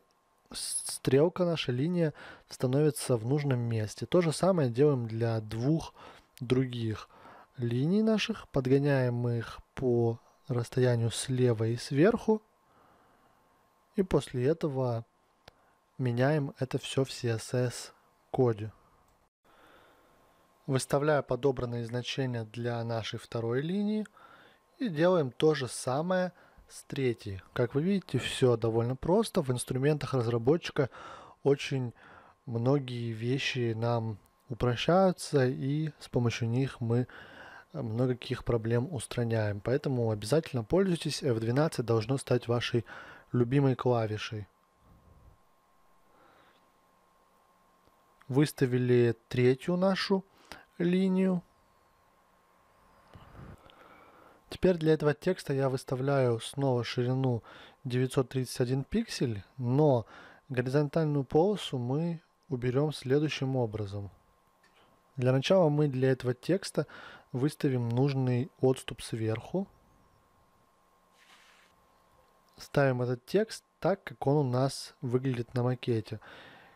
стрелка наша линия становится в нужном месте. То же самое делаем для двух других линий наших. Подгоняем их по расстоянию слева и сверху и после этого меняем это все в CSS коде. Выставляю подобранные значения для нашей второй линии и делаем то же самое с третьей. Как вы видите, все довольно просто. В инструментах разработчика очень многие вещи нам упрощаются и с помощью них мы много каких проблем устраняем. Поэтому обязательно пользуйтесь. F12 должно стать вашей любимой клавишей. Выставили третью нашу линию. Теперь для этого текста я выставляю снова ширину 931 пиксель, но горизонтальную полосу мы уберем следующим образом. Для начала мы для этого текста выставим нужный отступ сверху ставим этот текст так, как он у нас выглядит на макете.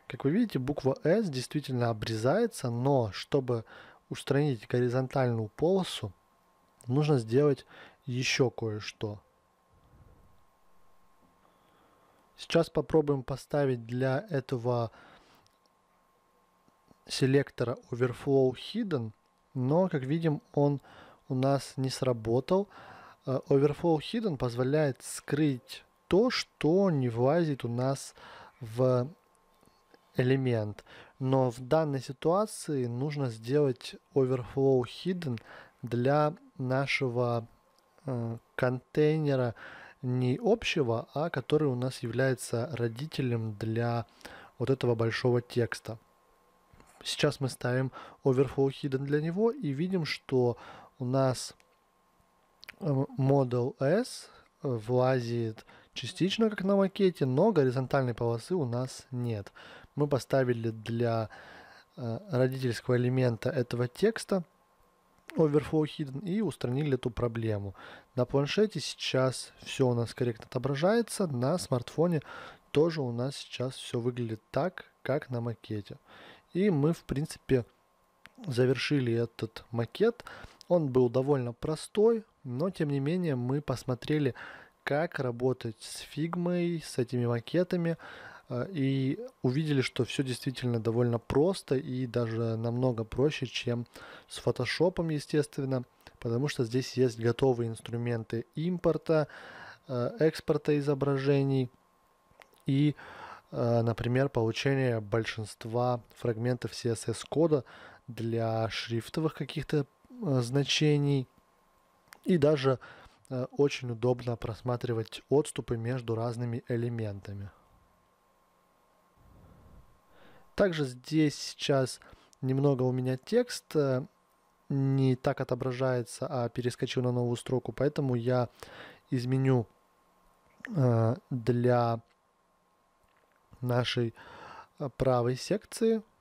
Как вы видите, буква S действительно обрезается, но чтобы устранить горизонтальную полосу, нужно сделать еще кое-что. Сейчас попробуем поставить для этого селектора Overflow Hidden, но, как видим, он у нас не сработал. Э, Overflow Hidden позволяет скрыть то, что не влазит у нас в элемент. Но в данной ситуации нужно сделать Overflow Hidden для нашего э, контейнера не общего, а который у нас является родителем для вот этого большого текста. Сейчас мы ставим Overflow Hidden для него и видим, что у нас Model S влазит частично, как на макете, но горизонтальной полосы у нас нет. Мы поставили для э, родительского элемента этого текста overflow hidden и устранили эту проблему. На планшете сейчас все у нас корректно отображается, на смартфоне тоже у нас сейчас все выглядит так, как на макете. И мы, в принципе, завершили этот макет. Он был довольно простой, но, тем не менее, мы посмотрели, как работать с фигмой, с этими макетами, а, и увидели, что все действительно довольно просто и даже намного проще, чем с фотошопом, естественно, потому что здесь есть готовые инструменты импорта, а, экспорта изображений и, а, например, получение большинства фрагментов CSS-кода для шрифтовых каких-то значений – и даже э, очень удобно просматривать отступы между разными элементами. Также здесь сейчас немного у меня текст э, не так отображается, а перескочил на новую строку, поэтому я изменю э, для нашей правой секции –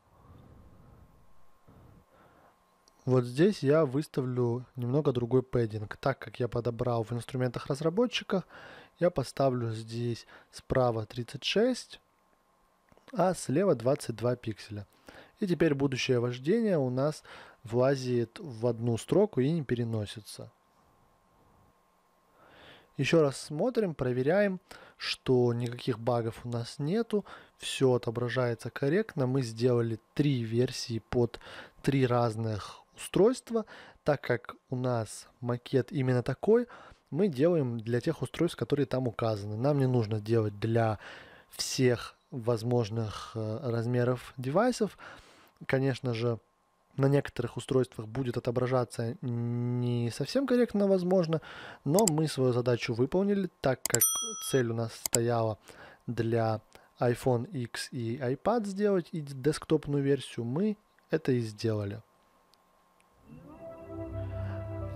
Вот здесь я выставлю немного другой пэддинг. Так как я подобрал в инструментах разработчика, я поставлю здесь справа 36, а слева 22 пикселя. И теперь будущее вождение у нас влазит в одну строку и не переносится. Еще раз смотрим, проверяем, что никаких багов у нас нету, все отображается корректно. Мы сделали три версии под три разных устройства, так как у нас макет именно такой, мы делаем для тех устройств, которые там указаны. Нам не нужно делать для всех возможных э, размеров девайсов. Конечно же, на некоторых устройствах будет отображаться не совсем корректно, возможно, но мы свою задачу выполнили, так как цель у нас стояла для iPhone X и iPad сделать и десктопную версию, мы это и сделали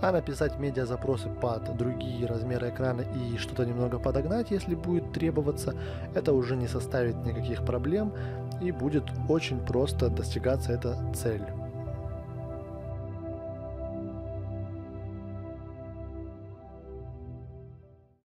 а написать медиа запросы под другие размеры экрана и что-то немного подогнать, если будет требоваться, это уже не составит никаких проблем и будет очень просто достигаться эта цель.